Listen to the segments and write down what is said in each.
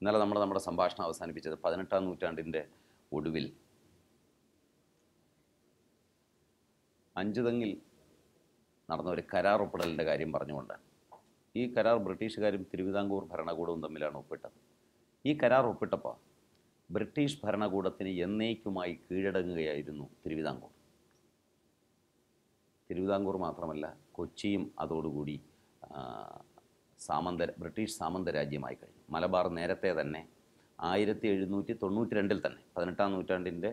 ഇന്നലെ നമ്മൾ നമ്മുടെ സംഭാഷണം അവസാനിപ്പിച്ചത് പതിനെട്ടാം നൂറ്റാണ്ടിൻ്റെ ഒടുവിൽ അഞ്ചുതെങ്ങിൽ നടന്ന ഒരു കരാർ ഒപ്പിടലിൻ്റെ കാര്യം പറഞ്ഞുകൊണ്ടാണ് ഈ കരാർ ബ്രിട്ടീഷുകാരും തിരുവിതാംകൂർ ഭരണകൂടവും തമ്മിലാണ് ഒപ്പിട്ടത് ഈ കരാർ ഒപ്പിട്ടപ്പോൾ ബ്രിട്ടീഷ് ഭരണകൂടത്തിന് എന്നേക്കുമായി കീഴടങ്ങുകയായിരുന്നു തിരുവിതാംകൂർ തിരുവിതാംകൂർ മാത്രമല്ല കൊച്ചിയും അതോടുകൂടി സാമന്ത ബ്രിട്ടീഷ് സാമന്ത രാജ്യമായി കഴിഞ്ഞു മലബാർ നേരത്തെ തന്നെ ആയിരത്തി എഴുന്നൂറ്റി തൊണ്ണൂറ്റി രണ്ടിൽ തന്നെ പതിനെട്ടാം നൂറ്റാണ്ടിൻ്റെ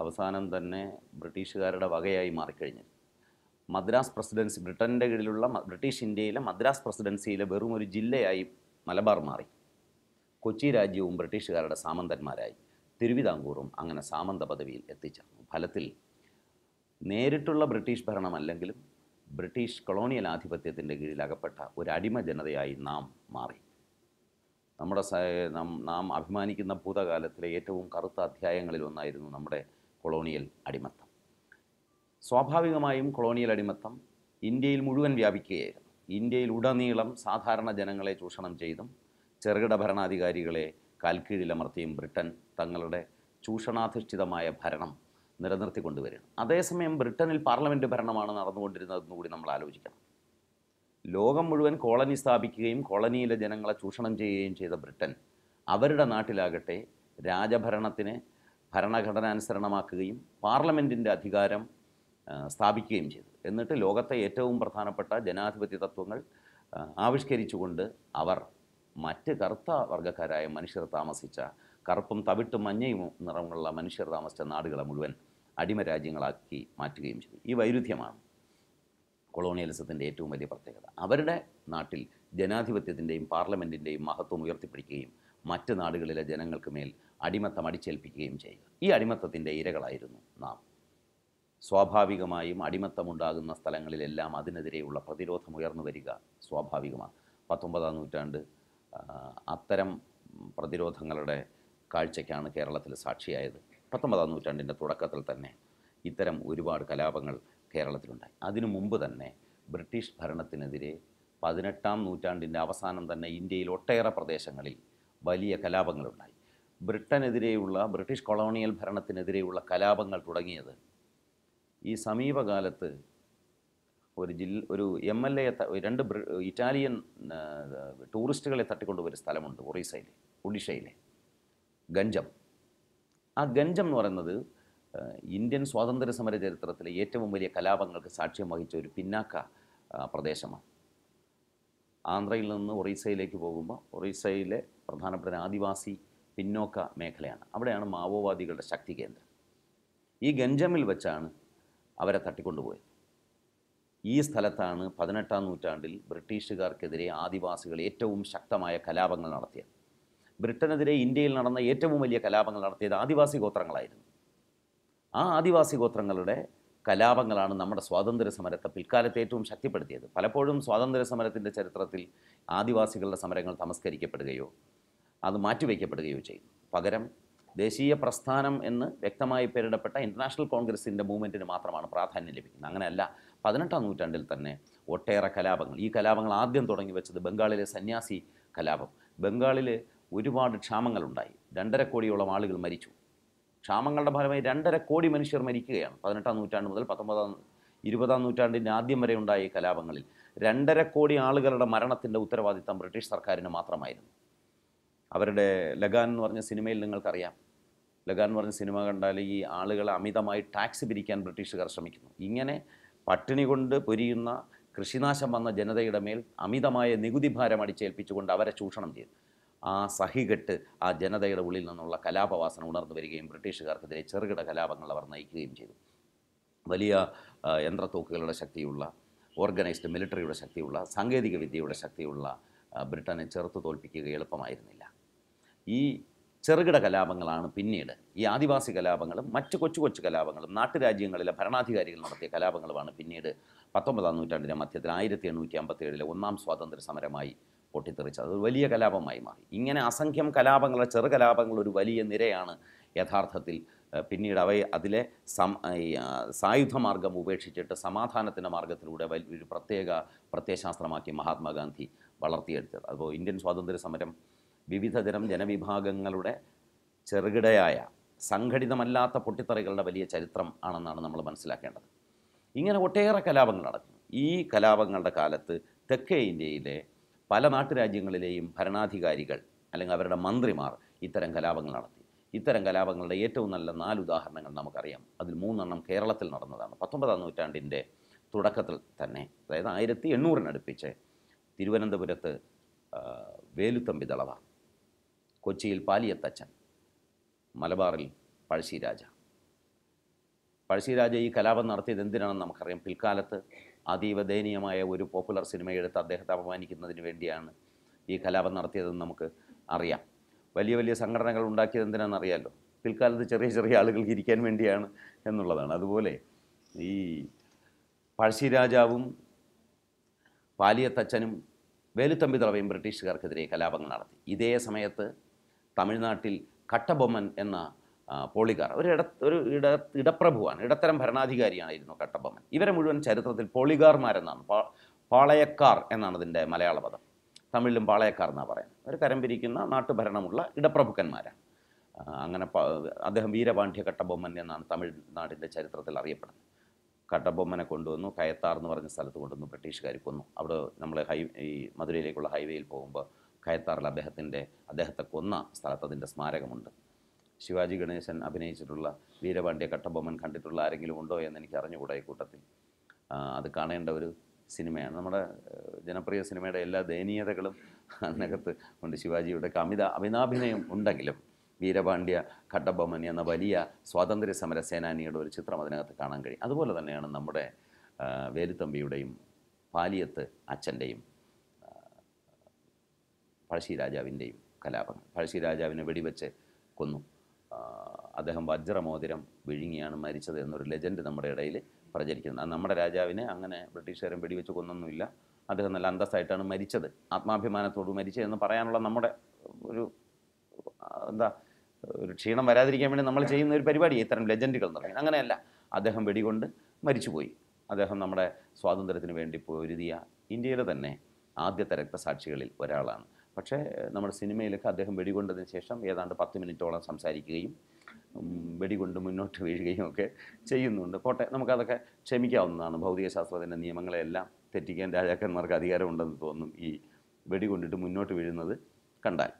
അവസാനം തന്നെ ബ്രിട്ടീഷുകാരുടെ വകയായി മാറിക്കഴിഞ്ഞു മദ്രാസ് പ്രസിഡൻസി ബ്രിട്ടൻ്റെ കീഴിലുള്ള ബ്രിട്ടീഷ് ഇന്ത്യയിലെ മദ്രാസ് പ്രസിഡൻസിയിലെ വെറും ഒരു ജില്ലയായി മലബാർ മാറി കൊച്ചി രാജ്യവും ബ്രിട്ടീഷുകാരുടെ സാമന്തന്മാരായി തിരുവിതാംകൂറും അങ്ങനെ സാമന്ത പദവിയിൽ എത്തിച്ചേർന്നു ഫലത്തിൽ നേരിട്ടുള്ള ബ്രിട്ടീഷ് ഭരണമല്ലെങ്കിലും ബ്രിട്ടീഷ് കൊളോണിയൽ ആധിപത്യത്തിൻ്റെ കീഴിലകപ്പെട്ട ഒരു അടിമ ജനതയായി നാം മാറി നമ്മുടെ നാം അഭിമാനിക്കുന്ന ഭൂതകാലത്തിലെ ഏറ്റവും കറുത്ത അധ്യായങ്ങളിൽ ഒന്നായിരുന്നു നമ്മുടെ കൊളോണിയൽ അടിമത്തം സ്വാഭാവികമായും കൊളോണിയൽ അടിമത്തം ഇന്ത്യയിൽ മുഴുവൻ വ്യാപിക്കുകയായിരുന്നു ഇന്ത്യയിൽ ഉടനീളം സാധാരണ ജനങ്ങളെ ചൂഷണം ചെയ്തും ചെറുകിട ഭരണാധികാരികളെ കാൽക്കീഴിലമർത്തിയും ബ്രിട്ടൻ തങ്ങളുടെ ചൂഷണാധിഷ്ഠിതമായ ഭരണം നിലനിർത്തിക്കൊണ്ടുവരികയാണ് അതേസമയം ബ്രിട്ടനിൽ പാർലമെൻറ്റ് ഭരണമാണ് നടന്നുകൊണ്ടിരുന്നതെന്ന് കൂടി നമ്മൾ ആലോചിക്കണം ലോകം മുഴുവൻ കോളനി സ്ഥാപിക്കുകയും കോളനിയിലെ ജനങ്ങളെ ചൂഷണം ചെയ്യുകയും ചെയ്ത ബ്രിട്ടൻ അവരുടെ നാട്ടിലാകട്ടെ രാജഭരണത്തിനെ ഭരണഘടനാനുസരണമാക്കുകയും പാർലമെൻറ്റിൻ്റെ അധികാരം സ്ഥാപിക്കുകയും ചെയ്തു എന്നിട്ട് ലോകത്തെ ഏറ്റവും പ്രധാനപ്പെട്ട ജനാധിപത്യ തത്വങ്ങൾ ആവിഷ്കരിച്ചുകൊണ്ട് അവർ മറ്റ് കറുത്ത വർഗ്ഗക്കാരായ മനുഷ്യർ താമസിച്ച കറുപ്പും തവിട്ടും മഞ്ഞയും നിറമുള്ള മനുഷ്യർ താമസിച്ച നാടുകളെ മുഴുവൻ അടിമ രാജ്യങ്ങളാക്കി മാറ്റുകയും ചെയ്തു ഈ വൈരുദ്ധ്യമാണ് കൊളോണിയലിസത്തിൻ്റെ ഏറ്റവും വലിയ പ്രത്യേകത അവരുടെ നാട്ടിൽ ജനാധിപത്യത്തിൻ്റെയും പാർലമെൻറ്റിൻ്റെയും മഹത്വം ഉയർത്തിപ്പിടിക്കുകയും മറ്റ് നാടുകളിലെ ജനങ്ങൾക്ക് മേൽ അടിമത്തം അടിച്ചേൽപ്പിക്കുകയും ചെയ്യുക ഈ അടിമത്തത്തിൻ്റെ ഇരകളായിരുന്നു നാം സ്വാഭാവികമായും അടിമത്തമുണ്ടാകുന്ന സ്ഥലങ്ങളിലെല്ലാം അതിനെതിരെയുള്ള പ്രതിരോധം ഉയർന്നു വരിക സ്വാഭാവികമാണ് പത്തൊമ്പതാം നൂറ്റാണ്ട് അത്തരം പ്രതിരോധങ്ങളുടെ കാഴ്ചയ്ക്കാണ് കേരളത്തിൽ സാക്ഷിയായത് പത്തൊമ്പതാം നൂറ്റാണ്ടിൻ്റെ തുടക്കത്തിൽ തന്നെ ഇത്തരം ഒരുപാട് കലാപങ്ങൾ കേരളത്തിലുണ്ടായി അതിനു മുമ്പ് തന്നെ ബ്രിട്ടീഷ് ഭരണത്തിനെതിരെ പതിനെട്ടാം നൂറ്റാണ്ടിൻ്റെ അവസാനം തന്നെ ഇന്ത്യയിൽ ഒട്ടേറെ പ്രദേശങ്ങളിൽ വലിയ കലാപങ്ങളുണ്ടായി ബ്രിട്ടനെതിരെയുള്ള ബ്രിട്ടീഷ് കൊളോണിയൽ ഭരണത്തിനെതിരെയുള്ള കലാപങ്ങൾ തുടങ്ങിയത് ഈ സമീപകാലത്ത് ഒരു ജില്ല ഒരു എം എൽ എ രണ്ട് ഇറ്റാലിയൻ ടൂറിസ്റ്റുകളെ തട്ടിക്കൊണ്ടുപോയൊരു സ്ഥലമുണ്ട് ഒറീസയിൽ ഒഡീഷയിലെ ഗഞ്ചം ആ ഗഞ്ചം എന്ന് പറയുന്നത് ഇന്ത്യൻ സ്വാതന്ത്ര്യ സമര ചരിത്രത്തിലെ ഏറ്റവും വലിയ കലാപങ്ങൾക്ക് സാക്ഷ്യം വഹിച്ച ഒരു പിന്നാക്ക പ്രദേശമാണ് ആന്ധ്രയിൽ നിന്ന് ഒറീസയിലേക്ക് പോകുമ്പോൾ ഒറീസയിലെ പ്രധാനപ്പെട്ട ആദിവാസി പിന്നോക്ക മേഖലയാണ് അവിടെയാണ് മാവോവാദികളുടെ ശക്തി കേന്ദ്രം ഈ ഗഞ്ചമിൽ വെച്ചാണ് അവരെ തട്ടിക്കൊണ്ടുപോയത് ഈ സ്ഥലത്താണ് പതിനെട്ടാം നൂറ്റാണ്ടിൽ ബ്രിട്ടീഷുകാർക്കെതിരെ ആദിവാസികൾ ഏറ്റവും ശക്തമായ കലാപങ്ങൾ നടത്തിയത് ബ്രിട്ടനെതിരെ ഇന്ത്യയിൽ നടന്ന ഏറ്റവും വലിയ കലാപങ്ങൾ നടത്തിയത് ആദിവാസി ഗോത്രങ്ങളായിരുന്നു ആ ആദിവാസി ഗോത്രങ്ങളുടെ കലാപങ്ങളാണ് നമ്മുടെ സ്വാതന്ത്ര്യ സമരത്തെ പിൽക്കാലത്ത് ഏറ്റവും ശക്തിപ്പെടുത്തിയത് പലപ്പോഴും സ്വാതന്ത്ര്യ സമരത്തിൻ്റെ ചരിത്രത്തിൽ ആദിവാസികളുടെ സമരങ്ങൾ തമസ്കരിക്കപ്പെടുകയോ അത് മാറ്റിവെക്കപ്പെടുകയോ ചെയ്യും പകരം ദേശീയ പ്രസ്ഥാനം എന്ന് വ്യക്തമായി പേരിടപ്പെട്ട ഇൻ്റർനാഷണൽ കോൺഗ്രസിൻ്റെ മൂവ്മെൻറ്റിന് മാത്രമാണ് പ്രാധാന്യം ലഭിക്കുന്നത് അങ്ങനെയല്ല പതിനെട്ടാം നൂറ്റാണ്ടിൽ തന്നെ ഒട്ടേറെ കലാപങ്ങൾ ഈ കലാപങ്ങൾ ആദ്യം തുടങ്ങി വെച്ചത് ബംഗാളിലെ സന്യാസി കലാപം ബംഗാളിൽ ഒരുപാട് ക്ഷാമങ്ങളുണ്ടായി രണ്ടര കോടിയോളം ആളുകൾ മരിച്ചു ക്ഷാമങ്ങളുടെ ഫലമായി രണ്ടര കോടി മനുഷ്യർ മരിക്കുകയാണ് പതിനെട്ടാം നൂറ്റാണ്ട് മുതൽ പത്തൊമ്പതാം ഇരുപതാം നൂറ്റാണ്ടിൻ്റെ ആദ്യം വരെ ഉണ്ടായ കലാപങ്ങളിൽ രണ്ടര കോടി ആളുകളുടെ മരണത്തിൻ്റെ ഉത്തരവാദിത്തം ബ്രിട്ടീഷ് സർക്കാരിന് മാത്രമായിരുന്നു അവരുടെ ലഗാൻ എന്ന് പറഞ്ഞ സിനിമയിൽ നിങ്ങൾക്കറിയാം ലഗാൻ എന്ന് പറഞ്ഞ സിനിമ കണ്ടാൽ ഈ ആളുകളെ അമിതമായി ടാക്സ് പിരിക്കാൻ ബ്രിട്ടീഷുകാർ ശ്രമിക്കുന്നു ഇങ്ങനെ പട്ടിണി കൊണ്ട് പൊരിയുന്ന കൃഷിനാശം വന്ന ജനതയുടെ മേൽ അമിതമായ നികുതി ഭാരം അടിച്ചേൽപ്പിച്ചുകൊണ്ട് അവരെ ചൂഷണം ചെയ്തു ആ സഹികെട്ട് ആ ജനതയുടെ ഉള്ളിൽ നിന്നുള്ള കലാപവാസന ഉണർന്നു വരികയും ബ്രിട്ടീഷുകാർക്കെതിരെ ചെറുകിട കലാപങ്ങൾ അവർ നയിക്കുകയും ചെയ്തു വലിയ യന്ത്രത്തോക്കുകളുടെ ശക്തിയുള്ള ഓർഗനൈസ്ഡ് മിലിറ്ററിയുടെ ശക്തിയുള്ള സാങ്കേതിക വിദ്യയുടെ ശക്തിയുള്ള ബ്രിട്ടനെ ചെറുത്തു തോൽപ്പിക്കുക എളുപ്പമായിരുന്നില്ല ഈ ചെറുകിട കലാപങ്ങളാണ് പിന്നീട് ഈ ആദിവാസി കലാപങ്ങളും മറ്റ് കൊച്ചു കൊച്ചു കലാപങ്ങളും നാട്ടുരാജ്യങ്ങളിലെ ഭരണാധികാരികൾ നടത്തിയ കലാപങ്ങളുമാണ് പിന്നീട് പത്തൊമ്പതാം നൂറ്റാണ്ടിൻ്റെ മധ്യത്തിൽ ആയിരത്തി എണ്ണൂറ്റി അമ്പത്തി ഏഴിലെ ഒന്നാം സ്വാതന്ത്ര്യ സമരമായി പൊട്ടിത്തെറിച്ചത് അത് വലിയ കലാപമായി മാറി ഇങ്ങനെ അസംഖ്യം കലാപങ്ങൾ ചെറു കലാപങ്ങൾ ഒരു വലിയ നിരയാണ് യഥാർത്ഥത്തിൽ പിന്നീട് അവയെ അതിലെ സം സായുധ മാർഗം ഉപേക്ഷിച്ചിട്ട് സമാധാനത്തിൻ്റെ മാർഗത്തിലൂടെ ഒരു പ്രത്യേക പ്രത്യയശാസ്ത്രമാക്കി മഹാത്മാഗാന്ധി വളർത്തിയെടുത്തത് അപ്പോൾ ഇന്ത്യൻ സ്വാതന്ത്ര്യ സമരം വിവിധതരം ജനവിഭാഗങ്ങളുടെ ചെറുകിടയായ സംഘടിതമല്ലാത്ത പൊട്ടിത്തെറികളുടെ വലിയ ചരിത്രം ആണെന്നാണ് നമ്മൾ മനസ്സിലാക്കേണ്ടത് ഇങ്ങനെ ഒട്ടേറെ കലാപങ്ങൾ നടക്കുന്നു ഈ കലാപങ്ങളുടെ കാലത്ത് തെക്കേ ഇന്ത്യയിലെ പല നാട്ടുരാജ്യങ്ങളിലെയും ഭരണാധികാരികൾ അല്ലെങ്കിൽ അവരുടെ മന്ത്രിമാർ ഇത്തരം കലാപങ്ങൾ നടത്തി ഇത്തരം കലാപങ്ങളുടെ ഏറ്റവും നല്ല നാല് ഉദാഹരണങ്ങൾ നമുക്കറിയാം അതിൽ മൂന്നെണ്ണം കേരളത്തിൽ നടന്നതാണ് പത്തൊമ്പതാം നൂറ്റാണ്ടിൻ്റെ തുടക്കത്തിൽ തന്നെ അതായത് ആയിരത്തി എണ്ണൂറിനടുപ്പിച്ച് തിരുവനന്തപുരത്ത് വേലുത്തമ്പി ദളവ കൊച്ചിയിൽ പാലിയത്തച്ഛൻ മലബാറിൽ പഴശ്ശിരാജ പഴശ്ശിരാജ ഈ കലാപം നടത്തിയത് എന്തിനാണെന്ന് നമുക്കറിയാം പിൽക്കാലത്ത് അതീവ ദയനീയമായ ഒരു പോപ്പുലർ സിനിമയെടുത്ത് അദ്ദേഹത്തെ അപമാനിക്കുന്നതിന് വേണ്ടിയാണ് ഈ കലാപം നടത്തിയതെന്ന് നമുക്ക് അറിയാം വലിയ വലിയ സംഘടനകൾ ഉണ്ടാക്കിയത് അറിയാമല്ലോ പിൽക്കാലത്ത് ചെറിയ ചെറിയ ആളുകൾക്ക് ഇരിക്കാൻ വേണ്ടിയാണ് എന്നുള്ളതാണ് അതുപോലെ ഈ പഴശ്ശിരാജാവും പാലിയത്തച്ഛനും വേലുത്തമ്പി തളവയും ബ്രിട്ടീഷുകാർക്കെതിരെ കലാപങ്ങൾ നടത്തി ഇതേ സമയത്ത് തമിഴ്നാട്ടിൽ കട്ടബൊമ്മൻ എന്ന പോളികാർ ഒരു ഇട ഒരു ഇട ഇടപ്രഭുവാണ് ഇടത്തരം ഭരണാധികാരിയായിരുന്നു കട്ടപ്പമ്മൻ ഇവരെ മുഴുവൻ ചരിത്രത്തിൽ പോളികാർമാരെന്നാണ് പാ പാളയക്കാർ എന്നാണ് അതിൻ്റെ മലയാള പദം തമിഴിലും പാളയക്കാർ എന്നാണ് പറയുന്നത് അവർ കരം പിരിക്കുന്ന നാട്ടുഭരണമുള്ള ഇടപ്രഭുക്കന്മാരാണ് അങ്ങനെ അദ്ദേഹം വീരപാണ്ഡ്യ കട്ടബൊമ്മൻ എന്നാണ് തമിഴ്നാടിൻ്റെ ചരിത്രത്തിൽ അറിയപ്പെടുന്നത് കട്ടബൊമ്മനെ കൊണ്ടുവന്നു കയത്താർ എന്ന് പറഞ്ഞ സ്ഥലത്ത് കൊണ്ടുവന്നു ബ്രിട്ടീഷുകാർ കൊന്നു അവിടെ നമ്മൾ ഹൈ ഈ മധുരയിലേക്കുള്ള ഹൈവേയിൽ പോകുമ്പോൾ കയത്താറിൽ അദ്ദേഹത്തിൻ്റെ അദ്ദേഹത്തെ കൊന്ന സ്ഥലത്ത് അതിൻ്റെ സ്മാരകമുണ്ട് ശിവാജി ഗണേശൻ അഭിനയിച്ചിട്ടുള്ള വീരപാണ്ഡ്യ കട്ടബൊമ്മൻ കണ്ടിട്ടുള്ള ആരെങ്കിലും ഉണ്ടോ എന്ന് എനിക്ക് അറിഞ്ഞുകൂടാ ഈ കൂട്ടത്തിൽ അത് കാണേണ്ട ഒരു സിനിമയാണ് നമ്മുടെ ജനപ്രിയ സിനിമയുടെ എല്ലാ ദയനീയതകളും അതിനകത്ത് ഉണ്ട് ശിവാജിയുടെ അമിത അമിതാഭിനയം ഉണ്ടെങ്കിലും വീരപാണ്ഡ്യ ഘട്ടബൊമ്മൻ എന്ന വലിയ സ്വാതന്ത്ര്യ സമര സേനാനിയുടെ ഒരു ചിത്രം അതിനകത്ത് കാണാൻ കഴിയും അതുപോലെ തന്നെയാണ് നമ്മുടെ വേലുത്തമ്പിയുടെയും പാലിയത്ത് അച്ഛൻ്റെയും പഴശ്ശിരാജാവിൻ്റെയും രാജാവിൻ്റെയും കലാപങ്ങൾ പഴശ്ശി രാജാവിനെ വെടിവെച്ച് കൊന്നു അദ്ദേഹം വജ്രമോതിരം വിഴുങ്ങിയാണ് മരിച്ചത് എന്നൊരു ലെജൻഡ് നമ്മുടെ ഇടയിൽ പ്രചരിക്കുന്നത് നമ്മുടെ രാജാവിനെ അങ്ങനെ ബ്രിട്ടീഷുകാരൻ വെടിവെച്ച് കൊന്നൊന്നുമില്ല അദ്ദേഹം നല്ല അന്തസ്സായിട്ടാണ് മരിച്ചത് ആത്മാഭിമാനത്തോട് മരിച്ചതെന്ന് പറയാനുള്ള നമ്മുടെ ഒരു എന്താ ഒരു ക്ഷീണം വരാതിരിക്കാൻ വേണ്ടി നമ്മൾ ചെയ്യുന്ന ഒരു പരിപാടി ഇത്തരം ലെജൻഡുകൾ എന്ന് പറയുന്നത് അങ്ങനെയല്ല അദ്ദേഹം വെടികൊണ്ട് മരിച്ചുപോയി അദ്ദേഹം നമ്മുടെ സ്വാതന്ത്ര്യത്തിന് വേണ്ടി പൊരുതിയ ഇന്ത്യയിലെ തന്നെ ആദ്യത്തെ രക്തസാക്ഷികളിൽ ഒരാളാണ് പക്ഷേ നമ്മുടെ സിനിമയിലൊക്കെ അദ്ദേഹം വെടികൊണ്ടതിന് ശേഷം ഏതാണ്ട് പത്ത് മിനിറ്റോളം സംസാരിക്കുകയും വെടികൊണ്ട് മുന്നോട്ട് വീഴുകയും ഒക്കെ ചെയ്യുന്നുണ്ട് പോട്ടെ നമുക്കതൊക്കെ ക്ഷമിക്കാവുന്നതാണ് ഭൗതിക ശാസ്ത്രത്തിൻ്റെ നിയമങ്ങളെല്ലാം തെറ്റിക്കാൻ രാജാക്കന്മാർക്ക് അധികാരമുണ്ടെന്ന് തോന്നും ഈ വെടികൊണ്ടിട്ട് മുന്നോട്ട് വീഴുന്നത് കണ്ടാൽ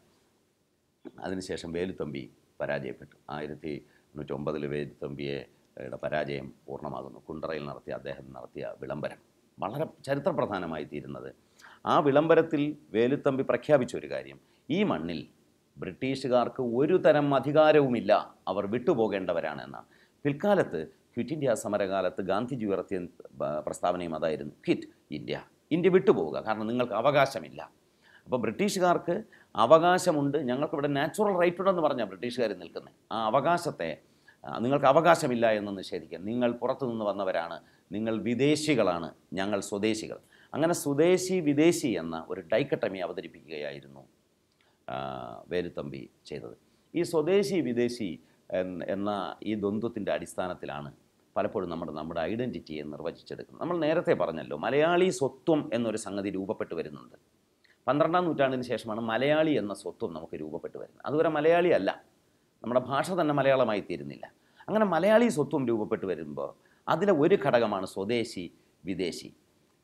അതിനുശേഷം വേലുത്തമ്പി പരാജയപ്പെട്ടു ആയിരത്തി ഒമ്പതിൽ വേലുത്തമ്പിയെ പരാജയം പൂർണ്ണമാകുന്നു കുണ്ടറയിൽ നടത്തിയ അദ്ദേഹം നടത്തിയ വിളംബരം വളരെ ചരിത്രപ്രധാനമായി തീരുന്നത് ആ വിളംബരത്തിൽ വേലുത്തമ്പി പ്രഖ്യാപിച്ച ഒരു കാര്യം ഈ മണ്ണിൽ ബ്രിട്ടീഷുകാർക്ക് ഒരു തരം അധികാരവുമില്ല അവർ വിട്ടുപോകേണ്ടവരാണ് എന്നാണ് പിൽക്കാലത്ത് ക്വിറ്റ് ഇന്ത്യ സമരകാലത്ത് ഗാന്ധിജി ഉയർത്തിയ പ്രസ്താവനയും അതായിരുന്നു ക്വിറ്റ് ഇന്ത്യ ഇന്ത്യ വിട്ടുപോവുക കാരണം നിങ്ങൾക്ക് അവകാശമില്ല അപ്പോൾ ബ്രിട്ടീഷുകാർക്ക് അവകാശമുണ്ട് ഞങ്ങൾക്കിവിടെ നാച്ചുറൽ റൈറ്റ് ഉണ്ടെന്ന് പറഞ്ഞാൽ ബ്രിട്ടീഷുകാർ നിൽക്കുന്നത് ആ അവകാശത്തെ നിങ്ങൾക്ക് അവകാശമില്ല എന്ന് നിഷേധിക്കാം നിങ്ങൾ പുറത്തുനിന്ന് വന്നവരാണ് നിങ്ങൾ വിദേശികളാണ് ഞങ്ങൾ സ്വദേശികൾ അങ്ങനെ സ്വദേശി വിദേശി എന്ന ഒരു ഡൈക്കട്ടമി അവതരിപ്പിക്കുകയായിരുന്നു വേലുത്തമ്പി ചെയ്തത് ഈ സ്വദേശി വിദേശി എന്ന ഈ ദ്വന്ദ്വത്തിൻ്റെ അടിസ്ഥാനത്തിലാണ് പലപ്പോഴും നമ്മുടെ നമ്മുടെ ഐഡൻറ്റിറ്റിയെ നിർവചിച്ചെടുക്കുന്നത് നമ്മൾ നേരത്തെ പറഞ്ഞല്ലോ മലയാളി സ്വത്വം എന്നൊരു സംഗതി രൂപപ്പെട്ടു വരുന്നുണ്ട് പന്ത്രണ്ടാം നൂറ്റാണ്ടിന് ശേഷമാണ് മലയാളി എന്ന സ്വത്വം നമുക്ക് രൂപപ്പെട്ടു വരുന്നത് അതുവരെ മലയാളി അല്ല നമ്മുടെ ഭാഷ തന്നെ മലയാളമായി തീരുന്നില്ല അങ്ങനെ മലയാളി സ്വത്വം രൂപപ്പെട്ടു വരുമ്പോൾ അതിലെ ഒരു ഘടകമാണ് സ്വദേശി വിദേശി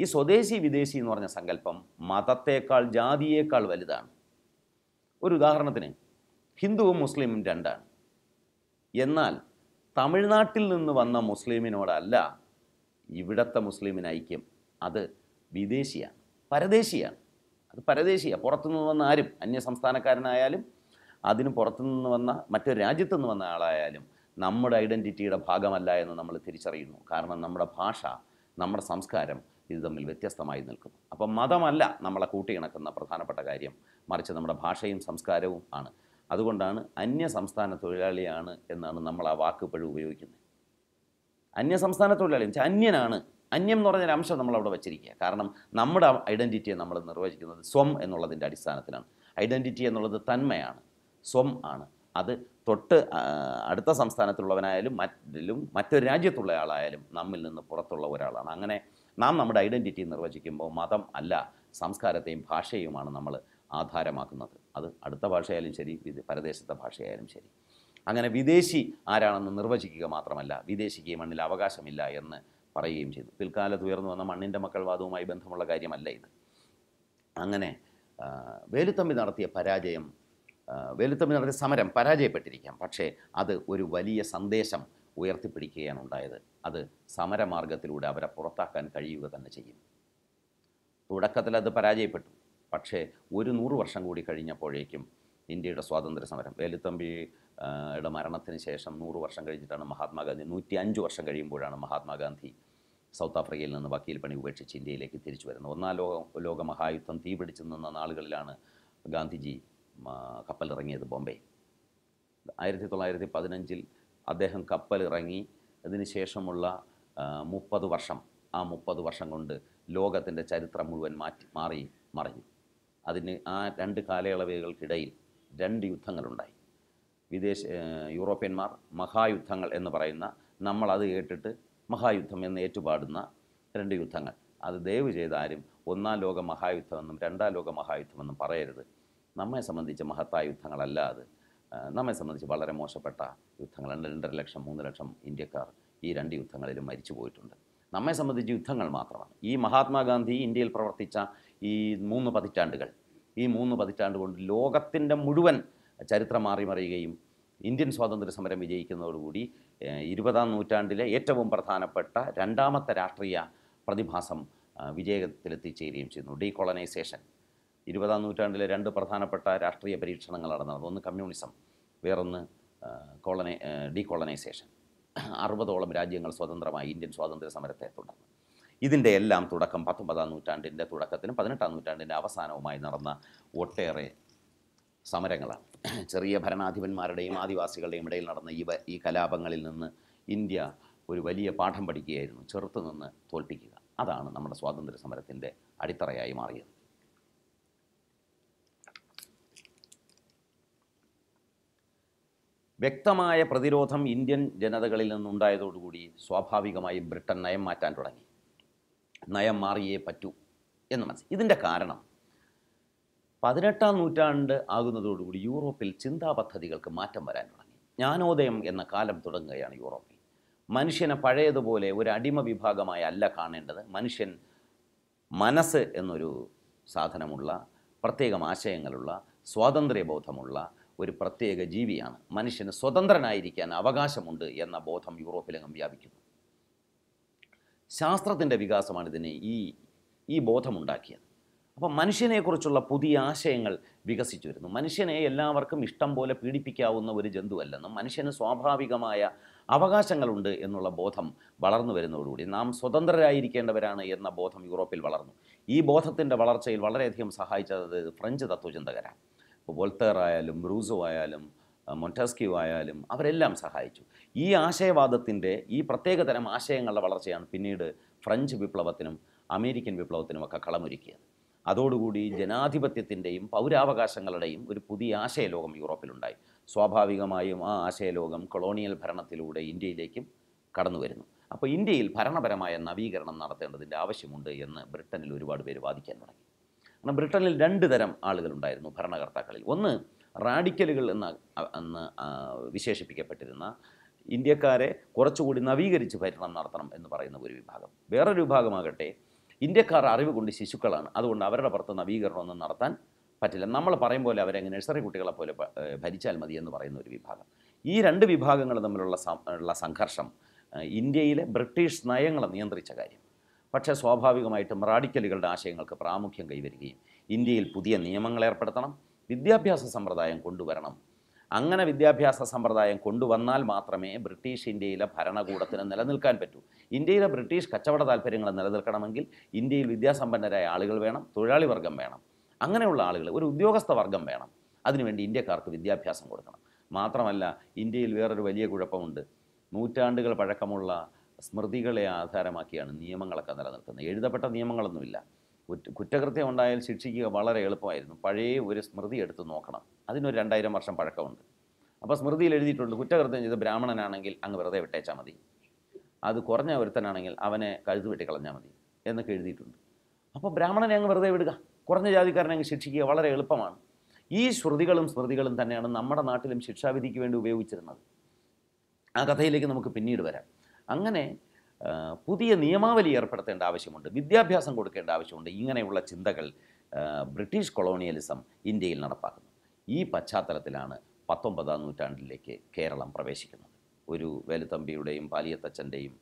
ഈ സ്വദേശി വിദേശി എന്ന് പറഞ്ഞ സങ്കല്പം മതത്തേക്കാൾ ജാതിയേക്കാൾ വലുതാണ് ഒരു ഉദാഹരണത്തിന് ഹിന്ദുവും മുസ്ലിമും രണ്ടാണ് എന്നാൽ തമിഴ്നാട്ടിൽ നിന്ന് വന്ന മുസ്ലിമിനോടല്ല ഇവിടത്തെ മുസ്ലിമിന് ഐക്യം അത് വിദേശിയാണ് പരദേശിയാണ് അത് പരദേശിയാണ് പുറത്തുനിന്ന് വന്ന ആരും അന്യ സംസ്ഥാനക്കാരനായാലും അതിന് പുറത്തുനിന്ന് വന്ന മറ്റൊരു രാജ്യത്തു നിന്ന് വന്ന ആളായാലും നമ്മുടെ ഐഡൻറ്റിറ്റിയുടെ ഭാഗമല്ല എന്ന് നമ്മൾ തിരിച്ചറിയുന്നു കാരണം നമ്മുടെ ഭാഷ നമ്മുടെ സംസ്കാരം ഇത് തമ്മിൽ വ്യത്യസ്തമായി നിൽക്കുന്നു അപ്പം മതമല്ല നമ്മളെ കൂട്ടിയിണക്കുന്ന പ്രധാനപ്പെട്ട കാര്യം മറിച്ച് നമ്മുടെ ഭാഷയും സംസ്കാരവും ആണ് അതുകൊണ്ടാണ് അന്യ സംസ്ഥാന തൊഴിലാളിയാണ് എന്നാണ് നമ്മൾ ആ വാക്ക് ഇപ്പോഴും ഉപയോഗിക്കുന്നത് അന്യ സംസ്ഥാന തൊഴിലാളി വെച്ചാൽ അന്യനാണ് അന്യം എന്ന് പറഞ്ഞൊരു അംശം നമ്മൾ അവിടെ വെച്ചിരിക്കുക കാരണം നമ്മുടെ ഐഡൻറ്റിറ്റിയെ നമ്മൾ നിർവചിക്കുന്നത് സ്വം എന്നുള്ളതിൻ്റെ അടിസ്ഥാനത്തിലാണ് ഐഡൻറ്റിറ്റി എന്നുള്ളത് തന്മയാണ് സ്വം ആണ് അത് തൊട്ട് അടുത്ത സംസ്ഥാനത്തുള്ളവനായാലും മറ്റിലും മറ്റൊരു രാജ്യത്തുള്ള ആളായാലും നമ്മിൽ നിന്ന് പുറത്തുള്ള ഒരാളാണ് അങ്ങനെ നാം നമ്മുടെ ഐഡൻറ്റിറ്റി നിർവചിക്കുമ്പോൾ മതം അല്ല സംസ്കാരത്തെയും ഭാഷയെയുമാണ് നമ്മൾ ആധാരമാക്കുന്നത് അത് അടുത്ത ഭാഷയായാലും ശരി പരദേശത്തെ ഭാഷയായാലും ശരി അങ്ങനെ വിദേശി ആരാണെന്ന് നിർവചിക്കുക മാത്രമല്ല വിദേശിക്ക് ഈ മണ്ണിൽ അവകാശമില്ല എന്ന് പറയുകയും ചെയ്തു പിൽക്കാലത്ത് ഉയർന്നു വന്ന മണ്ണിൻ്റെ മക്കൾവാദവുമായി ബന്ധമുള്ള കാര്യമല്ല ഇത് അങ്ങനെ വേലുത്തമ്പി നടത്തിയ പരാജയം വേലുത്തമ്പി നടത്തിയ സമരം പരാജയപ്പെട്ടിരിക്കാം പക്ഷേ അത് ഒരു വലിയ സന്ദേശം ഉയർത്തിപ്പിടിക്കുകയാണ് ഉണ്ടായത് അത് സമരമാർഗത്തിലൂടെ അവരെ പുറത്താക്കാൻ കഴിയുക തന്നെ ചെയ്യും തുടക്കത്തിൽ അത് പരാജയപ്പെട്ടു പക്ഷേ ഒരു നൂറ് വർഷം കൂടി കഴിഞ്ഞപ്പോഴേക്കും ഇന്ത്യയുടെ സ്വാതന്ത്ര്യ സമരം വേലുത്തമ്പിയുടെ മരണത്തിന് ശേഷം നൂറ് വർഷം കഴിഞ്ഞിട്ടാണ് മഹാത്മാഗാന്ധി നൂറ്റി അഞ്ച് വർഷം കഴിയുമ്പോഴാണ് മഹാത്മാഗാന്ധി സൗത്ത് ആഫ്രിക്കയിൽ നിന്ന് വക്കീൽ പണി ഉപേക്ഷിച്ച് ഇന്ത്യയിലേക്ക് തിരിച്ചു വരുന്നത് ഒന്നാം ലോക ലോക മഹായുദ്ധം പിടിച്ചു നിന്ന നാളുകളിലാണ് ഗാന്ധിജി കപ്പലിറങ്ങിയത് ബോംബെ ആയിരത്തി തൊള്ളായിരത്തി പതിനഞ്ചിൽ അദ്ദേഹം കപ്പലിറങ്ങി ശേഷമുള്ള മുപ്പത് വർഷം ആ മുപ്പത് വർഷം കൊണ്ട് ലോകത്തിൻ്റെ ചരിത്രം മുഴുവൻ മാറ്റി മാറി മറിഞ്ഞു അതിന് ആ രണ്ട് കാലയളവുകൾക്കിടയിൽ രണ്ട് യുദ്ധങ്ങളുണ്ടായി വിദേശ യൂറോപ്യന്മാർ മഹായുദ്ധങ്ങൾ എന്ന് പറയുന്ന നമ്മളത് കേട്ടിട്ട് മഹായുദ്ധം എന്ന് ഏറ്റുപാടുന്ന രണ്ട് യുദ്ധങ്ങൾ അത് ദയവ് ചെയ്ത് ആരും ഒന്നാം ലോക മഹായുദ്ധമെന്നും രണ്ടാം ലോക മഹായുദ്ധമെന്നും പറയരുത് നമ്മെ സംബന്ധിച്ച് മഹത്തായ യുദ്ധങ്ങളല്ല അത് നമ്മെ സംബന്ധിച്ച് വളരെ മോശപ്പെട്ട യുദ്ധങ്ങളാണ് രണ്ടര ലക്ഷം മൂന്ന് ലക്ഷം ഇന്ത്യക്കാർ ഈ രണ്ട് യുദ്ധങ്ങളിലും മരിച്ചു പോയിട്ടുണ്ട് നമ്മെ സംബന്ധിച്ച് യുദ്ധങ്ങൾ മാത്രമാണ് ഈ മഹാത്മാഗാന്ധി ഇന്ത്യയിൽ പ്രവർത്തിച്ച ഈ മൂന്ന് പതിറ്റാണ്ടുകൾ ഈ മൂന്ന് പതിറ്റാണ്ട് കൊണ്ട് ലോകത്തിൻ്റെ മുഴുവൻ ചരിത്രം മാറിമറിയുകയും ഇന്ത്യൻ സ്വാതന്ത്ര്യ സമരം വിജയിക്കുന്നതോടുകൂടി ഇരുപതാം നൂറ്റാണ്ടിലെ ഏറ്റവും പ്രധാനപ്പെട്ട രണ്ടാമത്തെ രാഷ്ട്രീയ പ്രതിഭാസം വിജയത്തിലെത്തിച്ചേരുകയും ചെയ്യുന്നു ഡീകോളനൈസേഷൻ ഇരുപതാം നൂറ്റാണ്ടിലെ രണ്ട് പ്രധാനപ്പെട്ട രാഷ്ട്രീയ പരീക്ഷണങ്ങൾ നടന്നത് ഒന്ന് കമ്മ്യൂണിസം വേറൊന്ന് കോളനി ഡീകോളനൈസേഷൻ അറുപതോളം രാജ്യങ്ങൾ സ്വതന്ത്രമായി ഇന്ത്യൻ സ്വാതന്ത്ര്യ സമരത്തെ തുടർന്ന് ഇതിൻ്റെ എല്ലാം തുടക്കം പത്തൊമ്പതാം നൂറ്റാണ്ടിൻ്റെ തുടക്കത്തിനും പതിനെട്ടാം നൂറ്റാണ്ടിൻ്റെ അവസാനവുമായി നടന്ന ഒട്ടേറെ സമരങ്ങളാണ് ചെറിയ ഭരണാധിപന്മാരുടെയും ആദിവാസികളുടെയും ഇടയിൽ നടന്ന ഈ ഈ കലാപങ്ങളിൽ നിന്ന് ഇന്ത്യ ഒരു വലിയ പാഠം പഠിക്കുകയായിരുന്നു ചെറുത്തുനിന്ന് തോൽപ്പിക്കുക അതാണ് നമ്മുടെ സ്വാതന്ത്ര്യ സമരത്തിൻ്റെ അടിത്തറയായി മാറിയത് വ്യക്തമായ പ്രതിരോധം ഇന്ത്യൻ ജനതകളിൽ നിന്നുണ്ടായതോടുകൂടി സ്വാഭാവികമായി ബ്രിട്ടൻ നയം മാറ്റാൻ തുടങ്ങി നയം മാറിയേ പറ്റൂ എന്ന് മനസ്സിൽ ഇതിൻ്റെ കാരണം പതിനെട്ടാം നൂറ്റാണ്ട് ആകുന്നതോടുകൂടി യൂറോപ്പിൽ ചിന്താ പദ്ധതികൾക്ക് മാറ്റം വരാൻ തുടങ്ങി ജ്ഞാനോദയം എന്ന കാലം തുടങ്ങുകയാണ് യൂറോപ്പിൽ മനുഷ്യനെ പഴയതുപോലെ ഒരു അടിമ വിഭാഗമായി അല്ല കാണേണ്ടത് മനുഷ്യൻ മനസ്സ് എന്നൊരു സാധനമുള്ള പ്രത്യേകം ആശയങ്ങളുള്ള സ്വാതന്ത്ര്യബോധമുള്ള ഒരു പ്രത്യേക ജീവിയാണ് മനുഷ്യന് സ്വതന്ത്രനായിരിക്കാൻ അവകാശമുണ്ട് എന്ന ബോധം യൂറോപ്പിലെങ്ങും വ്യാപിക്കുന്നു ശാസ്ത്രത്തിൻ്റെ വികാസമാണ് ഇതിനെ ഈ ഈ ബോധമുണ്ടാക്കിയത് അപ്പം മനുഷ്യനെക്കുറിച്ചുള്ള പുതിയ ആശയങ്ങൾ വികസിച്ചു വരുന്നു മനുഷ്യനെ എല്ലാവർക്കും ഇഷ്ടം പോലെ പീഡിപ്പിക്കാവുന്ന ഒരു ജന്തുവല്ലെന്നും മനുഷ്യന് സ്വാഭാവികമായ അവകാശങ്ങളുണ്ട് എന്നുള്ള ബോധം വളർന്നു വരുന്നതോടുകൂടി നാം സ്വതന്ത്രരായിരിക്കേണ്ടവരാണ് എന്ന ബോധം യൂറോപ്പിൽ വളർന്നു ഈ ബോധത്തിൻ്റെ വളർച്ചയിൽ വളരെയധികം സഹായിച്ചത് ഫ്രഞ്ച് തത്വചിന്തകരാണ് വോൾട്ടർ ആയാലും ബ്രൂസോ ആയാലും മൊണ്ടാസ്കിയോ ആയാലും അവരെല്ലാം സഹായിച്ചു ഈ ആശയവാദത്തിൻ്റെ ഈ പ്രത്യേകതരം ആശയങ്ങളുടെ വളർച്ചയാണ് പിന്നീട് ഫ്രഞ്ച് വിപ്ലവത്തിനും അമേരിക്കൻ ഒക്കെ കളമൊരുക്കിയത് അതോടുകൂടി ജനാധിപത്യത്തിൻ്റെയും പൗരാവകാശങ്ങളുടെയും ഒരു പുതിയ ആശയലോകം യൂറോപ്പിലുണ്ടായി സ്വാഭാവികമായും ആ ആശയലോകം കൊളോണിയൽ ഭരണത്തിലൂടെ ഇന്ത്യയിലേക്കും കടന്നു വരുന്നു അപ്പോൾ ഇന്ത്യയിൽ ഭരണപരമായ നവീകരണം നടത്തേണ്ടതിൻ്റെ ആവശ്യമുണ്ട് എന്ന് ബ്രിട്ടനിൽ ഒരുപാട് പേര് വാദിക്കാൻ തുടങ്ങി കാരണം ബ്രിട്ടനിൽ രണ്ട് തരം ആളുകളുണ്ടായിരുന്നു ഭരണകർത്താക്കളിൽ ഒന്ന് റാഡിക്കലുകൾ എന്ന അന്ന് വിശേഷിപ്പിക്കപ്പെട്ടിരുന്ന ഇന്ത്യക്കാരെ കുറച്ചുകൂടി നവീകരിച്ച് ഭരണം നടത്തണം എന്ന് പറയുന്ന ഒരു വിഭാഗം വേറൊരു വിഭാഗമാകട്ടെ ഇന്ത്യക്കാർ അറിവ് കൊണ്ട് ശിശുക്കളാണ് അതുകൊണ്ട് അവരുടെ പുറത്ത് നവീകരണമൊന്നും നടത്താൻ പറ്റില്ല നമ്മൾ പറയും പോലെ അവരെ നഴ്സറി കുട്ടികളെ പോലെ ഭരിച്ചാൽ മതി എന്ന് പറയുന്ന ഒരു വിഭാഗം ഈ രണ്ട് വിഭാഗങ്ങൾ തമ്മിലുള്ള ഉള്ള സംഘർഷം ഇന്ത്യയിലെ ബ്രിട്ടീഷ് നയങ്ങളെ നിയന്ത്രിച്ച കാര്യം പക്ഷേ സ്വാഭാവികമായിട്ടും റാഡിക്കലുകളുടെ ആശയങ്ങൾക്ക് പ്രാമുഖ്യം കൈവരികയും ഇന്ത്യയിൽ പുതിയ നിയമങ്ങൾ ഏർപ്പെടുത്തണം വിദ്യാഭ്യാസ സമ്പ്രദായം കൊണ്ടുവരണം അങ്ങനെ വിദ്യാഭ്യാസ സമ്പ്രദായം കൊണ്ടുവന്നാൽ മാത്രമേ ബ്രിട്ടീഷ് ഇന്ത്യയിലെ ഭരണകൂടത്തിന് നിലനിൽക്കാൻ പറ്റൂ ഇന്ത്യയിലെ ബ്രിട്ടീഷ് കച്ചവട താല്പര്യങ്ങൾ നിലനിൽക്കണമെങ്കിൽ ഇന്ത്യയിൽ വിദ്യാസമ്പന്നരായ ആളുകൾ വേണം തൊഴിലാളി വർഗം വേണം അങ്ങനെയുള്ള ആളുകൾ ഒരു ഉദ്യോഗസ്ഥ വർഗം വേണം അതിനുവേണ്ടി ഇന്ത്യക്കാർക്ക് വിദ്യാഭ്യാസം കൊടുക്കണം മാത്രമല്ല ഇന്ത്യയിൽ വേറൊരു വലിയ കുഴപ്പമുണ്ട് നൂറ്റാണ്ടുകൾ പഴക്കമുള്ള സ്മൃതികളെ ആധാരമാക്കിയാണ് നിയമങ്ങളൊക്കെ നിലനിൽക്കുന്നത് എഴുതപ്പെട്ട നിയമങ്ങളൊന്നുമില്ല കുറ്റകൃത്യം ഉണ്ടായാൽ ശിക്ഷിക്കുക വളരെ എളുപ്പമായിരുന്നു പഴയ ഒരു സ്മൃതി എടുത്ത് നോക്കണം അതിനൊരു രണ്ടായിരം വർഷം പഴക്കമുണ്ട് അപ്പോൾ സ്മൃതിയിൽ എഴുതിയിട്ടുണ്ട് കുറ്റകൃത്യം ചെയ്ത ബ്രാഹ്മണനാണെങ്കിൽ അങ്ങ് വെറുതെ വിട്ടേച്ചാൽ മതി അത് കുറഞ്ഞ ഒരുത്തനാണെങ്കിൽ അവനെ വെട്ടി വെട്ടിക്കളഞ്ഞാൽ മതി എന്നൊക്കെ എഴുതിയിട്ടുണ്ട് അപ്പോൾ ബ്രാഹ്മണനെ അങ്ങ് വെറുതെ വിടുക കുറഞ്ഞ ജാതിക്കാരനെ അങ്ങ് ശിക്ഷിക്കുക വളരെ എളുപ്പമാണ് ഈ ശ്രുതികളും സ്മൃതികളും തന്നെയാണ് നമ്മുടെ നാട്ടിലും ശിക്ഷാവിധിക്ക് വേണ്ടി ഉപയോഗിച്ചിരുന്നത് ആ കഥയിലേക്ക് നമുക്ക് പിന്നീട് വരാം അങ്ങനെ പുതിയ നിയമാവലി ഏർപ്പെടുത്തേണ്ട ആവശ്യമുണ്ട് വിദ്യാഭ്യാസം കൊടുക്കേണ്ട ആവശ്യമുണ്ട് ഇങ്ങനെയുള്ള ചിന്തകൾ ബ്രിട്ടീഷ് കൊളോണിയലിസം ഇന്ത്യയിൽ നടപ്പാക്കുന്നു ഈ പശ്ചാത്തലത്തിലാണ് പത്തൊമ്പതാം നൂറ്റാണ്ടിലേക്ക് കേരളം പ്രവേശിക്കുന്നത് ഒരു വേലുത്തമ്പിയുടെയും പാലിയത്തച്ഛൻ്റെയും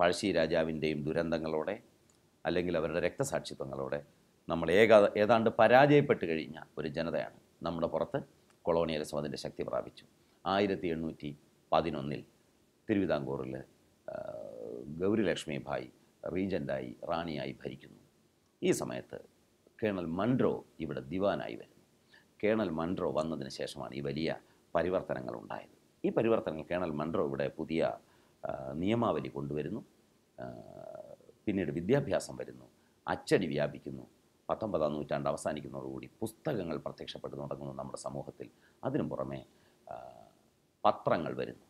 പഴശ്ശി രാജാവിൻ്റെയും ദുരന്തങ്ങളോടെ അല്ലെങ്കിൽ അവരുടെ രക്തസാക്ഷിത്വങ്ങളോടെ നമ്മൾ ഏക ഏതാണ്ട് പരാജയപ്പെട്ട് കഴിഞ്ഞ ഒരു ജനതയാണ് നമ്മുടെ പുറത്ത് കൊളോണിയലിസം അതിൻ്റെ ശക്തി പ്രാപിച്ചു ആയിരത്തി എണ്ണൂറ്റി പതിനൊന്നിൽ തിരുവിതാംകൂറിൽ ഗൗരിലക്ഷ്മി ഭായ് റീജൻ്റായി റാണിയായി ഭരിക്കുന്നു ഈ സമയത്ത് കേണൽ മൺട്രോ ഇവിടെ ദിവാനായി വരുന്നു കേണൽ മൺട്രോ വന്നതിന് ശേഷമാണ് ഈ വലിയ പരിവർത്തനങ്ങൾ ഉണ്ടായത് ഈ പരിവർത്തനങ്ങൾ കേണൽ മൺട്രോ ഇവിടെ പുതിയ നിയമാവലി കൊണ്ടുവരുന്നു പിന്നീട് വിദ്യാഭ്യാസം വരുന്നു അച്ചടി വ്യാപിക്കുന്നു പത്തൊമ്പതാം നൂറ്റാണ്ട് അവസാനിക്കുന്നതോടുകൂടി പുസ്തകങ്ങൾ പ്രത്യക്ഷപ്പെട്ടു തുടങ്ങുന്നു നമ്മുടെ സമൂഹത്തിൽ അതിനു പുറമെ പത്രങ്ങൾ വരുന്നു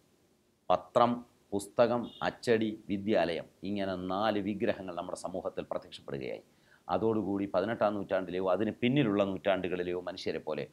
പത്രം പുസ്തകം അച്ചടി വിദ്യാലയം ഇങ്ങനെ നാല് വിഗ്രഹങ്ങൾ നമ്മുടെ സമൂഹത്തിൽ പ്രത്യക്ഷപ്പെടുകയായി അതോടുകൂടി പതിനെട്ടാം നൂറ്റാണ്ടിലെയോ അതിന് പിന്നിലുള്ള നൂറ്റാണ്ടുകളിലെയോ മനുഷ്യരെ പോലെ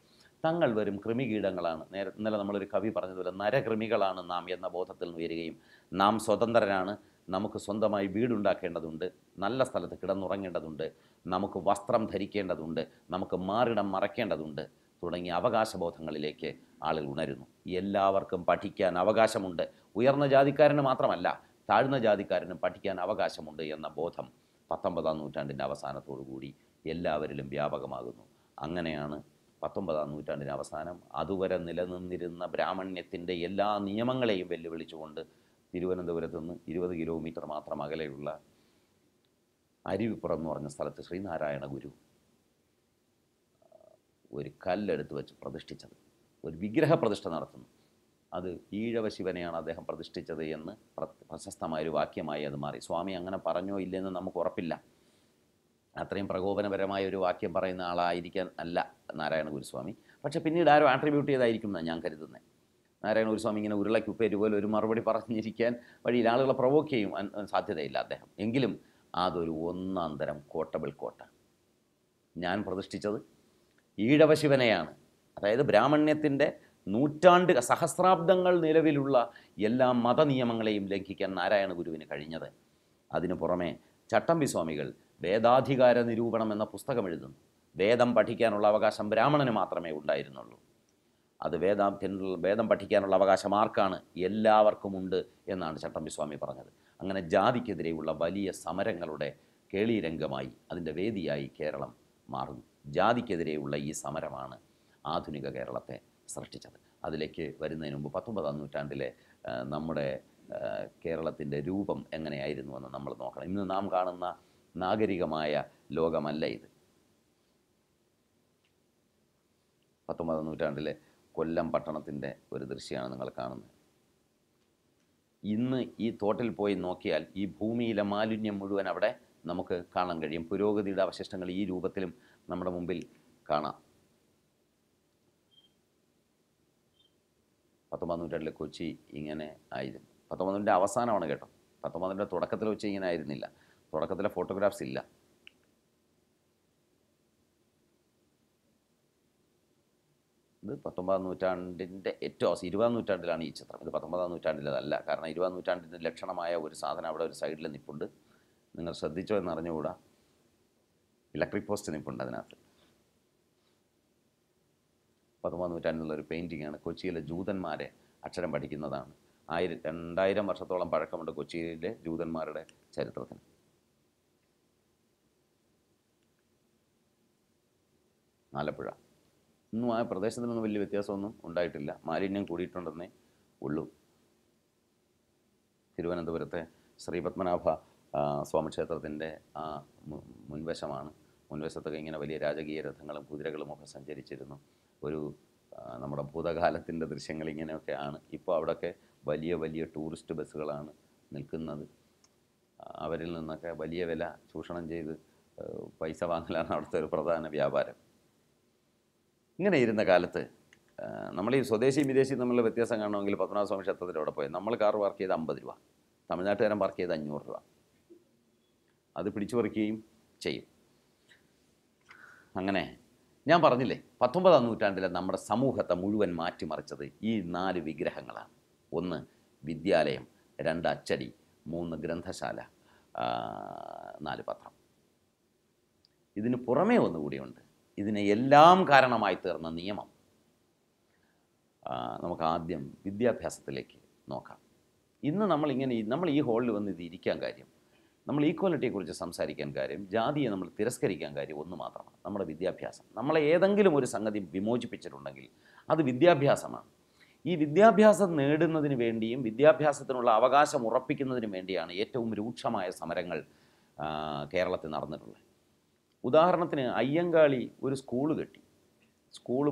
തങ്ങൾ വരും കൃമികീടങ്ങളാണ് നേരെ ഇന്നലെ നമ്മളൊരു കവി പറഞ്ഞതുപോലെ നരകൃമികളാണ് നാം എന്ന ബോധത്തിൽ ഉയരുകയും നാം സ്വതന്ത്രരാണ് നമുക്ക് സ്വന്തമായി വീടുണ്ടാക്കേണ്ടതുണ്ട് നല്ല സ്ഥലത്ത് കിടന്നുറങ്ങേണ്ടതുണ്ട് നമുക്ക് വസ്ത്രം ധരിക്കേണ്ടതുണ്ട് നമുക്ക് മാറിടം മറയ്ക്കേണ്ടതുണ്ട് തുടങ്ങിയ അവകാശബോധങ്ങളിലേക്ക് ആളുകൾ ഉണരുന്നു എല്ലാവർക്കും പഠിക്കാൻ അവകാശമുണ്ട് ഉയർന്ന ജാതിക്കാരന് മാത്രമല്ല താഴ്ന്ന ജാതിക്കാരനും പഠിക്കാൻ അവകാശമുണ്ട് എന്ന ബോധം പത്തൊമ്പതാം നൂറ്റാണ്ടിൻ്റെ അവസാനത്തോടുകൂടി എല്ലാവരിലും വ്യാപകമാകുന്നു അങ്ങനെയാണ് പത്തൊമ്പതാം നൂറ്റാണ്ടിന് അവസാനം അതുവരെ നിലനിന്നിരുന്ന ബ്രാഹ്മണ്യത്തിൻ്റെ എല്ലാ നിയമങ്ങളെയും വെല്ലുവിളിച്ചുകൊണ്ട് തിരുവനന്തപുരത്ത് നിന്ന് ഇരുപത് കിലോമീറ്റർ മാത്രം അകലെയുള്ള അരുവിപ്പുറം എന്ന് പറഞ്ഞ സ്ഥലത്ത് ശ്രീനാരായണ ഗുരു ഒരു കല്ലെടുത്ത് വെച്ച് പ്രതിഷ്ഠിച്ചത് ഒരു വിഗ്രഹ പ്രതിഷ്ഠ നടത്തുന്നു അത് ഈഴവ ശിവനെയാണ് അദ്ദേഹം പ്രതിഷ്ഠിച്ചത് എന്ന് പ്രശസ്തമായൊരു വാക്യമായി അത് മാറി സ്വാമി അങ്ങനെ പറഞ്ഞോ ഇല്ലെന്ന് നമുക്ക് ഉറപ്പില്ല അത്രയും പ്രകോപനപരമായ ഒരു വാക്യം പറയുന്ന ആളായിരിക്കാൻ അല്ല നാരായണ ഗുരുസ്വാമി പക്ഷേ പിന്നീട് ആരോ ആട്രിബ്യൂട്ട് ചെയ്തായിരിക്കും എന്നാണ് ഞാൻ കരുതുന്നത് നാരായണ ഗുരുസ്വാമി ഇങ്ങനെ ഉരുളയ്ക്ക് ഉപ്പേരി പോലെ ഒരു മറുപടി പറഞ്ഞിരിക്കാൻ വഴിയിൽ ആളുകളെ പ്രൊവോക്ക് ചെയ്യും സാധ്യതയില്ല അദ്ദേഹം എങ്കിലും അതൊരു ഒന്നാം തരം കോട്ടബിൾ കോട്ട ഞാൻ പ്രതിഷ്ഠിച്ചത് ഈഴവശിവനെയാണ് അതായത് ബ്രാഹ്മണ്യത്തിൻ്റെ നൂറ്റാണ്ട് സഹസ്രാബ്ദങ്ങൾ നിലവിലുള്ള എല്ലാ മത നിയമങ്ങളെയും ലംഘിക്കാൻ നാരായണ ഗുരുവിന് കഴിഞ്ഞത് അതിനു പുറമെ ചട്ടമ്പി സ്വാമികൾ വേദാധികാര നിരൂപണം എന്ന പുസ്തകം എഴുതുന്നു വേദം പഠിക്കാനുള്ള അവകാശം ബ്രാഹ്മണന് മാത്രമേ ഉണ്ടായിരുന്നുള്ളൂ അത് വേദാഭ്യന്തര വേദം പഠിക്കാനുള്ള അവകാശം ആർക്കാണ് എല്ലാവർക്കുമുണ്ട് എന്നാണ് ചട്ടമ്പി സ്വാമി പറഞ്ഞത് അങ്ങനെ ജാതിക്കെതിരെയുള്ള വലിയ സമരങ്ങളുടെ കേളിരംഗമായി അതിൻ്റെ വേദിയായി കേരളം മാറുന്നു ജാതിക്കെതിരെയുള്ള ഈ സമരമാണ് ആധുനിക കേരളത്തെ സൃഷ്ടിച്ചത് അതിലേക്ക് വരുന്നതിന് മുമ്പ് പത്തൊമ്പതാം നൂറ്റാണ്ടിലെ നമ്മുടെ കേരളത്തിൻ്റെ രൂപം എങ്ങനെയായിരുന്നുവെന്ന് നമ്മൾ നോക്കണം ഇന്ന് നാം കാണുന്ന നാഗരികമായ ലോകമല്ല ഇത് പത്തൊമ്പതാം നൂറ്റാണ്ടിലെ കൊല്ലം പട്ടണത്തിൻ്റെ ഒരു ദൃശ്യമാണ് നിങ്ങൾ കാണുന്നത് ഇന്ന് ഈ തോട്ടിൽ പോയി നോക്കിയാൽ ഈ ഭൂമിയിലെ മാലിന്യം മുഴുവൻ അവിടെ നമുക്ക് കാണാൻ കഴിയും പുരോഗതിയുടെ അവശിഷ്ടങ്ങൾ ഈ രൂപത്തിലും നമ്മുടെ മുമ്പിൽ കാണാം പത്തൊമ്പതാം നൂറ്റാണ്ടിലെ കൊച്ചി ഇങ്ങനെ ആയിരുന്നു പത്തൊമ്പതാം പത്തൊമ്പതിൻ്റെ അവസാനമാണ് കേട്ടോ പത്തൊമ്പതാം പത്തൊമ്പതിൻ്റെ തുടക്കത്തിൽ വെച്ച് ഇങ്ങനെ ആയിരുന്നില്ല തുടക്കത്തിലെ ഫോട്ടോഗ്രാഫ്സ് ഇല്ല ഇത് പത്തൊമ്പതാം നൂറ്റാണ്ടിൻ്റെ ഏറ്റവും അവസാനം ഇരുപതാം നൂറ്റാണ്ടിലാണ് ഈ ചിത്രം ഇത് പത്തൊമ്പതാം നൂറ്റാണ്ടിലതല്ല കാരണം ഇരുപതാം നൂറ്റാണ്ടിൻ്റെ ലക്ഷണമായ ഒരു സാധനം അവിടെ ഒരു സൈഡിൽ നിൽപ്പുണ്ട് നിങ്ങൾ ശ്രദ്ധിച്ചോ എന്നറിഞ്ഞുകൂടാ ഇലക്ട്രിക് പോസ്റ്റ് നിൽപ്പുണ്ട് അതിനകത്ത് പത്തൊമ്പതാം നൂറ്റാണ്ടിലുള്ള ഒരു ആണ് കൊച്ചിയിലെ ജൂതന്മാരെ അക്ഷരം പഠിക്കുന്നതാണ് ആയിരം രണ്ടായിരം വർഷത്തോളം പഴക്കമുണ്ട് കൊച്ചിയിലെ ജൂതന്മാരുടെ ചരിത്രത്തിന് ആലപ്പുഴ ഇന്നും ആ പ്രദേശത്തിനൊന്നും വലിയ വ്യത്യാസമൊന്നും ഉണ്ടായിട്ടില്ല മാലിന്യം കൂടിയിട്ടുണ്ടെന്നേ ഉള്ളൂ തിരുവനന്തപുരത്തെ ശ്രീ പത്മനാഭ സ്വാമി ക്ഷേത്രത്തിൻ്റെ ആ മുൻവശമാണ് മുൻവശത്തൊക്കെ ഇങ്ങനെ വലിയ രാജകീയ രഥങ്ങളും കുതിരകളും ഒക്കെ സഞ്ചരിച്ചിരുന്നു ഒരു നമ്മുടെ ഭൂതകാലത്തിൻ്റെ ദൃശ്യങ്ങൾ ഇങ്ങനെയൊക്കെയാണ് ഇപ്പോൾ അവിടെയൊക്കെ വലിയ വലിയ ടൂറിസ്റ്റ് ബസ്സുകളാണ് നിൽക്കുന്നത് അവരിൽ നിന്നൊക്കെ വലിയ വില ചൂഷണം ചെയ്ത് പൈസ വാങ്ങലാണ് അവിടുത്തെ ഒരു പ്രധാന വ്യാപാരം ഇങ്ങനെ ഇരുന്ന കാലത്ത് നമ്മൾ ഈ സ്വദേശി വിദേശി തമ്മിലുള്ള വ്യത്യാസം കാണണമെങ്കിൽ പത്മനാഭസ്വാമി ക്ഷേത്രത്തിൽ അവിടെ പോയി നമ്മൾ കാർ വർക്ക് ചെയ്ത് അമ്പത് രൂപ തമിഴ്നാട്ടുകാരൻ പാർക്ക് ചെയ്ത് അഞ്ഞൂറ് രൂപ അത് പിടിച്ചു പറിക്കുകയും ചെയ്യും അങ്ങനെ ഞാൻ പറഞ്ഞില്ലേ പത്തൊമ്പതാം നൂറ്റാണ്ടിലെ നമ്മുടെ സമൂഹത്തെ മുഴുവൻ മാറ്റിമറിച്ചത് ഈ നാല് വിഗ്രഹങ്ങളാണ് ഒന്ന് വിദ്യാലയം രണ്ട് അച്ചടി മൂന്ന് ഗ്രന്ഥശാല നാല് പത്രം ഇതിന് പുറമേ ഒന്നുകൂടിയുണ്ട് ഇതിനെ എല്ലാം കാരണമായി തീർന്ന നിയമം നമുക്ക് ആദ്യം വിദ്യാഭ്യാസത്തിലേക്ക് നോക്കാം ഇന്ന് നമ്മളിങ്ങനെ നമ്മൾ ഈ ഹോളിൽ വന്ന് ഇത് ഇരിക്കാൻ കാര്യം നമ്മൾ ഈക്വാലിറ്റിയെക്കുറിച്ച് സംസാരിക്കാൻ കാര്യം ജാതിയെ നമ്മൾ തിരസ്കരിക്കാൻ കാര്യം ഒന്ന് മാത്രമാണ് നമ്മുടെ വിദ്യാഭ്യാസം നമ്മളെ ഏതെങ്കിലും ഒരു സംഗതി വിമോചിപ്പിച്ചിട്ടുണ്ടെങ്കിൽ അത് വിദ്യാഭ്യാസമാണ് ഈ വിദ്യാഭ്യാസം നേടുന്നതിന് വേണ്ടിയും വിദ്യാഭ്യാസത്തിനുള്ള അവകാശം ഉറപ്പിക്കുന്നതിന് വേണ്ടിയാണ് ഏറ്റവും രൂക്ഷമായ സമരങ്ങൾ കേരളത്തിൽ നടന്നിട്ടുള്ളത് ഉദാഹരണത്തിന് അയ്യങ്കാളി ഒരു സ്കൂൾ കെട്ടി സ്കൂൾ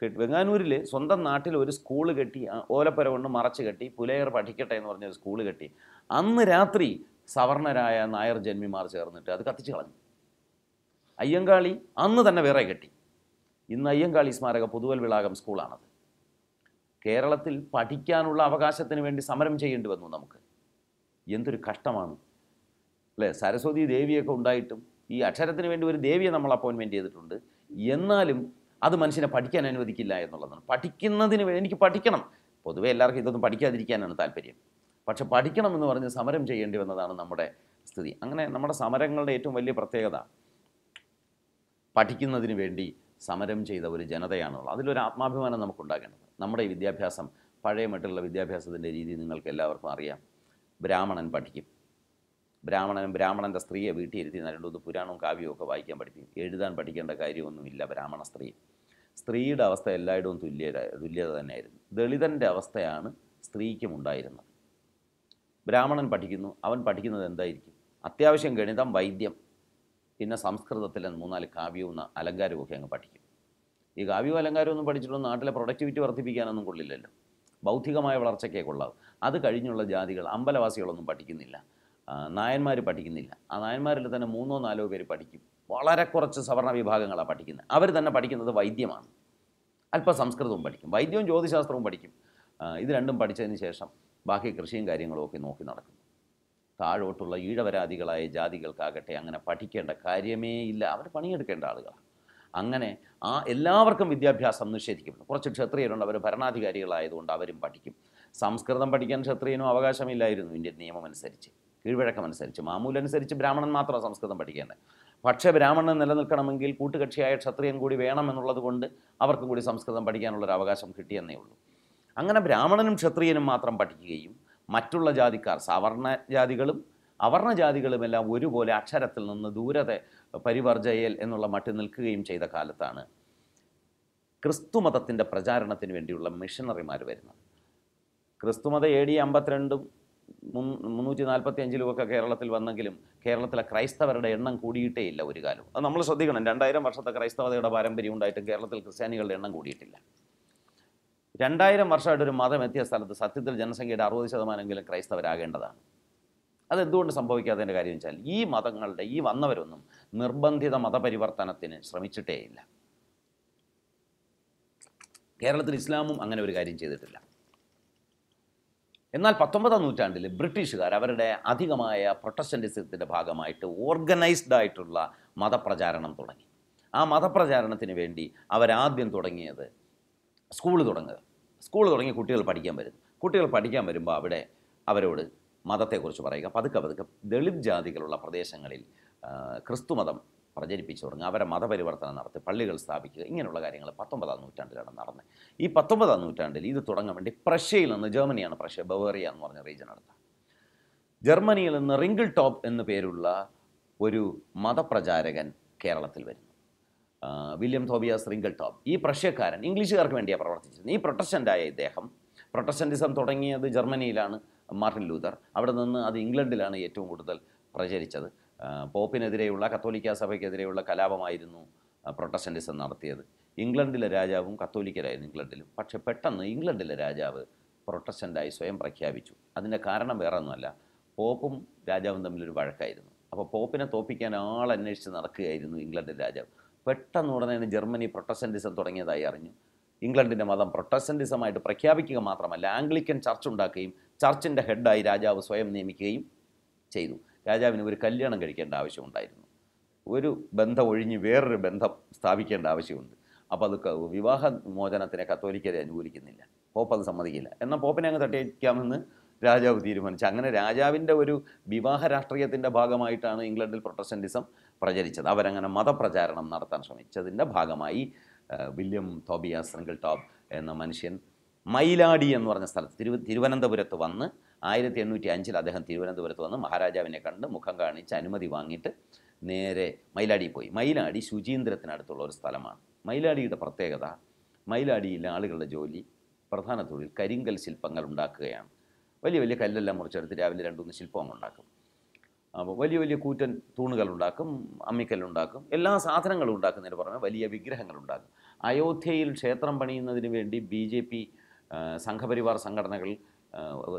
കെട്ടി വെങ്ങാനൂരിൽ സ്വന്തം നാട്ടിൽ ഒരു സ്കൂൾ കെട്ടി ഓലപ്പുര കൊണ്ട് മറച്ച് കെട്ടി പുലയർ പഠിക്കട്ടെ എന്ന് പറഞ്ഞൊരു സ്കൂൾ കെട്ടി അന്ന് രാത്രി സവർണരായ നായർ ജന്മിമാർ ചേർന്നിട്ട് അത് കത്തിച്ച് കളഞ്ഞു അയ്യങ്കാളി അന്ന് തന്നെ വേറെ കെട്ടി ഇന്ന് അയ്യങ്കാളി സ്മാരക പുതുവൽ വിളാകം സ്കൂളാണത് കേരളത്തിൽ പഠിക്കാനുള്ള അവകാശത്തിന് വേണ്ടി സമരം ചെയ്യേണ്ടി വന്നു നമുക്ക് എന്തൊരു കഷ്ടമാണ് അല്ലേ സരസ്വതി ദേവിയൊക്കെ ഉണ്ടായിട്ടും ഈ അക്ഷരത്തിന് വേണ്ടി ഒരു ദേവിയെ നമ്മൾ അപ്പോയിൻമെൻ്റ് ചെയ്തിട്ടുണ്ട് എന്നാലും അത് മനുഷ്യനെ പഠിക്കാൻ അനുവദിക്കില്ല എന്നുള്ളതാണ് പഠിക്കുന്നതിന് എനിക്ക് പഠിക്കണം പൊതുവേ എല്ലാവർക്കും ഇതൊന്നും പഠിക്കാതിരിക്കാനാണ് താല്പര്യം പക്ഷെ പഠിക്കണമെന്ന് പറഞ്ഞ് സമരം ചെയ്യേണ്ടി വന്നതാണ് നമ്മുടെ സ്ഥിതി അങ്ങനെ നമ്മുടെ സമരങ്ങളുടെ ഏറ്റവും വലിയ പ്രത്യേകത പഠിക്കുന്നതിന് വേണ്ടി സമരം ചെയ്ത ഒരു ജനതയാണുള്ളത് അതിലൊരു ആത്മാഭിമാനം നമുക്കുണ്ടാകേണ്ടത് നമ്മുടെ ഈ വിദ്യാഭ്യാസം പഴയ മറ്റുള്ള വിദ്യാഭ്യാസത്തിൻ്റെ രീതി നിങ്ങൾക്ക് എല്ലാവർക്കും അറിയാം ബ്രാഹ്മണൻ പഠിക്കും ബ്രാഹ്മണനും ബ്രാഹ്മണൻ്റെ സ്ത്രീയെ വീട്ടിൽ ഇരുത്തി നരണ്ടൂന്ന് പുരാണവും കാവ്യവും ഒക്കെ വായിക്കാൻ പഠിപ്പിക്കും എഴുതാൻ പഠിക്കേണ്ട കാര്യമൊന്നുമില്ല ബ്രാഹ്മണ സ്ത്രീ സ്ത്രീയുടെ അവസ്ഥ എല്ലായിടവും തുല്യ തുല്യത തന്നെയായിരുന്നു ദളിതൻ്റെ അവസ്ഥയാണ് സ്ത്രീക്കും ഉണ്ടായിരുന്നത് ബ്രാഹ്മണൻ പഠിക്കുന്നു അവൻ പഠിക്കുന്നത് എന്തായിരിക്കും അത്യാവശ്യം ഗണിതം വൈദ്യം പിന്നെ സംസ്കൃതത്തിൽ മൂന്നാല് കാവ്യവും അലങ്കാരവും ഒക്കെ അങ്ങ് പഠിക്കും ഈ കാവ്യവും അലങ്കാരവും ഒന്നും പഠിച്ചിട്ടൊന്നും നാട്ടിലെ പ്രൊഡക്ടിവിറ്റി വർദ്ധിപ്പിക്കാനൊന്നും കൊള്ളില്ലല്ലോ ബൗദ്ധികമായ വളർച്ചയ്ക്കേ കൊള്ളാവും അത് കഴിഞ്ഞുള്ള ജാതികൾ അമ്പലവാസികളൊന്നും പഠിക്കുന്നില്ല നായന്മാർ പഠിക്കുന്നില്ല ആ നായന്മാരിൽ തന്നെ മൂന്നോ നാലോ പേര് പഠിക്കും വളരെ കുറച്ച് സവർണ വിഭാഗങ്ങളാണ് പഠിക്കുന്നത് അവർ തന്നെ പഠിക്കുന്നത് വൈദ്യമാണ് അല്പ സംസ്കൃതവും പഠിക്കും വൈദ്യവും ജ്യോതിശാസ്ത്രവും പഠിക്കും ഇത് രണ്ടും പഠിച്ചതിന് ശേഷം ബാക്കി കൃഷിയും കാര്യങ്ങളുമൊക്കെ നോക്കി നടക്കുന്നു താഴോട്ടുള്ള ഈഴവരാധികളായ ജാതികൾക്കാകട്ടെ അങ്ങനെ പഠിക്കേണ്ട കാര്യമേ ഇല്ല അവർ പണിയെടുക്കേണ്ട ആളുകളാണ് അങ്ങനെ ആ എല്ലാവർക്കും വിദ്യാഭ്യാസം നിഷേധിക്കപ്പെടും കുറച്ച് ക്ഷത്രിയരുണ്ട് അവർ ഭരണാധികാരികളായതുകൊണ്ട് അവരും പഠിക്കും സംസ്കൃതം പഠിക്കാൻ ക്ഷത്രിയനും അവകാശമില്ലായിരുന്നു ഇന്ത്യൻ നിയമം അനുസരിച്ച് കീഴ്വഴക്കമനുസരിച്ച് മാമൂലനുസരിച്ച് ബ്രാഹ്മണൻ മാത്രമാണ് സംസ്കൃതം പഠിക്കേണ്ടത് പക്ഷേ ബ്രാഹ്മണൻ നിലനിൽക്കണമെങ്കിൽ കൂട്ടുകക്ഷിയായ ക്ഷത്രിയൻ കൂടി വേണമെന്നുള്ളത് കൊണ്ട് അവർക്കും കൂടി സംസ്കൃതം പഠിക്കാനുള്ളൊരു അവകാശം കിട്ടിയെന്നേ ഉള്ളൂ അങ്ങനെ ബ്രാഹ്മണനും ക്ഷത്രിയനും മാത്രം പഠിക്കുകയും മറ്റുള്ള ജാതിക്കാർ സവർണ ജാതികളും അവർണ ജാതികളുമെല്ലാം ഒരുപോലെ അക്ഷരത്തിൽ നിന്ന് ദൂരത്തെ പരിവർജയൽ എന്നുള്ള മട്ടിൽ നിൽക്കുകയും ചെയ്ത കാലത്താണ് ക്രിസ്തുമതത്തിൻ്റെ പ്രചാരണത്തിന് വേണ്ടിയുള്ള മിഷണറിമാർ വരുന്നത് ക്രിസ്തുമത എ ഡി അമ്പത്തിരണ്ടും മുന്നൂറ്റി നാൽപ്പത്തി അഞ്ചിലുമൊക്കെ കേരളത്തിൽ വന്നെങ്കിലും കേരളത്തിലെ ക്രൈസ്തവരുടെ എണ്ണം കൂടിയിട്ടേ ഇല്ല ഒരു കാലം അത് നമ്മൾ ശ്രദ്ധിക്കണം രണ്ടായിരം വർഷത്തെ ക്രൈസ്തവതയുടെ പാരമ്പര്യം ഉണ്ടായിട്ടും കേരളത്തിൽ ക്രിസ്ത്യാനികളുടെ എണ്ണം കൂടിയിട്ടില്ല രണ്ടായിരം വർഷമായിട്ടൊരു മതം എത്തിയ സ്ഥലത്ത് സത്യത്തിൽ ജനസംഖ്യയുടെ അറുപത് ശതമാനമെങ്കിലും ക്രൈസ്തവരാകേണ്ടതാണ് അതെന്തുകൊണ്ട് സംഭവിക്കാത്തതിൻ്റെ കാര്യം വെച്ചാൽ ഈ മതങ്ങളുടെ ഈ വന്നവരൊന്നും നിർബന്ധിത മതപരിവർത്തനത്തിന് ശ്രമിച്ചിട്ടേയില്ല കേരളത്തിൽ ഇസ്ലാമും അങ്ങനെ ഒരു കാര്യം ചെയ്തിട്ടില്ല എന്നാൽ പത്തൊമ്പതാം നൂറ്റാണ്ടിൽ ബ്രിട്ടീഷുകാർ അവരുടെ അധികമായ പ്രൊട്ടസ്റ്റൻറ്റിസത്തിൻ്റെ ഭാഗമായിട്ട് ഓർഗനൈസ്ഡ് ആയിട്ടുള്ള മതപ്രചാരണം തുടങ്ങി ആ മതപ്രചാരണത്തിന് വേണ്ടി അവരാദ്യം തുടങ്ങിയത് സ്കൂൾ തുടങ്ങുക സ്കൂൾ തുടങ്ങി കുട്ടികൾ പഠിക്കാൻ വരും കുട്ടികൾ പഠിക്കാൻ വരുമ്പോൾ അവിടെ അവരോട് മതത്തെക്കുറിച്ച് പറയുക പതുക്കെ പതുക്കെ ദളിത് ജാതികളുള്ള പ്രദേശങ്ങളിൽ ക്രിസ്തുമതം പ്രചരിപ്പിച്ചു തുടങ്ങുക അവരെ മതപരിവർത്തനം നടത്തി പള്ളികൾ സ്ഥാപിക്കുക ഇങ്ങനെയുള്ള കാര്യങ്ങൾ പത്തൊമ്പതാം നൂറ്റാണ്ടിലാണ് നടന്നത് ഈ പത്തൊമ്പതാം നൂറ്റാണ്ടിൽ ഇത് തുടങ്ങാൻ വേണ്ടി പ്രഷ്യയിൽ നിന്ന് ജർമ്മനിയാണ് പ്രഷ്യ ബവേറിയ എന്ന് പറഞ്ഞ റീജിയൻ അടുത്ത ജർമ്മനിയിൽ നിന്ന് റിങ്കിൾ ടോപ്പ് എന്നു പേരുള്ള ഒരു മതപ്രചാരകൻ കേരളത്തിൽ വരുന്നു വില്യം തോബിയാസ് റിങ്കിൾ ഈ പ്രഷ്യക്കാരൻ ഇംഗ്ലീഷുകാർക്ക് വേണ്ടിയാണ് പ്രവർത്തിച്ചിരുന്നത് ഈ പ്രൊട്ടസ്റ്റൻ്റായ ഇദ്ദേഹം പ്രൊട്ടസ്റ്റൻറ്റിസം തുടങ്ങിയത് ജർമ്മനിയിലാണ് മാർട്ടിൻ ലൂതർ അവിടെ നിന്ന് അത് ഇംഗ്ലണ്ടിലാണ് ഏറ്റവും കൂടുതൽ പ്രചരിച്ചത് പോപ്പിനെതിരെയുള്ള കത്തോലിക്ക സഭയ്ക്കെതിരെയുള്ള കലാപമായിരുന്നു പ്രൊട്ടസ്റ്റൻറ്റിസം നടത്തിയത് ഇംഗ്ലണ്ടിലെ രാജാവും കത്തോലിക്കരായിരുന്നു ഇംഗ്ലണ്ടിലും പക്ഷേ പെട്ടെന്ന് ഇംഗ്ലണ്ടിലെ രാജാവ് പ്രൊട്ടസ്റ്റൻ്റായി സ്വയം പ്രഖ്യാപിച്ചു അതിൻ്റെ കാരണം വേറെ ഒന്നുമല്ല പോപ്പും രാജാവും തമ്മിലൊരു വഴക്കായിരുന്നു അപ്പോൾ പോപ്പിനെ തോപ്പിക്കാൻ ആൾ അന്വേഷിച്ച് നടക്കുകയായിരുന്നു ഇംഗ്ലണ്ടിലെ രാജാവ് പെട്ടെന്ന് ഉടനെ ജർമ്മനി പ്രൊട്ടസ്റ്റന്റിസം തുടങ്ങിയതായി അറിഞ്ഞു ഇംഗ്ലണ്ടിൻ്റെ മതം പ്രൊട്ടസ്റ്റൻറ്റിസമായിട്ട് പ്രഖ്യാപിക്കുക മാത്രമല്ല ആംഗ്ലിക്കൻ ചർച്ച് ഉണ്ടാക്കുകയും ചർച്ചിൻ്റെ ഹെഡായി രാജാവ് സ്വയം നിയമിക്കുകയും ചെയ്തു രാജാവിന് ഒരു കല്യാണം കഴിക്കേണ്ട ആവശ്യമുണ്ടായിരുന്നു ഒരു ബന്ധം ഒഴിഞ്ഞ് വേറൊരു ബന്ധം സ്ഥാപിക്കേണ്ട ആവശ്യമുണ്ട് അപ്പോൾ അത് വിവാഹ മോചനത്തിനെ കത്തോലിക്കരെ അനുകൂലിക്കുന്നില്ല പോപ്പ് അത് സമ്മതിക്കില്ല എന്നാൽ പോപ്പിനെ അങ്ങ് തട്ടിയേക്കാമെന്ന് രാജാവ് തീരുമാനിച്ചു അങ്ങനെ രാജാവിൻ്റെ ഒരു വിവാഹ രാഷ്ട്രീയത്തിൻ്റെ ഭാഗമായിട്ടാണ് ഇംഗ്ലണ്ടിൽ പ്രൊട്ടസ്റ്റൻറ്റിസം പ്രചരിച്ചത് അവരങ്ങനെ മതപ്രചാരണം നടത്താൻ ശ്രമിച്ചതിൻ്റെ ഭാഗമായി വില്യം തോബിയാസ് റിങ്കിൾടോപ്പ് എന്ന മനുഷ്യൻ മൈലാടി എന്ന് പറഞ്ഞ സ്ഥലത്ത് തിരു തിരുവനന്തപുരത്ത് വന്ന് ആയിരത്തി എണ്ണൂറ്റി അഞ്ചിൽ അദ്ദേഹം തിരുവനന്തപുരത്ത് വന്ന് മഹാരാജാവിനെ കണ്ട് മുഖം കാണിച്ച് അനുമതി വാങ്ങിയിട്ട് നേരെ മൈലാടി പോയി മൈലാടി ശുചീന്ദ്രത്തിനടുത്തുള്ള ഒരു സ്ഥലമാണ് മൈലാടിയുടെ പ്രത്യേകത മൈലാടിയിലെ ആളുകളുടെ ജോലി പ്രധാന തൊഴിൽ കരിങ്കൽ ശില്പങ്ങൾ ഉണ്ടാക്കുകയാണ് വലിയ വലിയ കല്ലെല്ലാം മുറിച്ചെടുത്ത് രാവിലെ രണ്ടുമൂന്ന് ശില്പം ഉണ്ടാക്കും അപ്പോൾ വലിയ വലിയ കൂറ്റൻ തൂണുകളുണ്ടാക്കും അമ്മിക്കല്ലുണ്ടാക്കും എല്ലാ സാധനങ്ങളും ഉണ്ടാക്കുന്നതിന് പുറമെ വലിയ വിഗ്രഹങ്ങളുണ്ടാക്കും അയോധ്യയിൽ ക്ഷേത്രം പണിയുന്നതിന് വേണ്ടി ബി ജെ പി സംഘപരിവാർ സംഘടനകൾ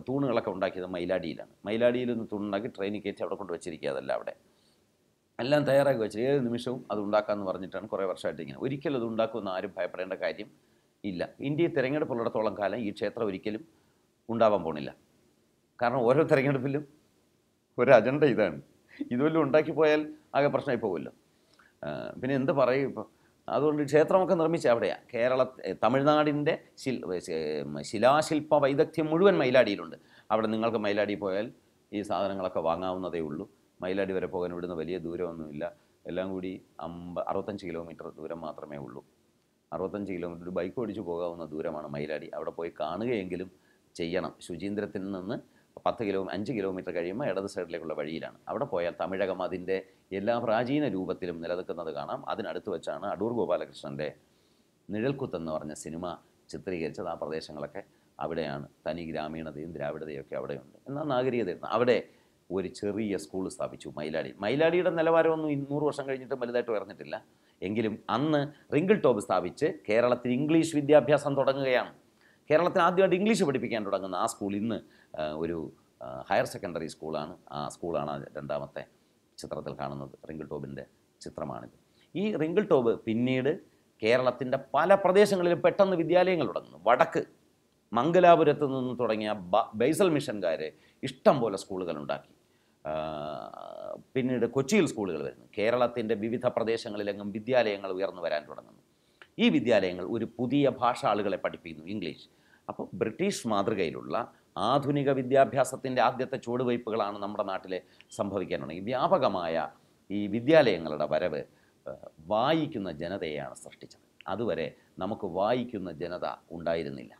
തൂണുകളൊക്കെ ഉണ്ടാക്കിയത് മൈലാടിയിലാണ് മൈലാടിയിൽ നിന്ന് തൂണുണ്ടാക്കി ട്രെയിനിൽ കയറ്റി അവിടെ കൊണ്ട് വെച്ചിരിക്കുകയതല്ല അവിടെ എല്ലാം തയ്യാറാക്കി വെച്ചത് ഏത് നിമിഷവും അത് ഉണ്ടാക്കാമെന്ന് പറഞ്ഞിട്ടാണ് കുറേ വർഷമായിട്ട് ഇങ്ങനെ ഒരിക്കലും അത് ഉണ്ടാക്കുമെന്ന് ആരും ഭയപ്പെടേണ്ട കാര്യം ഇല്ല ഇന്ത്യയിൽ തിരഞ്ഞെടുപ്പുള്ളിടത്തോളം കാലം ഈ ക്ഷേത്രം ഒരിക്കലും ഉണ്ടാവാൻ പോണില്ല കാരണം ഓരോ തിരഞ്ഞെടുപ്പിലും ഒരു അജണ്ട ഇതാണ് ഇതുവല്ലോ ഉണ്ടാക്കി പോയാൽ ആകെ പ്രശ്നമായി പോകുമല്ലോ പിന്നെ എന്ത് പറയും ഇപ്പോൾ അതുകൊണ്ട് ക്ഷേത്രമൊക്കെ നിർമ്മിച്ച അവിടെയാണ് കേരള തമിഴ്നാടിൻ്റെ ശിൽ ശിലാശില്പ വൈദഗ്ധ്യം മുഴുവൻ മൈലാടിയിലുണ്ട് അവിടെ നിങ്ങൾക്ക് മൈലാടി പോയാൽ ഈ സാധനങ്ങളൊക്കെ വാങ്ങാവുന്നതേ ഉള്ളൂ മൈലാടി വരെ പോകാൻ ഇവിടുന്ന് വലിയ ദൂരമൊന്നുമില്ല എല്ലാം കൂടി അമ്പ അറുപത്തഞ്ച് കിലോമീറ്റർ ദൂരം മാത്രമേ ഉള്ളൂ അറുപത്തഞ്ച് കിലോമീറ്റർ ഒരു ബൈക്ക് ഓടിച്ച് പോകാവുന്ന ദൂരമാണ് മൈലാടി അവിടെ പോയി കാണുകയെങ്കിലും ചെയ്യണം ശുചീന്ദ്രത്തിൽ നിന്ന് പത്ത് കിലോ അഞ്ച് കിലോമീറ്റർ കഴിയുമ്പോൾ ഇടത് സൈഡിലേക്കുള്ള വഴിയിലാണ് അവിടെ പോയാൽ തമിഴകം അതിൻ്റെ എല്ലാ പ്രാചീന രൂപത്തിലും നിലനിൽക്കുന്നത് കാണാം അതിനടുത്ത് വെച്ചാണ് അടൂർ ഗോപാലകൃഷ്ണൻ്റെ നിഴൽക്കുത്തെന്ന് പറഞ്ഞ സിനിമ ചിത്രീകരിച്ചത് ആ പ്രദേശങ്ങളൊക്കെ അവിടെയാണ് തനി ഗ്രാമീണതയും ഒക്കെ അവിടെയുണ്ട് എന്നാൽ നാഗരികതയായിരുന്നു അവിടെ ഒരു ചെറിയ സ്കൂൾ സ്ഥാപിച്ചു മൈലാടി മൈലാടിയുടെ നിലവാരമൊന്നും ഇന്നൂറ് വർഷം കഴിഞ്ഞിട്ടും വലുതായിട്ട് ഉയർന്നിട്ടില്ല എങ്കിലും അന്ന് റിങ്കിൾ ടോപ്പ് സ്ഥാപിച്ച് കേരളത്തിൽ ഇംഗ്ലീഷ് വിദ്യാഭ്യാസം തുടങ്ങുകയാണ് കേരളത്തിൽ ആദ്യമായിട്ട് ഇംഗ്ലീഷ് പഠിപ്പിക്കാൻ തുടങ്ങുന്ന ആ സ്കൂൾ ഇന്ന് ഒരു ഹയർ സെക്കൻഡറി സ്കൂളാണ് ആ സ്കൂളാണ് രണ്ടാമത്തെ ചിത്രത്തിൽ കാണുന്നത് റിങ്കിൾ ടോബിൻ്റെ ചിത്രമാണിത് ഈ റിങ്കിൾ ടോബ് പിന്നീട് കേരളത്തിൻ്റെ പല പ്രദേശങ്ങളിലും പെട്ടെന്ന് വിദ്യാലയങ്ങൾ തുടങ്ങുന്നു വടക്ക് മംഗലാപുരത്ത് നിന്ന് തുടങ്ങിയ ബൈസൽ മിഷൻകാർ ഇഷ്ടം പോലെ സ്കൂളുകൾ ഉണ്ടാക്കി പിന്നീട് കൊച്ചിയിൽ സ്കൂളുകൾ വരുന്നു കേരളത്തിൻ്റെ വിവിധ പ്രദേശങ്ങളിലെങ്ങും വിദ്യാലയങ്ങൾ ഉയർന്നു വരാൻ തുടങ്ങുന്നു ഈ വിദ്യാലയങ്ങൾ ഒരു പുതിയ ഭാഷ ആളുകളെ പഠിപ്പിക്കുന്നു ഇംഗ്ലീഷ് അപ്പോൾ ബ്രിട്ടീഷ് മാതൃകയിലുള്ള ആധുനിക വിദ്യാഭ്യാസത്തിൻ്റെ ആദ്യത്തെ ചുവടുവയ്പ്പുകളാണ് നമ്മുടെ നാട്ടിൽ സംഭവിക്കാനാണ് ഈ വ്യാപകമായ ഈ വിദ്യാലയങ്ങളുടെ വരവ് വായിക്കുന്ന ജനതയെയാണ് സൃഷ്ടിച്ചത് അതുവരെ നമുക്ക് വായിക്കുന്ന ജനത ഉണ്ടായിരുന്നില്ല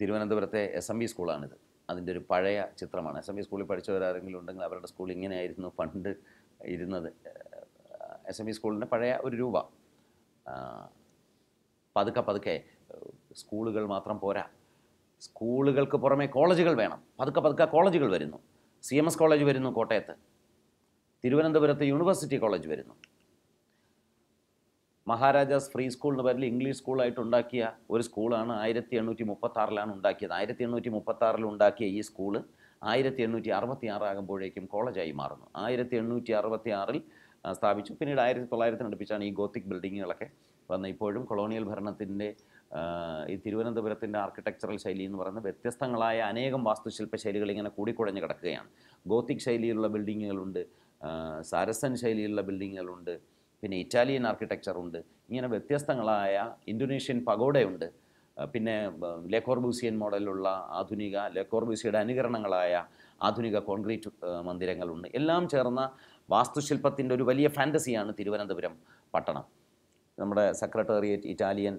തിരുവനന്തപുരത്തെ എസ് എം ബി സ്കൂളാണിത് അതിൻ്റെ ഒരു പഴയ ചിത്രമാണ് എസ് എം ബി സ്കൂളിൽ പഠിച്ചവരാരെങ്കിലും ഉണ്ടെങ്കിൽ അവരുടെ സ്കൂൾ ഇങ്ങനെയായിരുന്നു പണ്ട് ഇരുന്നത് എസ് എം ഇ e സ്കൂളിൻ്റെ പഴയ ഒരു രൂപ പതുക്കെ പതുക്കെ സ്കൂളുകൾ മാത്രം പോരാ സ്കൂളുകൾക്ക് പുറമേ കോളേജുകൾ വേണം പതുക്കെ പതുക്കെ കോളേജുകൾ വരുന്നു സി എം എസ് കോളേജ് വരുന്നു കോട്ടയത്ത് തിരുവനന്തപുരത്ത് യൂണിവേഴ്സിറ്റി കോളേജ് വരുന്നു മഹാരാജാസ് ഫ്രീ സ്കൂൾ എന്ന് പേരിൽ ഇംഗ്ലീഷ് സ്കൂളായിട്ട് ഉണ്ടാക്കിയ ഒരു സ്കൂളാണ് ആയിരത്തി എണ്ണൂറ്റി മുപ്പത്താറിലാണ് ഉണ്ടാക്കിയത് ആയിരത്തി എണ്ണൂറ്റി മുപ്പത്താറിൽ ഉണ്ടാക്കിയ ഈ സ്കൂള് ആയിരത്തി എണ്ണൂറ്റി അറുപത്തി ആറാകുമ്പോഴേക്കും കോളേജായി മാറുന്നു ആയിരത്തി എണ്ണൂറ്റി അറുപത്തി ആറിൽ സ്ഥാപിച്ചു പിന്നീട് ആയിരത്തി തൊള്ളായിരത്തിന് അടുപ്പിച്ചാണ് ഈ ഗോത്തിക് ബിൽഡിങ്ങുകളൊക്കെ വന്ന് ഇപ്പോഴും കൊളോണിയൽ ഭരണത്തിൻ്റെ ഈ തിരുവനന്തപുരത്തിൻ്റെ ആർക്കിടെക്ചറൽ ശൈലി എന്ന് പറയുന്ന വ്യത്യസ്തങ്ങളായ അനേകം വാസ്തുശില്പ ശൈലികൾ ഇങ്ങനെ കൂടിക്കുഴഞ്ഞ് കിടക്കുകയാണ് ഗോത്തിക് ശൈലിയിലുള്ള ബിൽഡിങ്ങുകളുണ്ട് സാരസൻ ശൈലിയിലുള്ള ബിൽഡിങ്ങുകളുണ്ട് പിന്നെ ഇറ്റാലിയൻ ആർക്കിടെക്ചർ ഉണ്ട് ഇങ്ങനെ വ്യത്യസ്തങ്ങളായ ഇന്തോനേഷ്യൻ പഗോഡയുണ്ട് പിന്നെ ലെക്കോർബൂസിയൻ മോഡലിലുള്ള ആധുനിക ലെക്കോർബൂസിയുടെ അനുകരണങ്ങളായ ആധുനിക കോൺക്രീറ്റ് മന്ദിരങ്ങളുണ്ട് എല്ലാം ചേർന്ന വാസ്തുശില്പത്തിൻ്റെ ഒരു വലിയ ഫാൻറ്റസിയാണ് തിരുവനന്തപുരം പട്ടണം നമ്മുടെ സെക്രട്ടേറിയറ്റ് ഇറ്റാലിയൻ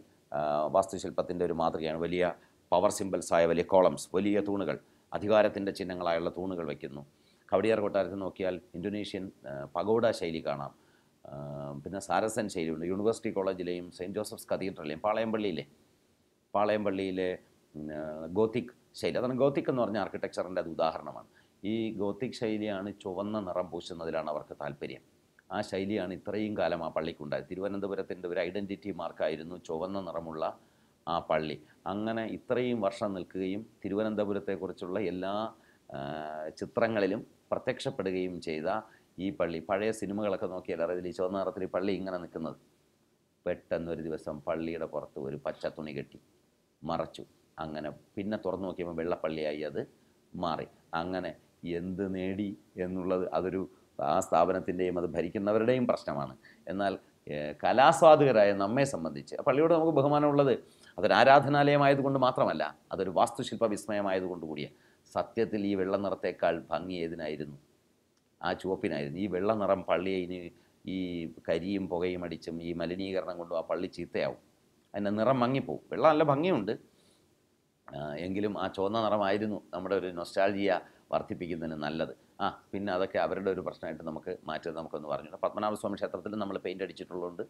വാസ്തുശില്പത്തിൻ്റെ ഒരു മാതൃകയാണ് വലിയ പവർ സിമ്പിൾസായ വലിയ കോളംസ് വലിയ തൂണുകൾ അധികാരത്തിൻ്റെ ചിഹ്നങ്ങളായുള്ള തൂണുകൾ വയ്ക്കുന്നു കവടിയാർ കൊട്ടാരത്തിൽ നോക്കിയാൽ ഇന്തോനേഷ്യൻ പഗോഡ ശൈലി കാണാം പിന്നെ സാരസൻ ശൈലിയുണ്ട് യൂണിവേഴ്സിറ്റി കോളേജിലെയും സെൻറ്റ് ജോസഫ്സ് കത്തീഡ്രലിലെയും പാളയംപള്ളിയിലെ പാളയംപള്ളിയിലെ ഗോത്തിക് ശൈലി അതാണ് ഗോത്തിക് എന്ന് പറഞ്ഞ ആർക്കിടെക്ചറിൻ്റെ അത് ഉദാഹരണമാണ് ഈ ഗോത്തിക് ശൈലിയാണ് ചുവന്ന നിറം പൂശുന്നതിലാണ് അവർക്ക് താല്പര്യം ആ ശൈലിയാണ് ഇത്രയും കാലം ആ പള്ളിക്കുണ്ടായത് തിരുവനന്തപുരത്തിൻ്റെ ഒരു ഐഡൻറ്റിറ്റി മാർക്കായിരുന്നു ചുവന്ന നിറമുള്ള ആ പള്ളി അങ്ങനെ ഇത്രയും വർഷം നിൽക്കുകയും തിരുവനന്തപുരത്തെക്കുറിച്ചുള്ള എല്ലാ ചിത്രങ്ങളിലും പ്രത്യക്ഷപ്പെടുകയും ചെയ്ത ഈ പള്ളി പഴയ സിനിമകളൊക്കെ നോക്കിയാൽ അറിയതിൽ ഈ ചുവന്ന നിറത്തിൽ പള്ളി ഇങ്ങനെ നിൽക്കുന്നത് പെട്ടെന്നൊരു ദിവസം പള്ളിയുടെ പുറത്ത് ഒരു പച്ച തുണി കെട്ടി മറച്ചു അങ്ങനെ പിന്നെ തുറന്നു നോക്കിയപ്പോൾ വെള്ളപ്പള്ളിയായി അത് മാറി അങ്ങനെ എന്ത് നേടി എന്നുള്ളത് അതൊരു ആ സ്ഥാപനത്തിൻ്റെയും അത് ഭരിക്കുന്നവരുടെയും പ്രശ്നമാണ് എന്നാൽ കലാസ്വാദകരായ നമ്മെ സംബന്ധിച്ച് പള്ളിയോട് നമുക്ക് ബഹുമാനമുള്ളത് അതൊരു ആരാധനാലയമായതുകൊണ്ട് മാത്രമല്ല അതൊരു വാസ്തുശില്പ വിസ്മയമായതുകൊണ്ട് കൂടിയ സത്യത്തിൽ ഈ വെള്ള നിറത്തേക്കാൾ ഭംഗി ഏതിനായിരുന്നു ആ ചുവപ്പിനായിരുന്നു ഈ വെള്ള നിറം പള്ളിയെ ഇനി ഈ കരിയും പുകയും അടിച്ചും ഈ മലിനീകരണം കൊണ്ടും ആ പള്ളി ചീത്തയാവും അതിൻ്റെ നിറം മങ്ങിപ്പോവും വെള്ളം നല്ല ഭംഗിയുണ്ട് എങ്കിലും ആ ചുവന്ന നിറമായിരുന്നു നമ്മുടെ ഒരു നൊസ്റ്റാൾജിയ വർദ്ധിപ്പിക്കുന്നതിന് നല്ലത് ആ പിന്നെ അതൊക്കെ അവരുടെ ഒരു പ്രശ്നമായിട്ട് നമുക്ക് മാറ്റി നമുക്കൊന്ന് പറഞ്ഞു പത്മനാഭസ്വാമി ക്ഷേത്രത്തിൽ നമ്മൾ പെയിൻ്റ് അടിച്ചിട്ടുള്ളതുകൊണ്ട്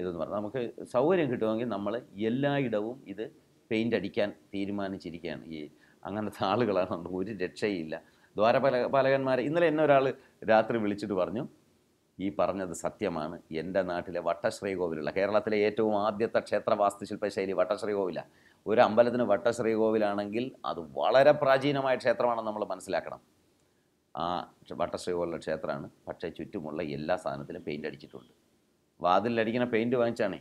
ഇതെന്ന് പറഞ്ഞു നമുക്ക് സൗകര്യം കിട്ടുമെങ്കിൽ നമ്മൾ എല്ലായിടവും ഇത് പെയിൻ്റ് അടിക്കാൻ തീരുമാനിച്ചിരിക്കുകയാണ് ഈ അങ്ങനത്തെ ആളുകളാണ് നമുക്ക് ഒരു രക്ഷയില്ല ദ്വാരപാല പാലകന്മാരെ ഇന്നലെ എന്നെ ഒരാൾ രാത്രി വിളിച്ചിട്ട് പറഞ്ഞു ഈ പറഞ്ഞത് സത്യമാണ് എൻ്റെ നാട്ടിലെ വട്ടശ്രീകോവിലുള്ള കേരളത്തിലെ ഏറ്റവും ആദ്യത്തെ ക്ഷേത്ര വാസ്തുശില്പശൈലി വട്ടശ്രീകോവിലാണ് ഒരു അമ്പലത്തിന് വട്ടശ്രീകോവിലാണെങ്കിൽ അത് വളരെ പ്രാചീനമായ ക്ഷേത്രമാണെന്ന് നമ്മൾ മനസ്സിലാക്കണം ആ വട്ടശ്രീകോവിലുള്ള ക്ഷേത്രമാണ് പക്ഷേ ചുറ്റുമുള്ള എല്ലാ സാധനത്തിലും പെയിൻ്റ് അടിച്ചിട്ടുണ്ട് വാതിലടിക്കുന്ന പെയിൻറ് വാങ്ങിച്ചാണ്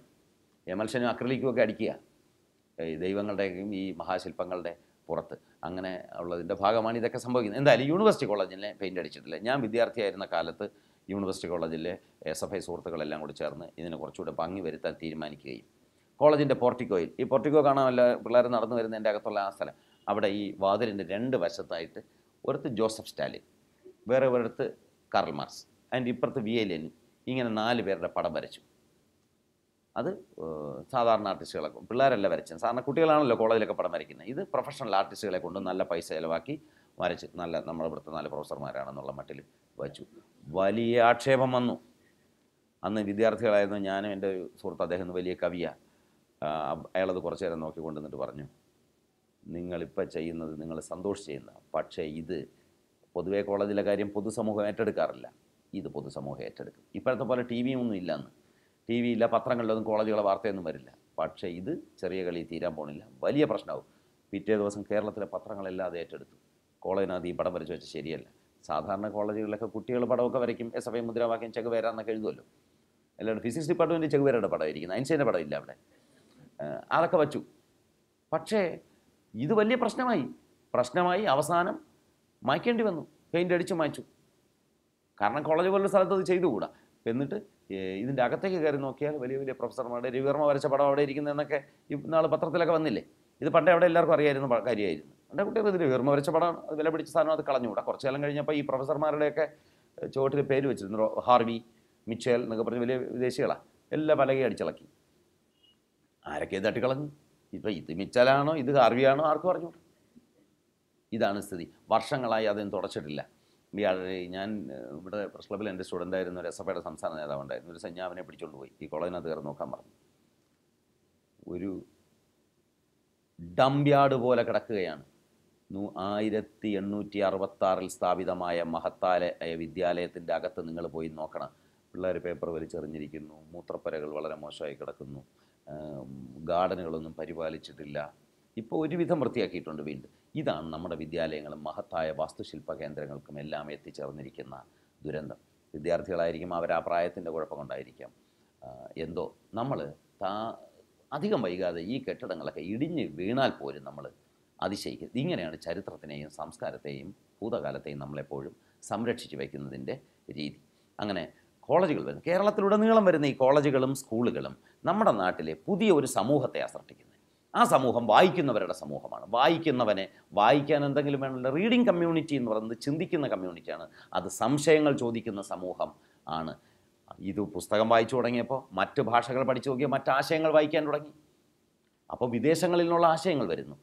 എമൽഷനും അക്രലിക്കും ഒക്കെ അടിക്കുക ദൈവങ്ങളുടെയും ഈ മഹാശില്പങ്ങളുടെ പുറത്ത് അങ്ങനെ ഉള്ളതിൻ്റെ ഭാഗമാണ് ഇതൊക്കെ സംഭവിക്കുന്നത് എന്തായാലും യൂണിവേഴ്സിറ്റി കോളേജിനെ പെയിൻ്റ് അടിച്ചിട്ടില്ല ഞാൻ വിദ്യാർത്ഥിയായിരുന്ന കാലത്ത് യൂണിവേഴ്സിറ്റി കോളേജിലെ എസ് എഫ് ഐ സുഹൃത്തുക്കളെല്ലാം കൂടി ചേർന്ന് ഇതിനെ കുറച്ചുകൂടെ ഭംഗി വരുത്താൻ തീരുമാനിക്കുകയും കോളേജിൻ്റെ പോർട്ടിക്കോയിൽ ഈ പോർട്ടിക്കോ കാണാമല്ല പിള്ളേർ നടന്നു വരുന്നതിൻ്റെ അകത്തുള്ള ആ സ്ഥലം അവിടെ ഈ വാതിലിൻ്റെ രണ്ട് വശത്തായിട്ട് ഒരിടത്ത് ജോസഫ് സ്റ്റാലിൻ വേറെ ഒരിടത്ത് കാർൽ മാർക്സ് ആൻഡ് ഇപ്പുറത്ത് വി എ ലെനിൻ ഇങ്ങനെ നാല് പേരുടെ പടം വരച്ചു അത് സാധാരണ ആർട്ടിസ്റ്റുകളെ പിള്ളേരല്ല വരച്ചത് സാധാരണ കുട്ടികളാണല്ലോ കോളേജിലൊക്കെ പടം വരയ്ക്കുന്നത് ഇത് പ്രൊഫഷണൽ ആർട്ടിസ്റ്റുകളെ കൊണ്ട് നല്ല പൈസ ചിലവാക്കി വരച്ച് നല്ല നമ്മുടെ ഇവിടുത്തെ നല്ല പ്രൊഫസർമാരാണെന്നുള്ള മട്ടിൽ വച്ചു വലിയ ആക്ഷേപം വന്നു അന്ന് വിദ്യാർത്ഥികളായിരുന്നു ഞാനും എൻ്റെ സുഹൃത്ത് അദ്ദേഹം വലിയ കവിയാണ് അയാളത് കുറച്ചു നേരം നോക്കിക്കൊണ്ട് നിന്നിട്ട് പറഞ്ഞു നിങ്ങളിപ്പോൾ ചെയ്യുന്നത് നിങ്ങൾ സന്തോഷിച്ച് ചെയ്യുന്ന പക്ഷേ ഇത് പൊതുവേ കോളേജിലെ കാര്യം പൊതുസമൂഹം ഏറ്റെടുക്കാറില്ല ഇത് പൊതുസമൂഹം ഏറ്റെടുക്കും ഇപ്പോഴത്തെ പോലെ ടി ഒന്നും ഇല്ലെന്ന് ടി വി ഇല്ല പത്രങ്ങളിലൊന്നും കോളേജുകളെ വാർത്തയൊന്നും വരില്ല പക്ഷേ ഇത് ചെറിയ കളി തീരാൻ പോണില്ല വലിയ പ്രശ്നമാവും പിറ്റേ ദിവസം കേരളത്തിലെ പത്രങ്ങളെല്ലാം അത് ഏറ്റെടുത്തു കോളേജിനകത്ത് ഈ പടം വരച്ച് വെച്ചാൽ ശരിയല്ല സാധാരണ കോളേജുകളിലൊക്കെ കുട്ടികൾ പടമൊക്കെ വരയ്ക്കും എസ് എഫ് ഐ മുദ്രാവാക്യം ചെക്ക് എന്നൊക്കെ എഴുതുമല്ലോ അല്ലാണ്ട് ഫിസിക്സ് ഡിപ്പാർട്ട്മെൻറ്റ് ചെകുവേരയുടെ പടം ഇരിക്കുന്നത് ഐൻസ്റ്റൈൻ്റെ പടം ഇല്ല അവിടെ അതൊക്കെ വച്ചു പക്ഷേ ഇത് വലിയ പ്രശ്നമായി പ്രശ്നമായി അവസാനം മായ്ക്കേണ്ടി വന്നു പെയിൻ്റ് അടിച്ച് മായ്ച്ചു കാരണം കോളേജ് പോലുള്ള സ്ഥലത്ത് അത് ചെയ്തുകൂടാ എന്നിട്ട് ഇതിൻ്റെ അകത്തേക്ക് കയറി നോക്കിയാൽ വലിയ വലിയ പ്രൊഫസർമാരുടെ രവിവർമ്മ വരച്ച പടം അവിടെ ഇരിക്കുന്നതെന്നൊക്കെ നാൾ പത്രത്തിലൊക്കെ വന്നില്ലേ ഇത് പണ്ടേ അവിടെ എല്ലാവർക്കും അറിയായിരുന്നു കാര്യമായിരുന്നു എൻ്റെ കുട്ടികൾ ഇതിൽ വിവർമ്മ വരച്ച പടം അത് വില പിടിച്ച സാധനം അത് കളഞ്ഞുകൂടാ കുറച്ച് കാലം കഴിഞ്ഞപ്പോൾ ഈ പ്രൊഫസർമാരുടെയൊക്കെ ചുവട്ടിൽ പേര് വെച്ചിരുന്നു ഹാർവി മിച്ചേൽ എന്നൊക്കെ പറഞ്ഞ് വലിയ വിദേശികളാണ് എല്ലാം പലകയും അടിച്ചിളക്കി ആരൊക്കെ തട്ടിക്കളഞ്ഞു ഇപ്പം ഇത് മിച്ചലാണോ ഇത് കാർവിയാണോ ആർക്കും പറഞ്ഞു ഇതാണ് സ്ഥിതി വർഷങ്ങളായി അതൊന്നും തുടച്ചിട്ടില്ല ഇയാളെ ഞാൻ ഇവിടെ പ്രസ് ക്ലബിൽ എൻ്റെ സ്റ്റുഡൻ്റ് ആയിരുന്നു ഒരു എസ് എഫ് ഐയുടെ സംസ്ഥാന ഒരു സഞ്ജാവിനെ പിടിച്ചുകൊണ്ട് പോയി ഈ കോളേജിനകത്ത് കയറി നോക്കാൻ പറഞ്ഞു ഒരു ഡംയാർഡ് പോലെ കിടക്കുകയാണ് ആയിരത്തി എണ്ണൂറ്റി അറുപത്താറിൽ സ്ഥാപിതമായ മഹത്തായ വിദ്യാലയത്തിൻ്റെ അകത്ത് നിങ്ങൾ പോയി നോക്കണം പിള്ളേർ പേപ്പർ വലിച്ചെറിഞ്ഞിരിക്കുന്നു മൂത്രപ്പരകൾ വളരെ മോശമായി കിടക്കുന്നു ഗാർഡനുകളൊന്നും പരിപാലിച്ചിട്ടില്ല ഇപ്പോൾ ഒരുവിധം വൃത്തിയാക്കിയിട്ടുണ്ട് വീണ്ടും ഇതാണ് നമ്മുടെ വിദ്യാലയങ്ങളും മഹത്തായ വാസ്തുശില്പ കേന്ദ്രങ്ങൾക്കും എല്ലാം എത്തിച്ചേർന്നിരിക്കുന്ന ദുരന്തം വിദ്യാർത്ഥികളായിരിക്കും അവർ ആ പ്രായത്തിൻ്റെ കുഴപ്പം കൊണ്ടായിരിക്കാം എന്തോ നമ്മൾ താ അധികം വൈകാതെ ഈ കെട്ടിടങ്ങളൊക്കെ ഇടിഞ്ഞ് വീണാൽ പോലും നമ്മൾ അതിശയിക്കും ഇങ്ങനെയാണ് ചരിത്രത്തിനെയും സംസ്കാരത്തെയും ഭൂതകാലത്തെയും നമ്മളെപ്പോഴും സംരക്ഷിച്ചു വയ്ക്കുന്നതിൻ്റെ രീതി അങ്ങനെ കോളേജുകൾ വരുന്നത് കേരളത്തിലുടനീളം വരുന്ന ഈ കോളേജുകളും സ്കൂളുകളും നമ്മുടെ നാട്ടിലെ പുതിയ ഒരു സമൂഹത്തെ ആസർട്ടിക്കുന്നത് ആ സമൂഹം വായിക്കുന്നവരുടെ സമൂഹമാണ് വായിക്കുന്നവനെ വായിക്കാൻ എന്തെങ്കിലും വേണമല്ലോ റീഡിംഗ് കമ്മ്യൂണിറ്റി എന്ന് പറയുന്നത് ചിന്തിക്കുന്ന കമ്മ്യൂണിറ്റിയാണ് അത് സംശയങ്ങൾ ചോദിക്കുന്ന സമൂഹം ആണ് ഇത് പുസ്തകം വായിച്ചു തുടങ്ങിയപ്പോൾ മറ്റ് ഭാഷകൾ പഠിച്ചു നോക്കിയ മറ്റ് ആശയങ്ങൾ വായിക്കാൻ തുടങ്ങി അപ്പോൾ വിദേശങ്ങളിൽ നിന്നുള്ള ആശയങ്ങൾ വരുന്നു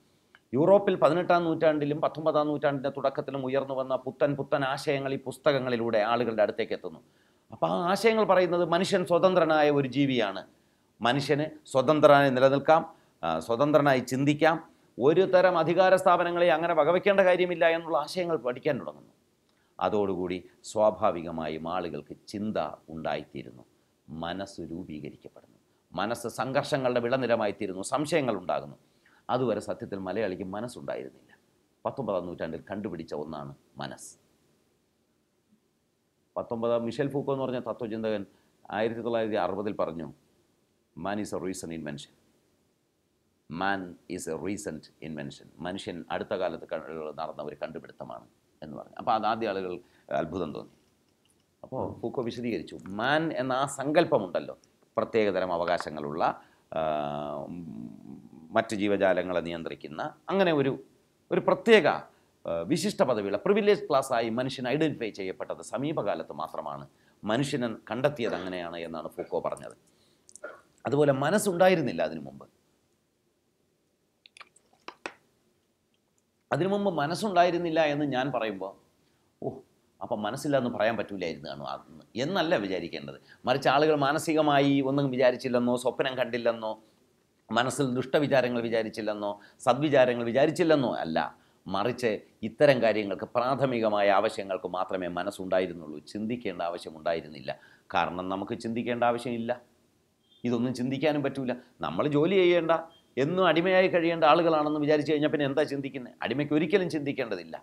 യൂറോപ്പിൽ പതിനെട്ടാം നൂറ്റാണ്ടിലും പത്തൊമ്പതാം നൂറ്റാണ്ടിൻ്റെ തുടക്കത്തിലും ഉയർന്നു വന്ന പുത്തൻ പുത്തൻ ആശയങ്ങൾ ഈ പുസ്തകങ്ങളിലൂടെ ആളുകളുടെ അടുത്തേക്ക് എത്തുന്നു അപ്പോൾ ആ ആശയങ്ങൾ പറയുന്നത് മനുഷ്യൻ സ്വതന്ത്രനായ ഒരു ജീവിയാണ് മനുഷ്യന് സ്വതന്ത്രനായി നിലനിൽക്കാം സ്വതന്ത്രനായി ചിന്തിക്കാം ഒരു തരം അധികാര സ്ഥാപനങ്ങളെ അങ്ങനെ വകവയ്ക്കേണ്ട കാര്യമില്ല എന്നുള്ള ആശയങ്ങൾ പഠിക്കാൻ തുടങ്ങുന്നു അതോടുകൂടി സ്വാഭാവികമായും ആളുകൾക്ക് ചിന്ത ഉണ്ടായിത്തീരുന്നു മനസ്സ് രൂപീകരിക്കപ്പെടുന്നു മനസ്സ് സംഘർഷങ്ങളുടെ വിളനിരമായിത്തീരുന്നു സംശയങ്ങൾ ഉണ്ടാകുന്നു അതുവരെ സത്യത്തിൽ മലയാളിക്ക് മനസ്സുണ്ടായിരുന്നില്ല പത്തൊമ്പതാം നൂറ്റാണ്ടിൽ കണ്ടുപിടിച്ച ഒന്നാണ് മനസ്സ് പത്തൊമ്പത് മിഷൽ ഫൂക്കോ എന്ന് പറഞ്ഞ തത്വചിന്തകൻ ആയിരത്തി തൊള്ളായിരത്തി അറുപതിൽ പറഞ്ഞു man is a reason in mention man is a reason in mention മനുഷ്യൻ അടുത്ത കാലത്ത് നടന്ന ഒരു കണ്ടുപിടുത്തമാണ് എന്ന് പറഞ്ഞു അപ്പോൾ അത് ആദ്യ ആളുകൾ അത്ഭുതം തോന്നി അപ്പോൾ ഫൂക്കോ വിശദീകരിച്ചു മാൻ എന്ന ആ സങ്കല്പമുണ്ടല്ലോ പ്രത്യേകതരം അവകാശങ്ങളുള്ള മറ്റ് ജീവജാലങ്ങളെ നിയന്ത്രിക്കുന്ന അങ്ങനെ ഒരു ഒരു പ്രത്യേക വിശിഷ്ട പദവിയുള്ള പ്രിവിലേജ് ക്ലാസ്സായി മനുഷ്യൻ ഐഡൻറ്റിഫൈ ചെയ്യപ്പെട്ടത് സമീപകാലത്ത് മാത്രമാണ് മനുഷ്യനെ കണ്ടെത്തിയത് അങ്ങനെയാണ് എന്നാണ് ഫൂക്കോ പറഞ്ഞത് അതുപോലെ മനസ്സുണ്ടായിരുന്നില്ല അതിനു മുമ്പ് അതിനു മുമ്പ് മനസ്സുണ്ടായിരുന്നില്ല എന്ന് ഞാൻ പറയുമ്പോൾ ഓ അപ്പം മനസ്സില്ല എന്ന് പറയാൻ പറ്റൂലായിരുന്നു അന്ന് എന്നല്ല വിചാരിക്കേണ്ടത് മറിച്ച് ആളുകൾ മാനസികമായി ഒന്നും വിചാരിച്ചില്ലെന്നോ സ്വപ്നം കണ്ടില്ലെന്നോ മനസ്സിൽ ദുഷ്ടവിചാരങ്ങൾ വിചാരിച്ചില്ലെന്നോ സദ്വിചാരങ്ങൾ വിചാരിച്ചില്ലെന്നോ അല്ല മറിച്ച് ഇത്തരം കാര്യങ്ങൾക്ക് പ്രാഥമികമായ ആവശ്യങ്ങൾക്ക് മാത്രമേ മനസ്സുണ്ടായിരുന്നുള്ളൂ ചിന്തിക്കേണ്ട ആവശ്യമുണ്ടായിരുന്നില്ല കാരണം നമുക്ക് ചിന്തിക്കേണ്ട ആവശ്യമില്ല ഇതൊന്നും ചിന്തിക്കാനും പറ്റൂല നമ്മൾ ജോലി ചെയ്യേണ്ട എന്നും അടിമയായി കഴിയേണ്ട ആളുകളാണെന്ന് വിചാരിച്ചു കഴിഞ്ഞാൽ പിന്നെ എന്താ ചിന്തിക്കുന്നത് അടിമയ്ക്ക് ഒരിക്കലും ചിന്തിക്കേണ്ടതില്ല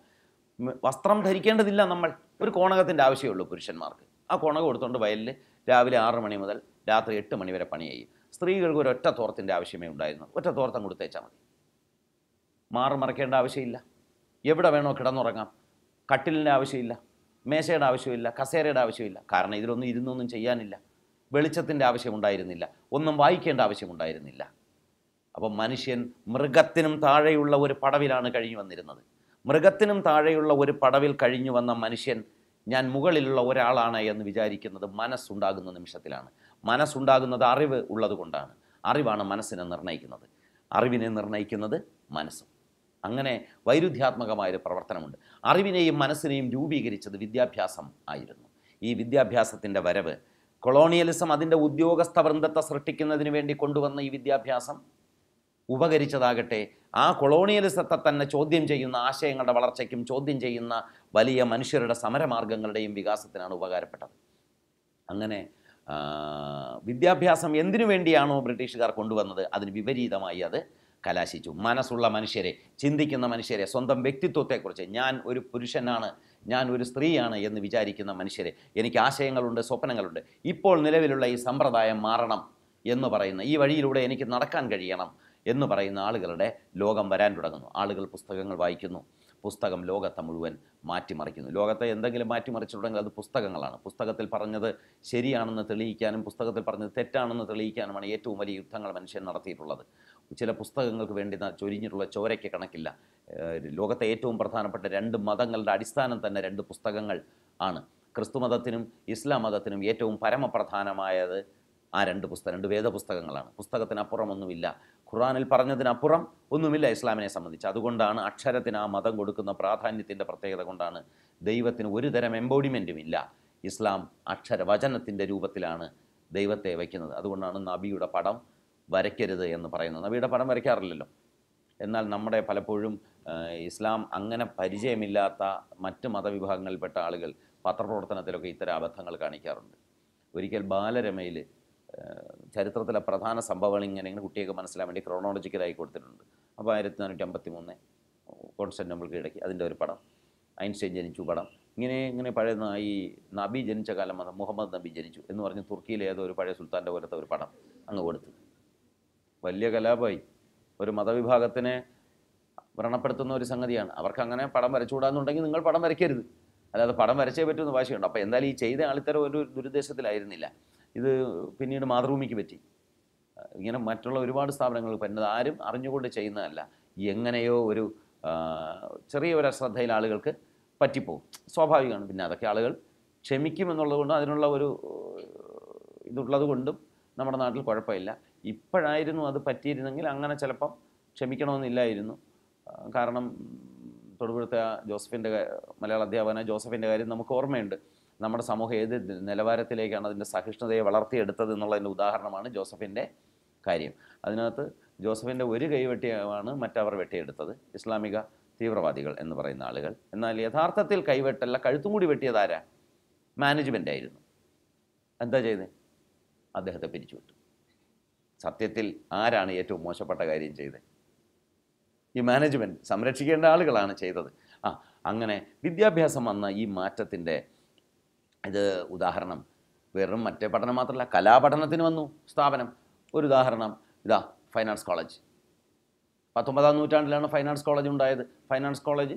വസ്ത്രം ധരിക്കേണ്ടതില്ല നമ്മൾ ഒരു കോണകത്തിൻ്റെ ആവശ്യമുള്ളൂ പുരുഷന്മാർക്ക് ആ കോണകം കൊടുത്തുകൊണ്ട് വയലിൽ രാവിലെ ആറ് മണി മുതൽ രാത്രി എട്ട് മണി വരെ പണി ചെയ്യും സ്ത്രീകൾക്ക് ഒരു ഒറ്റ തോർത്തിൻ്റെ ആവശ്യമേ ഉണ്ടായിരുന്നു ഒറ്റ തോർത്തം കൊടുത്തേച്ചാൽ മതി മാറി മറക്കേണ്ട ആവശ്യമില്ല എവിടെ വേണോ കിടന്നുറങ്ങാം കട്ടിലിൻ്റെ ആവശ്യമില്ല മേശയുടെ ആവശ്യമില്ല കസേരയുടെ ആവശ്യമില്ല കാരണം ഇതിലൊന്നും ഇരുന്നൊന്നും ചെയ്യാനില്ല വെളിച്ചത്തിൻ്റെ ആവശ്യമുണ്ടായിരുന്നില്ല ഒന്നും വായിക്കേണ്ട ആവശ്യമുണ്ടായിരുന്നില്ല അപ്പം മനുഷ്യൻ മൃഗത്തിനും താഴെയുള്ള ഒരു പടവിലാണ് കഴിഞ്ഞു വന്നിരുന്നത് മൃഗത്തിനും താഴെയുള്ള ഒരു പടവിൽ കഴിഞ്ഞു വന്ന മനുഷ്യൻ ഞാൻ മുകളിലുള്ള ഒരാളാണ് എന്ന് വിചാരിക്കുന്നത് മനസ്സുണ്ടാകുന്ന നിമിഷത്തിലാണ് മനസ്സുണ്ടാകുന്നത് അറിവ് ഉള്ളതുകൊണ്ടാണ് അറിവാണ് മനസ്സിനെ നിർണ്ണയിക്കുന്നത് അറിവിനെ നിർണ്ണയിക്കുന്നത് മനസ്സും അങ്ങനെ വൈരുദ്ധ്യാത്മകമായൊരു പ്രവർത്തനമുണ്ട് അറിവിനെയും മനസ്സിനെയും രൂപീകരിച്ചത് വിദ്യാഭ്യാസം ആയിരുന്നു ഈ വിദ്യാഭ്യാസത്തിൻ്റെ വരവ് കൊളോണിയലിസം അതിൻ്റെ ഉദ്യോഗസ്ഥ വൃന്ദത്തെ സൃഷ്ടിക്കുന്നതിന് വേണ്ടി കൊണ്ടുവന്ന ഈ വിദ്യാഭ്യാസം ഉപകരിച്ചതാകട്ടെ ആ കൊളോണിയലിസത്തെ തന്നെ ചോദ്യം ചെയ്യുന്ന ആശയങ്ങളുടെ വളർച്ചയ്ക്കും ചോദ്യം ചെയ്യുന്ന വലിയ മനുഷ്യരുടെ സമരമാർഗങ്ങളുടെയും വികാസത്തിനാണ് ഉപകാരപ്പെട്ടത് അങ്ങനെ വിദ്യാഭ്യാസം എന്തിനു വേണ്ടിയാണോ ബ്രിട്ടീഷുകാർ കൊണ്ടുവന്നത് അതിന് വിപരീതമായി അത് കലാശിച്ചു മനസ്സുള്ള മനുഷ്യരെ ചിന്തിക്കുന്ന മനുഷ്യരെ സ്വന്തം വ്യക്തിത്വത്തെക്കുറിച്ച് ഞാൻ ഒരു പുരുഷനാണ് ഞാൻ ഒരു സ്ത്രീയാണ് എന്ന് വിചാരിക്കുന്ന മനുഷ്യരെ എനിക്ക് ആശയങ്ങളുണ്ട് സ്വപ്നങ്ങളുണ്ട് ഇപ്പോൾ നിലവിലുള്ള ഈ സമ്പ്രദായം മാറണം എന്ന് പറയുന്ന ഈ വഴിയിലൂടെ എനിക്ക് നടക്കാൻ കഴിയണം എന്ന് പറയുന്ന ആളുകളുടെ ലോകം വരാൻ തുടങ്ങുന്നു ആളുകൾ പുസ്തകങ്ങൾ വായിക്കുന്നു പുസ്തകം ലോകത്തെ മുഴുവൻ മാറ്റിമറിക്കുന്നു ലോകത്തെ എന്തെങ്കിലും മാറ്റിമറിച്ചിട്ടുണ്ടെങ്കിൽ അത് പുസ്തകങ്ങളാണ് പുസ്തകത്തിൽ പറഞ്ഞത് ശരിയാണെന്ന് തെളിയിക്കാനും പുസ്തകത്തിൽ പറഞ്ഞത് തെറ്റാണെന്ന് തെളിയിക്കാനുമാണ് ഏറ്റവും വലിയ യുദ്ധങ്ങൾ മനുഷ്യൻ നടത്തിയിട്ടുള്ളത് ചില പുസ്തകങ്ങൾക്ക് വേണ്ടി ചൊരിഞ്ഞിട്ടുള്ള ചോരയ്ക്ക് കണക്കില്ല ലോകത്തെ ഏറ്റവും പ്രധാനപ്പെട്ട രണ്ട് മതങ്ങളുടെ അടിസ്ഥാനം തന്നെ രണ്ട് പുസ്തകങ്ങൾ ആണ് ക്രിസ്തുമതത്തിനും ഇസ്ലാം മതത്തിനും ഏറ്റവും പരമപ്രധാനമായത് ആ രണ്ട് പുസ്തകം രണ്ട് വേദപുസ്തകങ്ങളാണ് പുസ്തകത്തിനപ്പുറം ഒന്നുമില്ല ഖുറാനിൽ പറഞ്ഞതിനപ്പുറം ഒന്നുമില്ല ഇസ്ലാമിനെ സംബന്ധിച്ച് അതുകൊണ്ടാണ് അക്ഷരത്തിന് ആ മതം കൊടുക്കുന്ന പ്രാധാന്യത്തിൻ്റെ പ്രത്യേകത കൊണ്ടാണ് ദൈവത്തിന് ഒരു തരം എംബോഡിമെൻറ്റും ഇല്ല ഇസ്ലാം അക്ഷരവചനത്തിൻ്റെ രൂപത്തിലാണ് ദൈവത്തെ വയ്ക്കുന്നത് അതുകൊണ്ടാണ് നബിയുടെ പടം വരയ്ക്കരുത് എന്ന് പറയുന്നു നബിയുടെ പടം വരയ്ക്കാറില്ലല്ലോ എന്നാൽ നമ്മുടെ പലപ്പോഴും ഇസ്ലാം അങ്ങനെ പരിചയമില്ലാത്ത മറ്റ് മതവിഭാഗങ്ങളിൽപ്പെട്ട ആളുകൾ പത്രപ്രവർത്തനത്തിലൊക്കെ ഇത്തരം അബദ്ധങ്ങൾ കാണിക്കാറുണ്ട് ഒരിക്കൽ ബാലരമയിൽ ചരിത്രത്തിലെ പ്രധാന സംഭവങ്ങൾ ഇങ്ങനെ ഇങ്ങനെ കുട്ടിയൊക്കെ മനസ്സിലാൻ വേണ്ടി ക്രോണോളജിക്കലായി കൊടുത്തിട്ടുണ്ട് അപ്പോൾ ആയിരത്തി നാനൂറ്റി അമ്പത്തി മൂന്ന് നമ്മൾക്ക് ഇടയ്ക്ക് അതിൻ്റെ ഒരു പടം ഐൻസ്റ്റൈൻ ജനിച്ചു പടം ഇങ്ങനെ ഇങ്ങനെ പഴയ ഈ നബി ജനിച്ച കാലം മുഹമ്മദ് നബി ജനിച്ചു എന്ന് പറഞ്ഞ് തുർക്കിയിലെ ഏതോ ഒരു പഴയ സുൽത്താൻ്റെ പോലത്തെ ഒരു പടം അങ്ങ് കൊടുത്തു വലിയ കലാപമായി ഒരു മതവിഭാഗത്തിനെ വ്രണപ്പെടുത്തുന്ന ഒരു സംഗതിയാണ് അവർക്ക് അങ്ങനെ പടം വരച്ചുകൂടാന്നുണ്ടെങ്കിൽ നിങ്ങൾ പടം വരയ്ക്കരുത് അല്ലാതെ പടം വരച്ചേ പറ്റുമെന്ന് വാശിയുണ്ട് അപ്പോൾ എന്തായാലും ഈ ചെയ്ത ആളിത്തരം ഒരു ദുരുദ്ദേശത്തിലായിരുന്നില്ല ഇത് പിന്നീട് മാതൃഭൂമിക്ക് പറ്റി ഇങ്ങനെ മറ്റുള്ള ഒരുപാട് സ്ഥാപനങ്ങൾ പറ്റുന്നത് ആരും അറിഞ്ഞുകൊണ്ട് ചെയ്യുന്നതല്ല എങ്ങനെയോ ഒരു ചെറിയ ഒരു അശ്രദ്ധയിൽ ആളുകൾക്ക് പറ്റിപ്പോവും സ്വാഭാവികമാണ് പിന്നെ അതൊക്കെ ആളുകൾ ക്ഷമിക്കുമെന്നുള്ളത് കൊണ്ടും അതിനുള്ള ഒരു ഇതുള്ളത് കൊണ്ടും നമ്മുടെ നാട്ടിൽ കുഴപ്പമില്ല ഇപ്പോഴായിരുന്നു അത് പറ്റിയിരുന്നെങ്കിൽ അങ്ങനെ ചിലപ്പം ക്ഷമിക്കണമെന്നില്ലായിരുന്നു കാരണം തൊടുപുഴത്തെ ജോസഫിൻ്റെ മലയാള അധ്യാപന ജോസഫിൻ്റെ കാര്യം നമുക്ക് ഓർമ്മയുണ്ട് നമ്മുടെ സമൂഹം ഏത് നിലവാരത്തിലേക്കാണ് അതിൻ്റെ സഹിഷ്ണുതയെ വളർത്തിയെടുത്തത് എന്നുള്ളതിൻ്റെ ഉദാഹരണമാണ് ജോസഫിൻ്റെ കാര്യം അതിനകത്ത് ജോസഫിൻ്റെ ഒരു കൈവെട്ടിയാണ് മറ്റവർ വെട്ടിയെടുത്തത് ഇസ്ലാമിക തീവ്രവാദികൾ എന്ന് പറയുന്ന ആളുകൾ എന്നാൽ യഥാർത്ഥത്തിൽ കൈവെട്ടല്ല കഴുത്തും കൂടി വെട്ടിയതാരാ മാനേജ്മെൻ്റ് ആയിരുന്നു എന്താ ചെയ്തത് അദ്ദേഹത്തെ പിരിച്ചുവിട്ടു സത്യത്തിൽ ആരാണ് ഏറ്റവും മോശപ്പെട്ട കാര്യം ചെയ്തത് ഈ മാനേജ്മെൻറ്റ് സംരക്ഷിക്കേണ്ട ആളുകളാണ് ചെയ്തത് ആ അങ്ങനെ വിദ്യാഭ്യാസം വന്ന ഈ മാറ്റത്തിൻ്റെ ഇത് ഉദാഹരണം വെറും മറ്റേ പഠനം മാത്രമല്ല കലാപഠനത്തിന് വന്നു സ്ഥാപനം ഒരു ഉദാഹരണം ഇതാ ഫൈൻ ആർട്സ് കോളേജ് പത്തൊമ്പതാം നൂറ്റാണ്ടിലാണ് ഫൈൻ ആർട്സ് കോളേജ് ഉണ്ടായത് ഫൈൻ ആർട്സ് കോളേജ്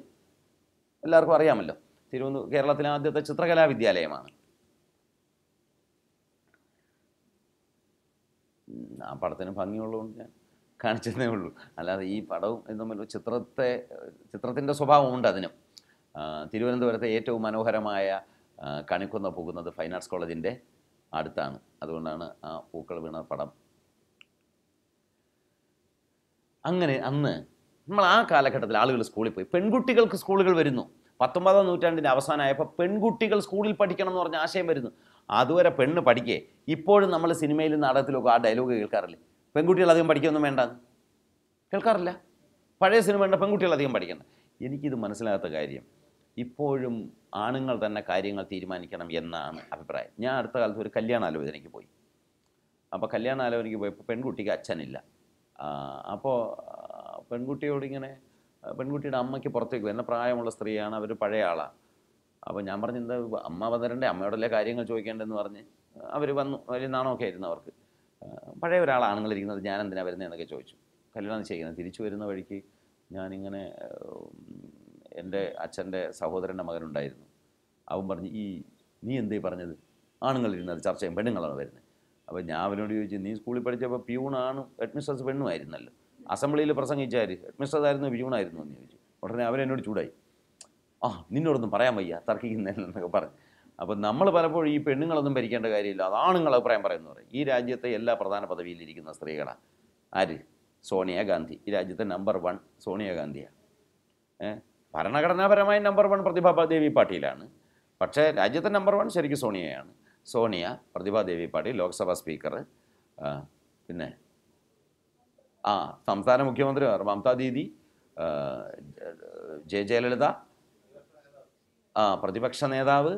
എല്ലാവർക്കും അറിയാമല്ലോ തിരുവനന്തപുരം കേരളത്തിലെ ആദ്യത്തെ ചിത്രകലാ വിദ്യാലയമാണ് ആ പടത്തിന് ഭംഗിയുള്ളതുകൊണ്ട് ഞാൻ കാണിച്ചതേ ഉള്ളൂ അല്ലാതെ ഈ പടവും എന്ന് തമ്മിൽ ചിത്രത്തെ ചിത്രത്തിൻ്റെ സ്വഭാവം ഉണ്ട് അതിനും തിരുവനന്തപുരത്തെ ഏറ്റവും മനോഹരമായ കണിക്കുന്ന പോകുന്നത് ഫൈൻ ആർട്സ് കോളേജിൻ്റെ അടുത്താണ് അതുകൊണ്ടാണ് ആ പൂക്കൾ വീണ പടം അങ്ങനെ അന്ന് നമ്മൾ ആ കാലഘട്ടത്തിൽ ആളുകൾ സ്കൂളിൽ പോയി പെൺകുട്ടികൾക്ക് സ്കൂളുകൾ വരുന്നു പത്തൊമ്പതാം നൂറ്റാണ്ടിൻ്റെ അവസാനമായപ്പോൾ പെൺകുട്ടികൾ സ്കൂളിൽ പഠിക്കണം എന്ന് പറഞ്ഞ ആശയം വരുന്നു അതുവരെ പെണ്ണ് പഠിക്കേ ഇപ്പോഴും നമ്മൾ സിനിമയിലും നാടകത്തിലൊക്കെ ആ ഡയലോഗ് കേൾക്കാറില്ല പെൺകുട്ടികൾ അധികം പഠിക്കൊന്നും വേണ്ട കേൾക്കാറില്ല പഴയ സിനിമ വേണ്ട പെൺകുട്ടികൾ അധികം പഠിക്കണം എനിക്കിത് മനസ്സിലാകാത്ത കാര്യം ഇപ്പോഴും ആണുങ്ങൾ തന്നെ കാര്യങ്ങൾ തീരുമാനിക്കണം എന്നാണ് അഭിപ്രായം ഞാൻ അടുത്ത കാലത്ത് ഒരു കല്യാണാലോചനയ്ക്ക് പോയി അപ്പോൾ കല്യാണാലോചനയ്ക്ക് പോയപ്പോൾ പെൺകുട്ടിക്ക് അച്ഛനില്ല അപ്പോൾ പെൺകുട്ടിയോടിങ്ങനെ പെൺകുട്ടിയുടെ അമ്മയ്ക്ക് പുറത്തേക്ക് വരുന്ന പ്രായമുള്ള സ്ത്രീയാണ് അവർ പഴയ ആളാണ് അപ്പോൾ ഞാൻ പറഞ്ഞു എന്താ അമ്മ വന്നിട്ടുണ്ട് അമ്മയോടല്ലേ കാര്യങ്ങൾ ചോദിക്കേണ്ടതെന്ന് പറഞ്ഞ് അവർ വന്നു അവർ നാണമൊക്കെ ആയിരുന്നു അവർക്ക് പഴയ ഒരാളാണുങ്ങൾ ഇരിക്കുന്നത് ഞാൻ എന്തിനാണ് എന്നൊക്കെ ചോദിച്ചു കല്യാണം ചെയ്യുന്നത് തിരിച്ചു വരുന്ന വഴിക്ക് ഞാനിങ്ങനെ എൻ്റെ അച്ഛൻ്റെ സഹോദരൻ്റെ മകനുണ്ടായിരുന്നു അവൻ പറഞ്ഞു ഈ നീ എന്തേ പറഞ്ഞത് ആണുങ്ങളിരുന്നത് ചർച്ച ചെയ്യും പെണ്ണുങ്ങളാണ് വരുന്നത് അപ്പോൾ ഞാൻ അവനോട് ചോദിച്ചു നീ സ്കൂളിൽ പഠിച്ചപ്പോൾ പ്യൂണാണും ഹെഡ്മിസ്ട്രസ് പെണ്ണുമായിരുന്നല്ലോ അസംബ്ലിയിൽ പ്രസംഗിച്ചാൽ ഹെഡ്മിസ്ട്രസ് ആയിരുന്നു പ്യൂണായിരുന്നു എന്ന് ചോദിച്ചു ഉടനെ അവരെന്നോട് ചൂടായി ആ നിന്നോടൊന്നും പറയാൻ വയ്യ തർക്കിക്കുന്നതിനെന്നൊക്കെ പറഞ്ഞു അപ്പം നമ്മൾ പലപ്പോഴും ഈ പെണ്ണുങ്ങളൊന്നും ഭരിക്കേണ്ട കാര്യമില്ല അതാണ് നിങ്ങൾ അഭിപ്രായം പറയുന്നത് പറയും ഈ രാജ്യത്തെ എല്ലാ പ്രധാന പദവിയിലിരിക്കുന്ന സ്ത്രീകളാണ് ആര് സോണിയാഗാന്ധി ഈ രാജ്യത്തെ നമ്പർ വൺ സോണിയാഗാന്ധിയാണ് ഭരണഘടനാപരമായി നമ്പർ വൺ പ്രതിഭാദേവി പാട്ടീലാണ് പക്ഷേ രാജ്യത്തെ നമ്പർ വൺ ശരിക്കും സോണിയയാണ് സോണിയ പ്രതിഭാദേവി പാട്ടീൽ ലോക്സഭാ സ്പീക്കർ പിന്നെ ആ സംസ്ഥാന മുഖ്യമന്ത്രി മമതാ ദീദി ജയ ജയലളിത പ്രതിപക്ഷ നേതാവ്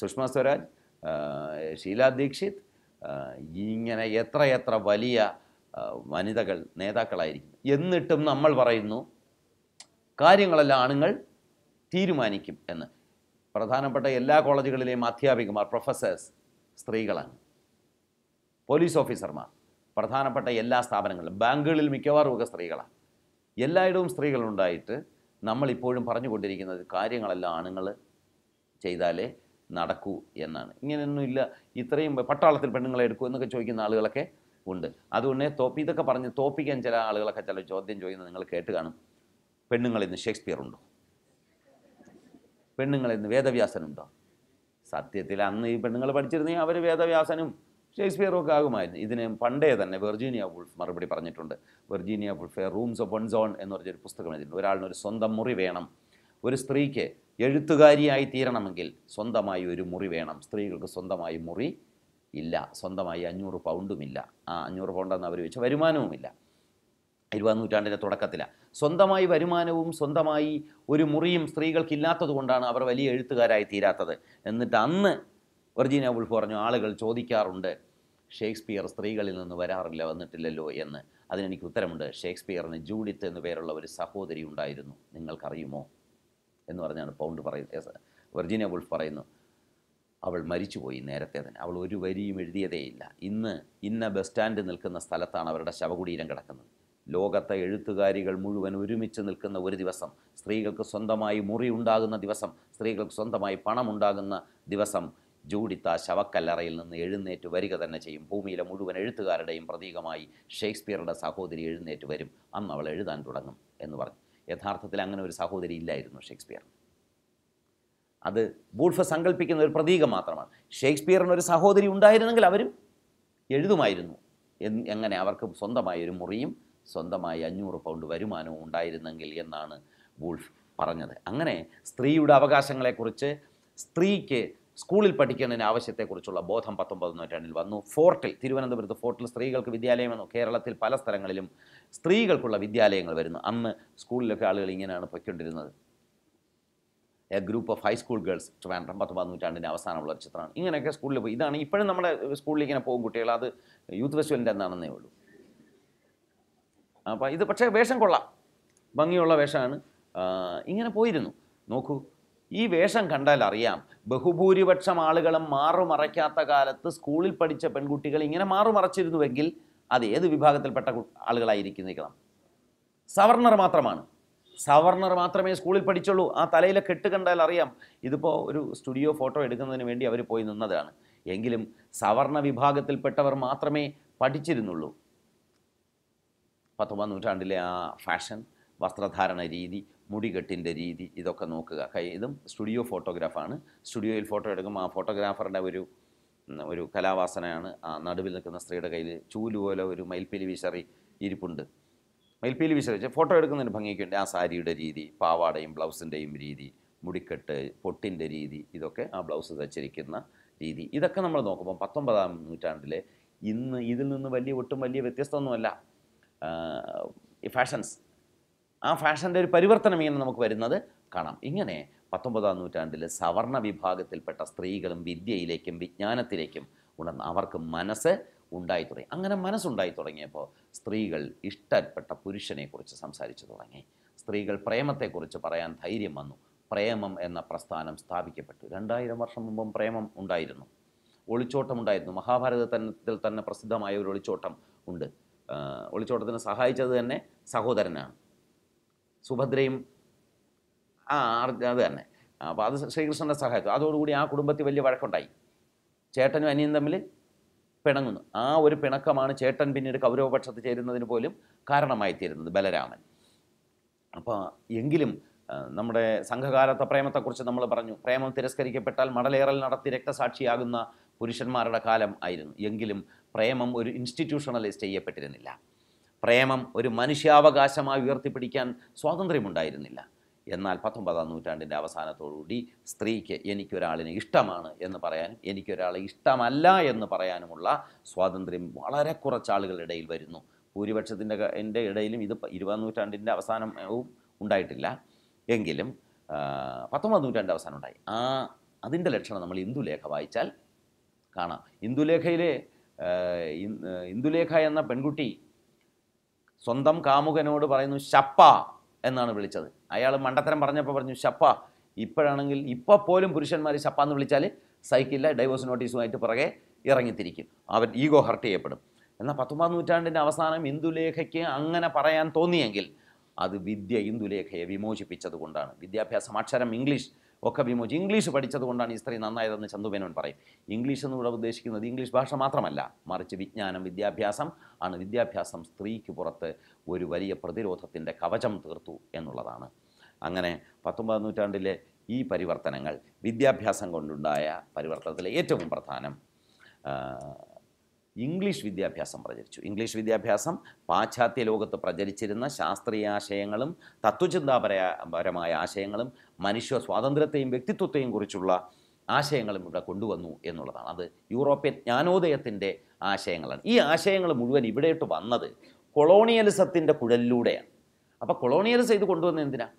സുഷമ സ്വരാജ് ഷീല ദീക്ഷിത് ഇങ്ങനെ എത്ര വലിയ വനിതകൾ നേതാക്കളായിരിക്കും എന്നിട്ടും നമ്മൾ പറയുന്നു കാര്യങ്ങളെല്ലാം ആണുങ്ങൾ തീരുമാനിക്കും എന്ന് പ്രധാനപ്പെട്ട എല്ലാ കോളേജുകളിലെയും അധ്യാപികമാർ പ്രൊഫസേഴ്സ് സ്ത്രീകളാണ് പോലീസ് ഓഫീസർമാർ പ്രധാനപ്പെട്ട എല്ലാ സ്ഥാപനങ്ങളിലും ബാങ്കുകളിൽ മിക്കവാറും ഒക്കെ സ്ത്രീകളാണ് എല്ലായിടവും സ്ത്രീകളുണ്ടായിട്ട് നമ്മളിപ്പോഴും പറഞ്ഞുകൊണ്ടിരിക്കുന്നത് കാര്യങ്ങളെല്ലാം ആണുങ്ങൾ ചെയ്താലേ നടക്കൂ എന്നാണ് ഇങ്ങനെയൊന്നുമില്ല ഇത്രയും പട്ടാളത്തിൽ പെണ്ണുങ്ങളെ എടുക്കൂ എന്നൊക്കെ ചോദിക്കുന്ന ആളുകളൊക്കെ ഉണ്ട് അതുകൊണ്ട് തോപ്പി ഇതൊക്കെ പറഞ്ഞ് തോപ്പിക്കാൻ ചില ആളുകളൊക്കെ ചില ചോദ്യം ചോദിക്കുന്നത് നിങ്ങൾ കേട്ട് കാണും പെണ്ണുങ്ങളിന്ന് ഷേക്സ്പിയർ ഉണ്ടോ പെണ്ണുങ്ങളിന്ന് വേദവ്യാസനുണ്ടോ സത്യത്തിൽ അന്ന് ഈ പെണ്ണുങ്ങൾ പഠിച്ചിരുന്നെങ്കിൽ അവർ വേദവ്യാസനും ഒക്കെ ആകുമായിരുന്നു ഇതിന് പണ്ടേ തന്നെ വെർജീനിയ വുൾഫ് മറുപടി പറഞ്ഞിട്ടുണ്ട് Virginia Woolf rooms of one's own എന്ന് പറഞ്ഞൊരു പുസ്തകം എഴുതിയിട്ടുണ്ട് ഒരാളിനൊരു ഒരു സ്വന്തം മുറി വേണം ഒരു സ്ത്രീക്ക് എഴുത്തുകാരിയായി തീരണമെങ്കിൽ സ്വന്തമായി ഒരു മുറി വേണം സ്ത്രീകൾക്ക് സ്വന്തമായി മുറി ഇല്ല സ്വന്തമായി അഞ്ഞൂറ് പൗണ്ടുമില്ല ആ അഞ്ഞൂറ് പൗണ്ടെന്ന് അവർ വെച്ച വരുമാനവുമില്ല ഇരുപതാം നൂറ്റാണ്ടിൻ്റെ തുടക്കത്തിലാണ് സ്വന്തമായി വരുമാനവും സ്വന്തമായി ഒരു മുറിയും സ്ത്രീകൾക്കില്ലാത്തത് കൊണ്ടാണ് അവർ വലിയ എഴുത്തുകാരായി തീരാത്തത് എന്നിട്ട് അന്ന് വെർജീന വുൾഫ് പറഞ്ഞു ആളുകൾ ചോദിക്കാറുണ്ട് ഷേക്സ്പിയർ സ്ത്രീകളിൽ നിന്ന് വരാറില്ല വന്നിട്ടില്ലല്ലോ എന്ന് അതിനെനിക്ക് ഉത്തരമുണ്ട് ഷേക്സ്പിയറിന് ജൂഡിത്ത് എന്ന് പേരുള്ള ഒരു സഹോദരി ഉണ്ടായിരുന്നു നിങ്ങൾക്കറിയുമോ എന്ന് പറഞ്ഞാണ് പൗണ്ട് പറയുന്നത് വെർജീനിയ വുൾഫ് പറയുന്നു അവൾ മരിച്ചുപോയി നേരത്തെ തന്നെ അവൾ ഒരു വരിയും എഴുതിയതേയില്ല ഇന്ന് ഇന്ന ബസ് സ്റ്റാൻഡ് നിൽക്കുന്ന സ്ഥലത്താണ് അവരുടെ ശവകുടീരം കിടക്കുന്നത് ലോകത്തെ എഴുത്തുകാരികൾ മുഴുവൻ ഒരുമിച്ച് നിൽക്കുന്ന ഒരു ദിവസം സ്ത്രീകൾക്ക് സ്വന്തമായി മുറി ഉണ്ടാകുന്ന ദിവസം സ്ത്രീകൾക്ക് സ്വന്തമായി പണം ഉണ്ടാകുന്ന ദിവസം ജൂഡിത്ത ശവക്കല്ലറയിൽ നിന്ന് എഴുന്നേറ്റ് വരിക തന്നെ ചെയ്യും ഭൂമിയിലെ മുഴുവൻ എഴുത്തുകാരുടെയും പ്രതീകമായി ഷേക്സ്പിയറുടെ സഹോദരി എഴുന്നേറ്റ് വരും അന്ന് അവൾ എഴുതാൻ തുടങ്ങും എന്ന് പറഞ്ഞു യഥാർത്ഥത്തിൽ അങ്ങനെ ഒരു സഹോദരി ഇല്ലായിരുന്നു ഷേക്സ്പിയർ അത് ബൂൾഫ് സങ്കല്പിക്കുന്ന ഒരു പ്രതീകം മാത്രമാണ് ഷേക്സ്പിയറിന് ഒരു സഹോദരി ഉണ്ടായിരുന്നെങ്കിൽ അവരും എഴുതുമായിരുന്നു എങ്ങനെ അവർക്ക് സ്വന്തമായൊരു ഒരു മുറിയും സ്വന്തമായി അഞ്ഞൂറ് പൗണ്ട് വരുമാനവും ഉണ്ടായിരുന്നെങ്കിൽ എന്നാണ് ബൂൾഫ് പറഞ്ഞത് അങ്ങനെ സ്ത്രീയുടെ അവകാശങ്ങളെക്കുറിച്ച് സ്ത്രീക്ക് സ്കൂളിൽ പഠിക്കുന്നതിന് ആവശ്യത്തെക്കുറിച്ചുള്ള ബോധം പത്തൊമ്പത് നൂറ്റാണ്ടിൽ വന്നു ഫോർട്ടിൽ തിരുവനന്തപുരത്ത് ഫോർട്ടിൽ സ്ത്രീകൾക്ക് വിദ്യാലയം വന്നു കേരളത്തിൽ പല സ്ഥലങ്ങളിലും സ്ത്രീകൾക്കുള്ള വിദ്യാലയങ്ങൾ വരുന്നു അന്ന് സ്കൂളിലൊക്കെ ആളുകൾ ഇങ്ങനെയാണ് പൊയ്ക്കൊണ്ടിരുന്നത് a group of high school girls Trivandrum പത്തൊമ്പത് നൂറ്റാണ്ടിൻ്റെ അവസാനമുള്ള ഒരു ചിത്രമാണ് ഇങ്ങനെയൊക്കെ സ്കൂളിൽ പോയി ഇതാണ് ഇപ്പോഴും നമ്മുടെ സ്കൂളിൽ ഇങ്ങനെ പോകും കുട്ടികൾ അത് യൂത്ത് ഫെസ്റ്റിവലിൻ്റെ എന്താണെന്നേ ഉള്ളൂ അപ്പോൾ ഇത് പക്ഷേ വേഷം കൊള്ളാം ഭംഗിയുള്ള വേഷമാണ് ഇങ്ങനെ പോയിരുന്നു നോക്കൂ ഈ വേഷം കണ്ടാൽ അറിയാം ബഹുഭൂരിപക്ഷം ആളുകളും മാറുമറയ്ക്കാത്ത കാലത്ത് സ്കൂളിൽ പഠിച്ച പെൺകുട്ടികൾ ഇങ്ങനെ മാറുമറച്ചിരുന്നുവെങ്കിൽ അത് ഏത് വിഭാഗത്തിൽപ്പെട്ട ആളുകളായിരിക്കുന്നേക്കണം സവർണർ മാത്രമാണ് സവർണർ മാത്രമേ സ്കൂളിൽ പഠിച്ചുള്ളൂ ആ തലയിലെ കെട്ട് കണ്ടാൽ അറിയാം ഇതിപ്പോൾ ഒരു സ്റ്റുഡിയോ ഫോട്ടോ എടുക്കുന്നതിന് വേണ്ടി അവർ പോയി നിന്നതാണ് എങ്കിലും സവർണ വിഭാഗത്തിൽപ്പെട്ടവർ മാത്രമേ പഠിച്ചിരുന്നുള്ളൂ പത്തൊമ്പത് നൂറ്റാണ്ടിലെ ആ ഫാഷൻ വസ്ത്രധാരണ രീതി മുടികെട്ടിൻ്റെ രീതി ഇതൊക്കെ നോക്കുക കൈ ഇതും സ്റ്റുഡിയോ ഫോട്ടോഗ്രാഫാണ് സ്റ്റുഡിയോയിൽ ഫോട്ടോ എടുക്കുമ്പോൾ ആ ഫോട്ടോഗ്രാഫറുടെ ഒരു ഒരു കലാവാസനയാണ് ആ നടുവിൽ നിൽക്കുന്ന സ്ത്രീയുടെ കയ്യിൽ ചൂല് പോലെ ഒരു മയിൽപ്പീലി വിശറി ഇരിപ്പുണ്ട് മയിൽപ്പീലി വെച്ചാൽ ഫോട്ടോ എടുക്കുന്നതിന് ഭംഗിക്ക് വേണ്ടി ആ സാരിയുടെ രീതി പാവാടയും ബ്ലൗസിൻ്റെയും രീതി മുടിക്കെട്ട് പൊട്ടിൻ്റെ രീതി ഇതൊക്കെ ആ ബ്ലൗസ് തച്ചിരിക്കുന്ന രീതി ഇതൊക്കെ നമ്മൾ നോക്കുമ്പോൾ പത്തൊമ്പതാം നൂറ്റാണ്ടിലെ ഇന്ന് ഇതിൽ നിന്ന് വലിയ ഒട്ടും വലിയ വ്യത്യസ്തമൊന്നുമല്ല ഫാഷൻസ് ആ ഫാഷൻ്റെ ഒരു പരിവർത്തനം ഇങ്ങനെ നമുക്ക് വരുന്നത് കാണാം ഇങ്ങനെ പത്തൊമ്പതാം നൂറ്റാണ്ടിൽ സവർണ വിഭാഗത്തിൽപ്പെട്ട സ്ത്രീകളും വിദ്യയിലേക്കും വിജ്ഞാനത്തിലേക്കും ഉണർന്ന് അവർക്ക് മനസ്സ് ഉണ്ടായി തുടങ്ങി അങ്ങനെ മനസ്സുണ്ടായി തുടങ്ങിയപ്പോൾ സ്ത്രീകൾ ഇഷ്ടപ്പെട്ട പുരുഷനെക്കുറിച്ച് സംസാരിച്ചു തുടങ്ങി സ്ത്രീകൾ പ്രേമത്തെക്കുറിച്ച് പറയാൻ ധൈര്യം വന്നു പ്രേമം എന്ന പ്രസ്ഥാനം സ്ഥാപിക്കപ്പെട്ടു രണ്ടായിരം വർഷം മുമ്പും പ്രേമം ഉണ്ടായിരുന്നു ഒളിച്ചോട്ടം ഉണ്ടായിരുന്നു മഹാഭാരതത്തിൽ തന്നെ പ്രസിദ്ധമായ ഒരു ഒളിച്ചോട്ടം ഉണ്ട് ഒളിച്ചോട്ടത്തിന് സഹായിച്ചത് തന്നെ സഹോദരനാണ് സുഭദ്രയും ആ അത് തന്നെ അപ്പോൾ അത് ശ്രീകൃഷ്ണൻ്റെ സഹായത്വം അതോടുകൂടി ആ കുടുംബത്തിൽ വലിയ വഴക്കുണ്ടായി ചേട്ടനും അനിയനും തമ്മിൽ പിണങ്ങുന്നു ആ ഒരു പിണക്കമാണ് ചേട്ടൻ പിന്നീട് കൗരവപക്ഷത്ത് ചേരുന്നതിന് പോലും കാരണമായി തീരുന്നത് ബലരാമൻ അപ്പോൾ എങ്കിലും നമ്മുടെ സംഘകാലത്തെ പ്രേമത്തെക്കുറിച്ച് നമ്മൾ പറഞ്ഞു പ്രേമം തിരസ്കരിക്കപ്പെട്ടാൽ മടലേറൽ നടത്തി രക്തസാക്ഷിയാകുന്ന പുരുഷന്മാരുടെ കാലം ആയിരുന്നു എങ്കിലും പ്രേമം ഒരു ഇൻസ്റ്റിറ്റ്യൂഷണലൈസ് ചെയ്യപ്പെട്ടിരുന്നില്ല പ്രേമം ഒരു മനുഷ്യാവകാശമായി ഉയർത്തിപ്പിടിക്കാൻ സ്വാതന്ത്ര്യമുണ്ടായിരുന്നില്ല എന്നാൽ പത്തൊമ്പതാം നൂറ്റാണ്ടിൻ്റെ അവസാനത്തോടുകൂടി സ്ത്രീക്ക് എനിക്കൊരാളിനെ ഇഷ്ടമാണ് എന്ന് പറയാനും എനിക്കൊരാളെ ഇഷ്ടമല്ല എന്ന് പറയാനുമുള്ള സ്വാതന്ത്ര്യം വളരെ കുറച്ച് ഇടയിൽ വരുന്നു ഭൂരിപക്ഷത്തിൻ്റെ എൻ്റെ ഇടയിലും ഇത് ഇരുപതാം നൂറ്റാണ്ടിൻ്റെ അവസാനവും ഉണ്ടായിട്ടില്ല എങ്കിലും പത്തൊമ്പതാം നൂറ്റാണ്ട് അവസാനം ഉണ്ടായി ആ അതിൻ്റെ ലക്ഷണം നമ്മൾ ഇന്ദുലേഖ വായിച്ചാൽ കാണാം ഇന്ദുലേഖയിലെ ഇന്ദുലേഖ എന്ന പെൺകുട്ടി സ്വന്തം കാമുകനോട് പറയുന്നു ശപ്പ എന്നാണ് വിളിച്ചത് അയാൾ മണ്ടത്തരം പറഞ്ഞപ്പോൾ പറഞ്ഞു ശപ്പ ഇപ്പോഴാണെങ്കിൽ ഇപ്പോൾ പോലും പുരുഷന്മാർ ശപ്പ എന്ന് വിളിച്ചാൽ സഹിക്കില്ല ഡൈവോഴ്സ് നോട്ടീസുമായിട്ട് പുറകെ ഇറങ്ങിത്തിരിക്കും അവൻ ഈഗോ ഹർട്ട് ചെയ്യപ്പെടും എന്നാൽ പത്തൊമ്പതാം നൂറ്റാണ്ടിൻ്റെ അവസാനം ഇന്ദുലേഖയ്ക്ക് അങ്ങനെ പറയാൻ തോന്നിയെങ്കിൽ അത് വിദ്യ ഇന്ദുലേഖയെ വിമോചിപ്പിച്ചതുകൊണ്ടാണ് വിദ്യാഭ്യാസം അക്ഷരം ഇംഗ്ലീഷ് ഒക്കെ വിമോചി ഇംഗ്ലീഷ് പഠിച്ചതുകൊണ്ടാണ് ഈ സ്ത്രീ നന്നായതെന്ന് ചന്തുമേനോൻ പറയും ഇംഗ്ലീഷ് എന്നിവിടെ ഉദ്ദേശിക്കുന്നത് ഇംഗ്ലീഷ് ഭാഷ മാത്രമല്ല മറിച്ച് വിജ്ഞാനം വിദ്യാഭ്യാസം ആണ് വിദ്യാഭ്യാസം സ്ത്രീക്ക് പുറത്ത് ഒരു വലിയ പ്രതിരോധത്തിൻ്റെ കവചം തീർത്തു എന്നുള്ളതാണ് അങ്ങനെ പത്തൊമ്പതാം നൂറ്റാണ്ടിലെ ഈ പരിവർത്തനങ്ങൾ വിദ്യാഭ്യാസം കൊണ്ടുണ്ടായ പരിവർത്തനത്തിലെ ഏറ്റവും പ്രധാനം ഇംഗ്ലീഷ് വിദ്യാഭ്യാസം പ്രചരിച്ചു ഇംഗ്ലീഷ് വിദ്യാഭ്യാസം പാശ്ചാത്യ ലോകത്ത് പ്രചരിച്ചിരുന്ന ശാസ്ത്രീയ ആശയങ്ങളും തത്വചിന്താപരപരമായ ആശയങ്ങളും മനുഷ്യ സ്വാതന്ത്ര്യത്തെയും വ്യക്തിത്വത്തെയും കുറിച്ചുള്ള ആശയങ്ങളും ഇവിടെ കൊണ്ടുവന്നു എന്നുള്ളതാണ് അത് യൂറോപ്യൻ ജ്ഞാനോദയത്തിൻ്റെ ആശയങ്ങളാണ് ഈ ആശയങ്ങൾ മുഴുവൻ ഇവിടെയിട്ട് വന്നത് കൊളോണിയലിസത്തിൻ്റെ കുഴലിലൂടെയാണ് അപ്പോൾ കൊളോണിയലിസം ഇത് കൊണ്ടുവന്നത് എന്തിനാണ്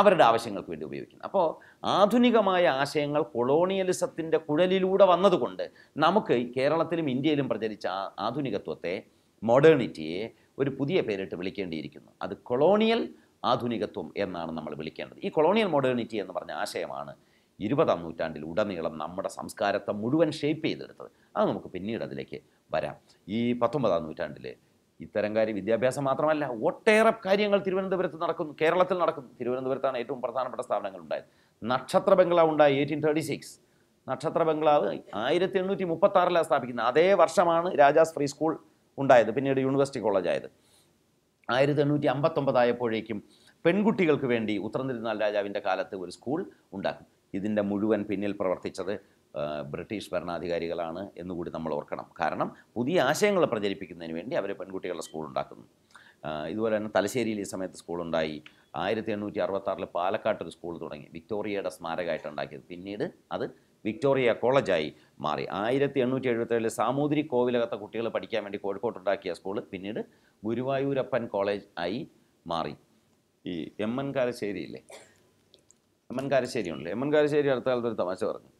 അവരുടെ ആവശ്യങ്ങൾക്ക് വേണ്ടി ഉപയോഗിക്കുന്നത് അപ്പോൾ ആധുനികമായ ആശയങ്ങൾ കൊളോണിയലിസത്തിൻ്റെ കുഴലിലൂടെ വന്നതുകൊണ്ട് നമുക്ക് കേരളത്തിലും ഇന്ത്യയിലും പ്രചരിച്ച ആധുനികത്വത്തെ മോഡേണിറ്റിയെ ഒരു പുതിയ പേരിട്ട് വിളിക്കേണ്ടിയിരിക്കുന്നു അത് കൊളോണിയൽ ആധുനികത്വം എന്നാണ് നമ്മൾ വിളിക്കേണ്ടത് ഈ കൊളോണിയൽ മോഡേണിറ്റി എന്ന് പറഞ്ഞ ആശയമാണ് ഇരുപതാം നൂറ്റാണ്ടിൽ ഉടനീളം നമ്മുടെ സംസ്കാരത്തെ മുഴുവൻ ഷേപ്പ് ചെയ്തെടുത്തത് അത് നമുക്ക് പിന്നീട് അതിലേക്ക് വരാം ഈ പത്തൊമ്പതാം നൂറ്റാണ്ടിൽ ഇത്തരം കാര്യം വിദ്യാഭ്യാസം മാത്രമല്ല ഒട്ടേറെ കാര്യങ്ങൾ തിരുവനന്തപുരത്ത് നടക്കുന്നു കേരളത്തിൽ നടക്കുന്നു തിരുവനന്തപുരത്താണ് ഏറ്റവും പ്രധാനപ്പെട്ട സ്ഥാപനങ്ങൾ ഉണ്ടായത് നക്ഷത്ര ബംഗ്ലാവ് ഉണ്ടായി എയ്റ്റീൻ തേർട്ടി സിക്സ് നക്ഷത്ര ബംഗ്ലാവ് ആയിരത്തി എണ്ണൂറ്റി മുപ്പത്തി ആറിലാണ് സ്ഥാപിക്കുന്നത് അതേ വർഷമാണ് രാജാസ് ഫ്രീ സ്കൂൾ ഉണ്ടായത് പിന്നീട് യൂണിവേഴ്സിറ്റി കോളേജായത് ആയിരത്തി എണ്ണൂറ്റി അമ്പത്തൊമ്പതായപ്പോഴേക്കും പെൺകുട്ടികൾക്ക് വേണ്ടി ഉത്തരതിരുനാൾ രാജാവിൻ്റെ കാലത്ത് ഒരു സ്കൂൾ ഉണ്ടാക്കും ഇതിൻ്റെ മുഴുവൻ പിന്നിൽ പ്രവർത്തിച്ചത് ബ്രിട്ടീഷ് ഭരണാധികാരികളാണ് എന്നുകൂടി നമ്മൾ ഓർക്കണം കാരണം പുതിയ ആശയങ്ങൾ പ്രചരിപ്പിക്കുന്നതിന് വേണ്ടി അവർ പെൺകുട്ടികളുടെ സ്കൂൾ ഉണ്ടാക്കുന്നു ഇതുപോലെ തന്നെ തലശ്ശേരിയിൽ ഈ സമയത്ത് സ്കൂളുണ്ടായി ആയിരത്തി എണ്ണൂറ്റി അറുപത്താറിൽ പാലക്കാട്ടൊരു സ്കൂൾ തുടങ്ങി വിക്ടോറിയയുടെ സ്മാരകമായിട്ട് ഉണ്ടാക്കിയത് പിന്നീട് അത് വിക്ടോറിയ കോളേജായി മാറി ആയിരത്തി എണ്ണൂറ്റി എഴുപത്തേഴിൽ സാമൂതിരി കോവിലകത്തെ കുട്ടികൾ പഠിക്കാൻ വേണ്ടി ഉണ്ടാക്കിയ സ്കൂൾ പിന്നീട് ഗുരുവായൂരപ്പൻ കോളേജ് ആയി മാറി ഈ എം എൻ കാരശ്ശേരിയില്ലേ M N Karassery M N Karassery അടുത്ത കാലത്ത് ഒരു തമാശ പറഞ്ഞു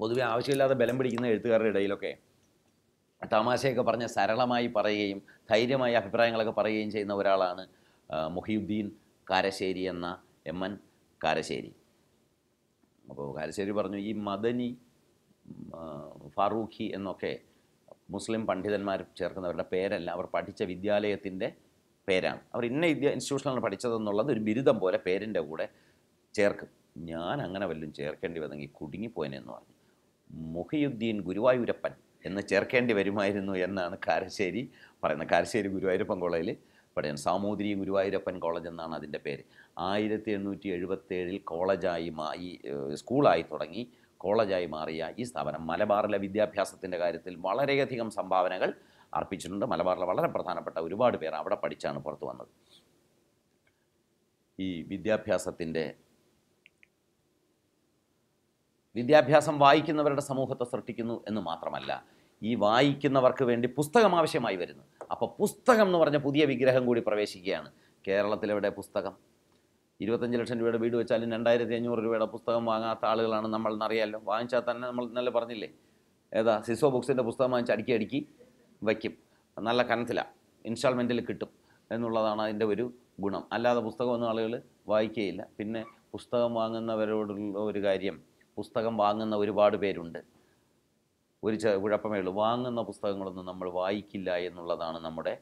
പൊതുവെ ആവശ്യമില്ലാതെ ബലം പിടിക്കുന്ന എഴുത്തുകാരുടെ ഇടയിലൊക്കെ തമാശയൊക്കെ പറഞ്ഞ് സരളമായി പറയുകയും ധൈര്യമായി അഭിപ്രായങ്ങളൊക്കെ പറയുകയും ചെയ്യുന്ന ഒരാളാണ് മുഹിയുദ്ദീൻ കാരശ്ശേരി എന്ന എം എൻ കാരശ്ശേരി അപ്പോൾ കാരശ്ശേരി പറഞ്ഞു ഈ മദനി ഫാറൂഖി എന്നൊക്കെ മുസ്ലിം പണ്ഡിതന്മാർ ചേർക്കുന്നവരുടെ പേരല്ല അവർ പഠിച്ച വിദ്യാലയത്തിൻ്റെ പേരാണ് അവർ ഇന്ന വിദ്യ ഇൻസ്റ്റിറ്റ്യൂഷനിലാണ് പഠിച്ചതെന്നുള്ളത് ഒരു ബിരുദം പോലെ പേരിൻ്റെ കൂടെ ചേർക്കും ഞാൻ അങ്ങനെ വല്ലതും ചേർക്കേണ്ടി വന്നെങ്കിൽ കുടുങ്ങിപ്പോയനെന്ന് പറഞ്ഞു മുഹയുദ്ദീൻ ഗുരുവായൂരപ്പൻ എന്ന് ചേർക്കേണ്ടി വരുമായിരുന്നു എന്നാണ് കാരശ്ശേരി പറയുന്നത് കാരശ്ശേരി ഗുരുവായൂരപ്പൻ കോളേജിൽ പഠിക്കുന്നത് സാമൂതിരി ഗുരുവായൂരപ്പൻ കോളേജ് എന്നാണ് അതിൻ്റെ പേര് ആയിരത്തി എണ്ണൂറ്റി ഏഴിൽ കോളേജായി ഈ സ്കൂളായി തുടങ്ങി കോളേജായി മാറിയ ഈ സ്ഥാപനം മലബാറിലെ വിദ്യാഭ്യാസത്തിൻ്റെ കാര്യത്തിൽ വളരെയധികം സംഭാവനകൾ അർപ്പിച്ചിട്ടുണ്ട് മലബാറിലെ വളരെ പ്രധാനപ്പെട്ട ഒരുപാട് പേർ അവിടെ പഠിച്ചാണ് പുറത്തു വന്നത് ഈ വിദ്യാഭ്യാസത്തിൻ്റെ വിദ്യാഭ്യാസം വായിക്കുന്നവരുടെ സമൂഹത്തെ സൃഷ്ടിക്കുന്നു എന്ന് മാത്രമല്ല ഈ വായിക്കുന്നവർക്ക് വേണ്ടി പുസ്തകം ആവശ്യമായി വരുന്നു അപ്പോൾ പുസ്തകം എന്ന് പറഞ്ഞ പുതിയ വിഗ്രഹം കൂടി പ്രവേശിക്കുകയാണ് കേരളത്തിലെവിടെ പുസ്തകം ഇരുപത്തഞ്ച് ലക്ഷം രൂപയുടെ വീട് വെച്ചാലും രണ്ടായിരത്തി അഞ്ഞൂറ് രൂപയുടെ പുസ്തകം വാങ്ങാത്ത ആളുകളാണ് നമ്മൾ എന്നറിയാമല്ലോ വാങ്ങിച്ചാൽ തന്നെ നമ്മൾ ഇന്നലെ പറഞ്ഞില്ലേ ഏതാ സിസോ ബുക്സിൻ്റെ പുസ്തകം വാങ്ങിച്ച് അടുക്കി അടുക്കി വയ്ക്കും നല്ല കനത്തിലാണ് ഇൻസ്റ്റാൾമെൻറ്റിൽ കിട്ടും എന്നുള്ളതാണ് അതിൻ്റെ ഒരു ഗുണം അല്ലാതെ പുസ്തകമൊന്നും ആളുകൾ വായിക്കുകയില്ല പിന്നെ പുസ്തകം വാങ്ങുന്നവരോടുള്ള ഒരു കാര്യം പുസ്തകം വാങ്ങുന്ന ഒരുപാട് പേരുണ്ട് ഒരു കുഴപ്പമേ ഉള്ളൂ വാങ്ങുന്ന പുസ്തകങ്ങളൊന്നും നമ്മൾ വായിക്കില്ല എന്നുള്ളതാണ് നമ്മുടെ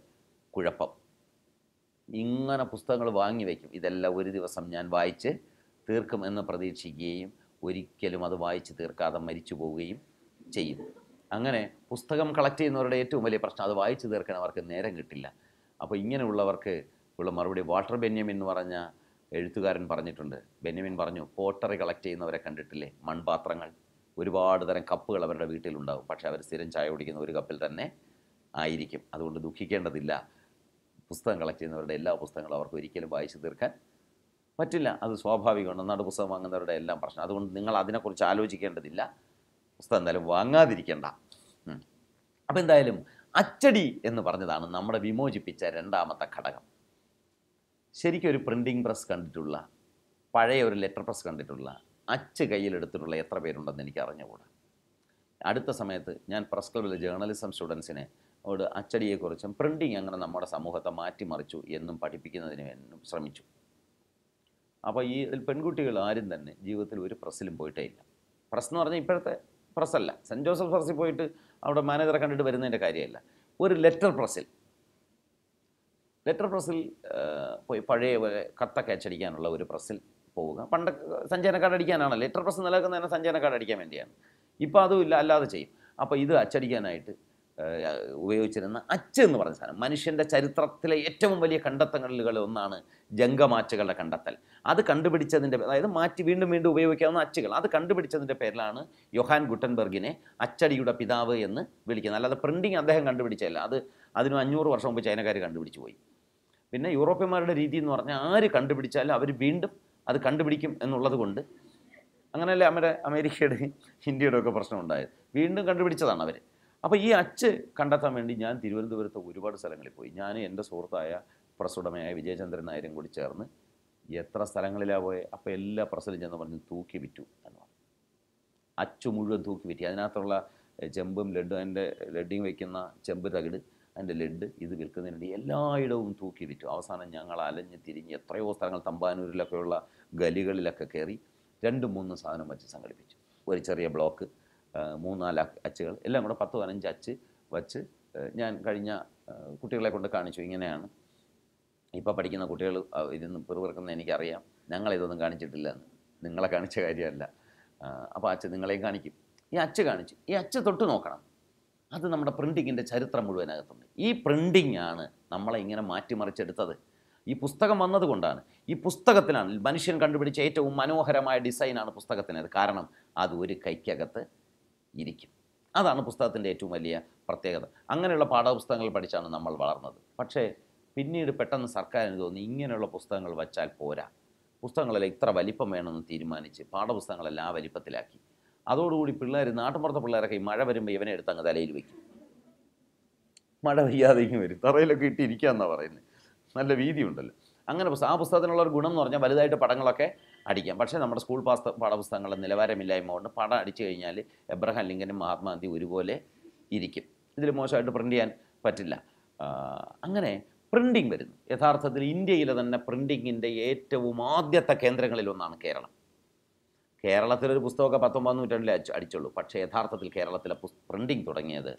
കുഴപ്പം ഇങ്ങനെ പുസ്തകങ്ങൾ വാങ്ങി വയ്ക്കും ഇതെല്ലാം ഒരു ദിവസം ഞാൻ വായിച്ച് തീർക്കും എന്ന് പ്രതീക്ഷിക്കുകയും ഒരിക്കലും അത് വായിച്ച് തീർക്കാതെ മരിച്ചു പോവുകയും ചെയ്യും അങ്ങനെ പുസ്തകം കളക്ട് ചെയ്യുന്നവരുടെ ഏറ്റവും വലിയ പ്രശ്നം അത് വായിച്ചു തീർക്കാൻ അവർക്ക് നേരം കിട്ടില്ല അപ്പോൾ ഇങ്ങനെയുള്ളവർക്ക് ഉള്ള മറുപടി വാട്ടർ ബെന്യമിൻ എന്ന് പറഞ്ഞ എഴുത്തുകാരൻ പറഞ്ഞിട്ടുണ്ട് ബെന്യമിൻ പറഞ്ഞു പോട്ടറി കളക്ട് ചെയ്യുന്നവരെ കണ്ടിട്ടില്ലേ മൺപാത്രങ്ങൾ ഒരുപാട് തരം കപ്പുകൾ അവരുടെ വീട്ടിലുണ്ടാകും പക്ഷേ അവർ സ്ഥിരം ചായ കുടിക്കുന്ന ഒരു കപ്പിൽ തന്നെ ആയിരിക്കും അതുകൊണ്ട് ദുഃഖിക്കേണ്ടതില്ല പുസ്തകം കളക്ട് ചെയ്യുന്നവരുടെ എല്ലാ പുസ്തകങ്ങളും അവർക്ക് ഒരിക്കലും വായിച്ചു തീർക്കാൻ പറ്റില്ല അത് സ്വാഭാവികമാണ് നാട് പുസ്തകം വാങ്ങുന്നവരുടെ എല്ലാം പ്രശ്നം അതുകൊണ്ട് നിങ്ങൾ അതിനെക്കുറിച്ച് ആലോചിക്കേണ്ടതില്ല പുസ്തകം എന്തായാലും വാങ്ങാതിരിക്കേണ്ട അപ്പോൾ എന്തായാലും അച്ചടി എന്ന് പറഞ്ഞതാണ് നമ്മുടെ വിമോചിപ്പിച്ച രണ്ടാമത്തെ ഘടകം ശരിക്കും ഒരു പ്രിൻറ്റിംഗ് പ്രസ് കണ്ടിട്ടുള്ള പഴയ ഒരു ലെറ്റർ പ്രസ് കണ്ടിട്ടുള്ള അച്ച് കയ്യിലെടുത്തിട്ടുള്ള എത്ര പേരുണ്ടെന്ന് എനിക്ക് അറിഞ്ഞുകൂടാ അടുത്ത സമയത്ത് ഞാൻ പ്രസ് ക്ലബിലെ ജേർണലിസം സ്റ്റുഡൻസിനെ ഓട് അച്ചടിയെക്കുറിച്ചും പ്രിൻറ്റിങ് അങ്ങനെ നമ്മുടെ സമൂഹത്തെ മാറ്റിമറിച്ചു എന്നും പഠിപ്പിക്കുന്നതിന് ശ്രമിച്ചു അപ്പോൾ ഈ ഇതിൽ പെൺകുട്ടികൾ ആരും തന്നെ ജീവിതത്തിൽ ഒരു പ്രസ്സിലും പോയിട്ടേ ഇല്ല പ്രസ് എന്ന് പറഞ്ഞാൽ ഇപ്പോഴത്തെ പ്രസ്സല്ല സെൻറ്റ് ജോസഫ് പ്രസ്സിൽ പോയിട്ട് അവിടെ മാനേജറെ കണ്ടിട്ട് വരുന്നതിൻ്റെ കാര്യമല്ല ഒരു ലെറ്റർ പ്രസ്സിൽ ലെറ്റർ പ്രസ്സിൽ പോയി പഴയ പോലെ കത്തൊക്കെ അച്ചടിക്കാനുള്ള ഒരു പ്രസ്സിൽ പോവുക പണ്ട് സഞ്ചയന കാർഡ് അടിക്കാനാണ് ലെറ്റർ പ്രസ് നിലനിൽക്കുന്നതിന് സഞ്ചയന കാർഡ് അടിക്കാൻ വേണ്ടിയാണ് ഇപ്പോൾ അതും ഇല്ല അല്ലാതെ ചെയ്യും അപ്പോൾ ഇത് അച്ചടിക്കാനായിട്ട് ഉപയോഗിച്ചിരുന്ന അച്ച് എന്ന് പറഞ്ഞ സാധനം മനുഷ്യൻ്റെ ചരിത്രത്തിലെ ഏറ്റവും വലിയ കണ്ടെത്തലുകളിൽ ഒന്നാണ് ജംഗമാച്ചുകളുടെ കണ്ടെത്തൽ അത് കണ്ടുപിടിച്ചതിൻ്റെ അതായത് മാറ്റി വീണ്ടും വീണ്ടും ഉപയോഗിക്കാവുന്ന അച്ചുകൾ അത് കണ്ടുപിടിച്ചതിൻ്റെ പേരിലാണ് യൊഹാൻ ഗുട്ടൻബർഗിനെ അച്ചടിയുടെ പിതാവ് എന്ന് വിളിക്കുന്നത് അല്ലാതെ പ്രിൻറ്റിങ് അദ്ദേഹം കണ്ടുപിടിച്ചതല്ല അത് അതിന് അഞ്ഞൂറ് വർഷം മുമ്പ് ചൈനക്കാർ കണ്ടുപിടിച്ചു പോയി പിന്നെ യൂറോപ്യന്മാരുടെ രീതി എന്ന് പറഞ്ഞാൽ ആര് കണ്ടുപിടിച്ചാലും അവർ വീണ്ടും അത് കണ്ടുപിടിക്കും എന്നുള്ളത് കൊണ്ട് അങ്ങനെയല്ലേ അമര അമേരിക്കയുടെയും ഇന്ത്യയുടെയൊക്കെ പ്രശ്നം ഉണ്ടായത് വീണ്ടും കണ്ടുപിടിച്ചതാണ് അവർ അപ്പോൾ ഈ അച്ച് കണ്ടെത്താൻ വേണ്ടി ഞാൻ തിരുവനന്തപുരത്ത് ഒരുപാട് സ്ഥലങ്ങളിൽ പോയി ഞാൻ എൻ്റെ സുഹൃത്തായ പ്രസുടമയായ വിജയചന്ദ്രൻ നായരും കൂടി ചേർന്ന് എത്ര സ്ഥലങ്ങളിലാണ് പോയത് അപ്പോൾ എല്ലാ പ്രസിലും ചെന്ന് പറഞ്ഞ് തൂക്കി വിറ്റു എന്ന് പറഞ്ഞു അച്ചു മുഴുവൻ തൂക്കി വിറ്റി അതിനകത്തുള്ള ചെമ്പും ലഡ്ഡും അതിൻ്റെ ലഡ്ഡിങ് വയ്ക്കുന്ന ചെമ്പ് തകിട് അതിൻ്റെ ലഡ് ഇത് വേണ്ടി എല്ലായിടവും തൂക്കി വിറ്റു അവസാനം ഞങ്ങൾ അലഞ്ഞ് തിരിഞ്ഞ് എത്രയോ സ്ഥലങ്ങൾ തമ്പാനൂരിലൊക്കെയുള്ള ഗലികളിലൊക്കെ കയറി രണ്ടും മൂന്നും സാധനം വെച്ച് സംഘടിപ്പിച്ചു ഒരു ചെറിയ ബ്ലോക്ക് മൂന്നാല് അച്ചുകൾ എല്ലാം കൂടെ പത്ത് പതിനഞ്ച് അച്ച് വച്ച് ഞാൻ കഴിഞ്ഞ കുട്ടികളെ കൊണ്ട് കാണിച്ചു ഇങ്ങനെയാണ് ഇപ്പോൾ പഠിക്കുന്ന കുട്ടികൾ ഇതൊന്നും പെറുപിറക്കുന്ന എനിക്കറിയാം ഞങ്ങളിതൊന്നും കാണിച്ചിട്ടില്ല നിങ്ങളെ കാണിച്ച കാര്യമല്ല അപ്പോൾ അച്ഛൻ നിങ്ങളെയും കാണിക്കും ഈ അച്ഛ കാണിച്ചു ഈ അച്ഛ തൊട്ട് നോക്കണം അത് നമ്മുടെ പ്രിൻറ്റിങ്ങിൻ്റെ ചരിത്രം മുഴുവനകത്തുണ്ട് ഈ പ്രിൻറ്റിംഗ് ആണ് നമ്മളെ ഇങ്ങനെ മാറ്റിമറിച്ചെടുത്തത് ഈ പുസ്തകം വന്നതുകൊണ്ടാണ് ഈ പുസ്തകത്തിലാണ് മനുഷ്യൻ കണ്ടുപിടിച്ച ഏറ്റവും മനോഹരമായ ഡിസൈനാണ് പുസ്തകത്തിനത് കാരണം അത് ഒരു കൈക്കകത്ത് ഇരിക്കും അതാണ് പുസ്തകത്തിൻ്റെ ഏറ്റവും വലിയ പ്രത്യേകത അങ്ങനെയുള്ള പാഠപുസ്തകങ്ങൾ പഠിച്ചാണ് നമ്മൾ വളർന്നത് പക്ഷേ പിന്നീട് പെട്ടെന്ന് സർക്കാരിന് തോന്നി ഇങ്ങനെയുള്ള പുസ്തകങ്ങൾ വച്ചാൽ പോരാ പുസ്തകങ്ങളെല്ലാം ഇത്ര വലിപ്പം വേണമെന്ന് തീരുമാനിച്ച് പാഠപുസ്തകങ്ങളെല്ലാം ആ വലിപ്പത്തിലാക്കി അതോടുകൂടി പിള്ളേർ നാട്ടുമ്പുറത്തെ പിള്ളേരൊക്കെ ഈ മഴ വരുമ്പോൾ ഇവനെ എടുത്ത് അങ്ങ് തലയിൽ വയ്ക്കും മഴ പെയ്യാതെ ഇങ്ങ് വരും തറയിലൊക്കെ ഇട്ടിരിക്കുക എന്നാണ് പറയുന്നത് നല്ല വീതിയുണ്ടല്ലോ അങ്ങനെ ആ പുസ്തകത്തിനുള്ള ഒരു ഗുണം എന്ന് പറഞ്ഞാൽ വലുതായിട്ട് പടങ്ങളൊക്കെ അടിക്കാം പക്ഷേ നമ്മുടെ സ്കൂൾ പാസ് പാഠപുസ്തകങ്ങളുടെ നിലവാരമില്ലായ്മ കൊണ്ട് പടം അടിച്ചു കഴിഞ്ഞാൽ എബ്രഹാം ലിങ്കനും മഹാത്മാഗാന്ധി ഒരുപോലെ ഇരിക്കും ഇതിൽ മോശമായിട്ട് പ്രിൻ്റ് ചെയ്യാൻ പറ്റില്ല അങ്ങനെ പ്രിൻറ്റിങ് വരുന്നു യഥാർത്ഥത്തിൽ ഇന്ത്യയിലെ തന്നെ പ്രിൻറ്റിങ്ങിൻ്റെ ഏറ്റവും ആദ്യത്തെ കേന്ദ്രങ്ങളിലൊന്നാണ് കേരളം കേരളത്തിലൊരു പുസ്തകമൊക്കെ പത്തൊമ്പതാം നൂറ്റാണ്ടിലേ അടിച്ചു അടിച്ചുള്ളൂ പക്ഷേ യഥാർത്ഥത്തിൽ കേരളത്തിലെ പ്രിൻറ്റിങ് തുടങ്ങിയത്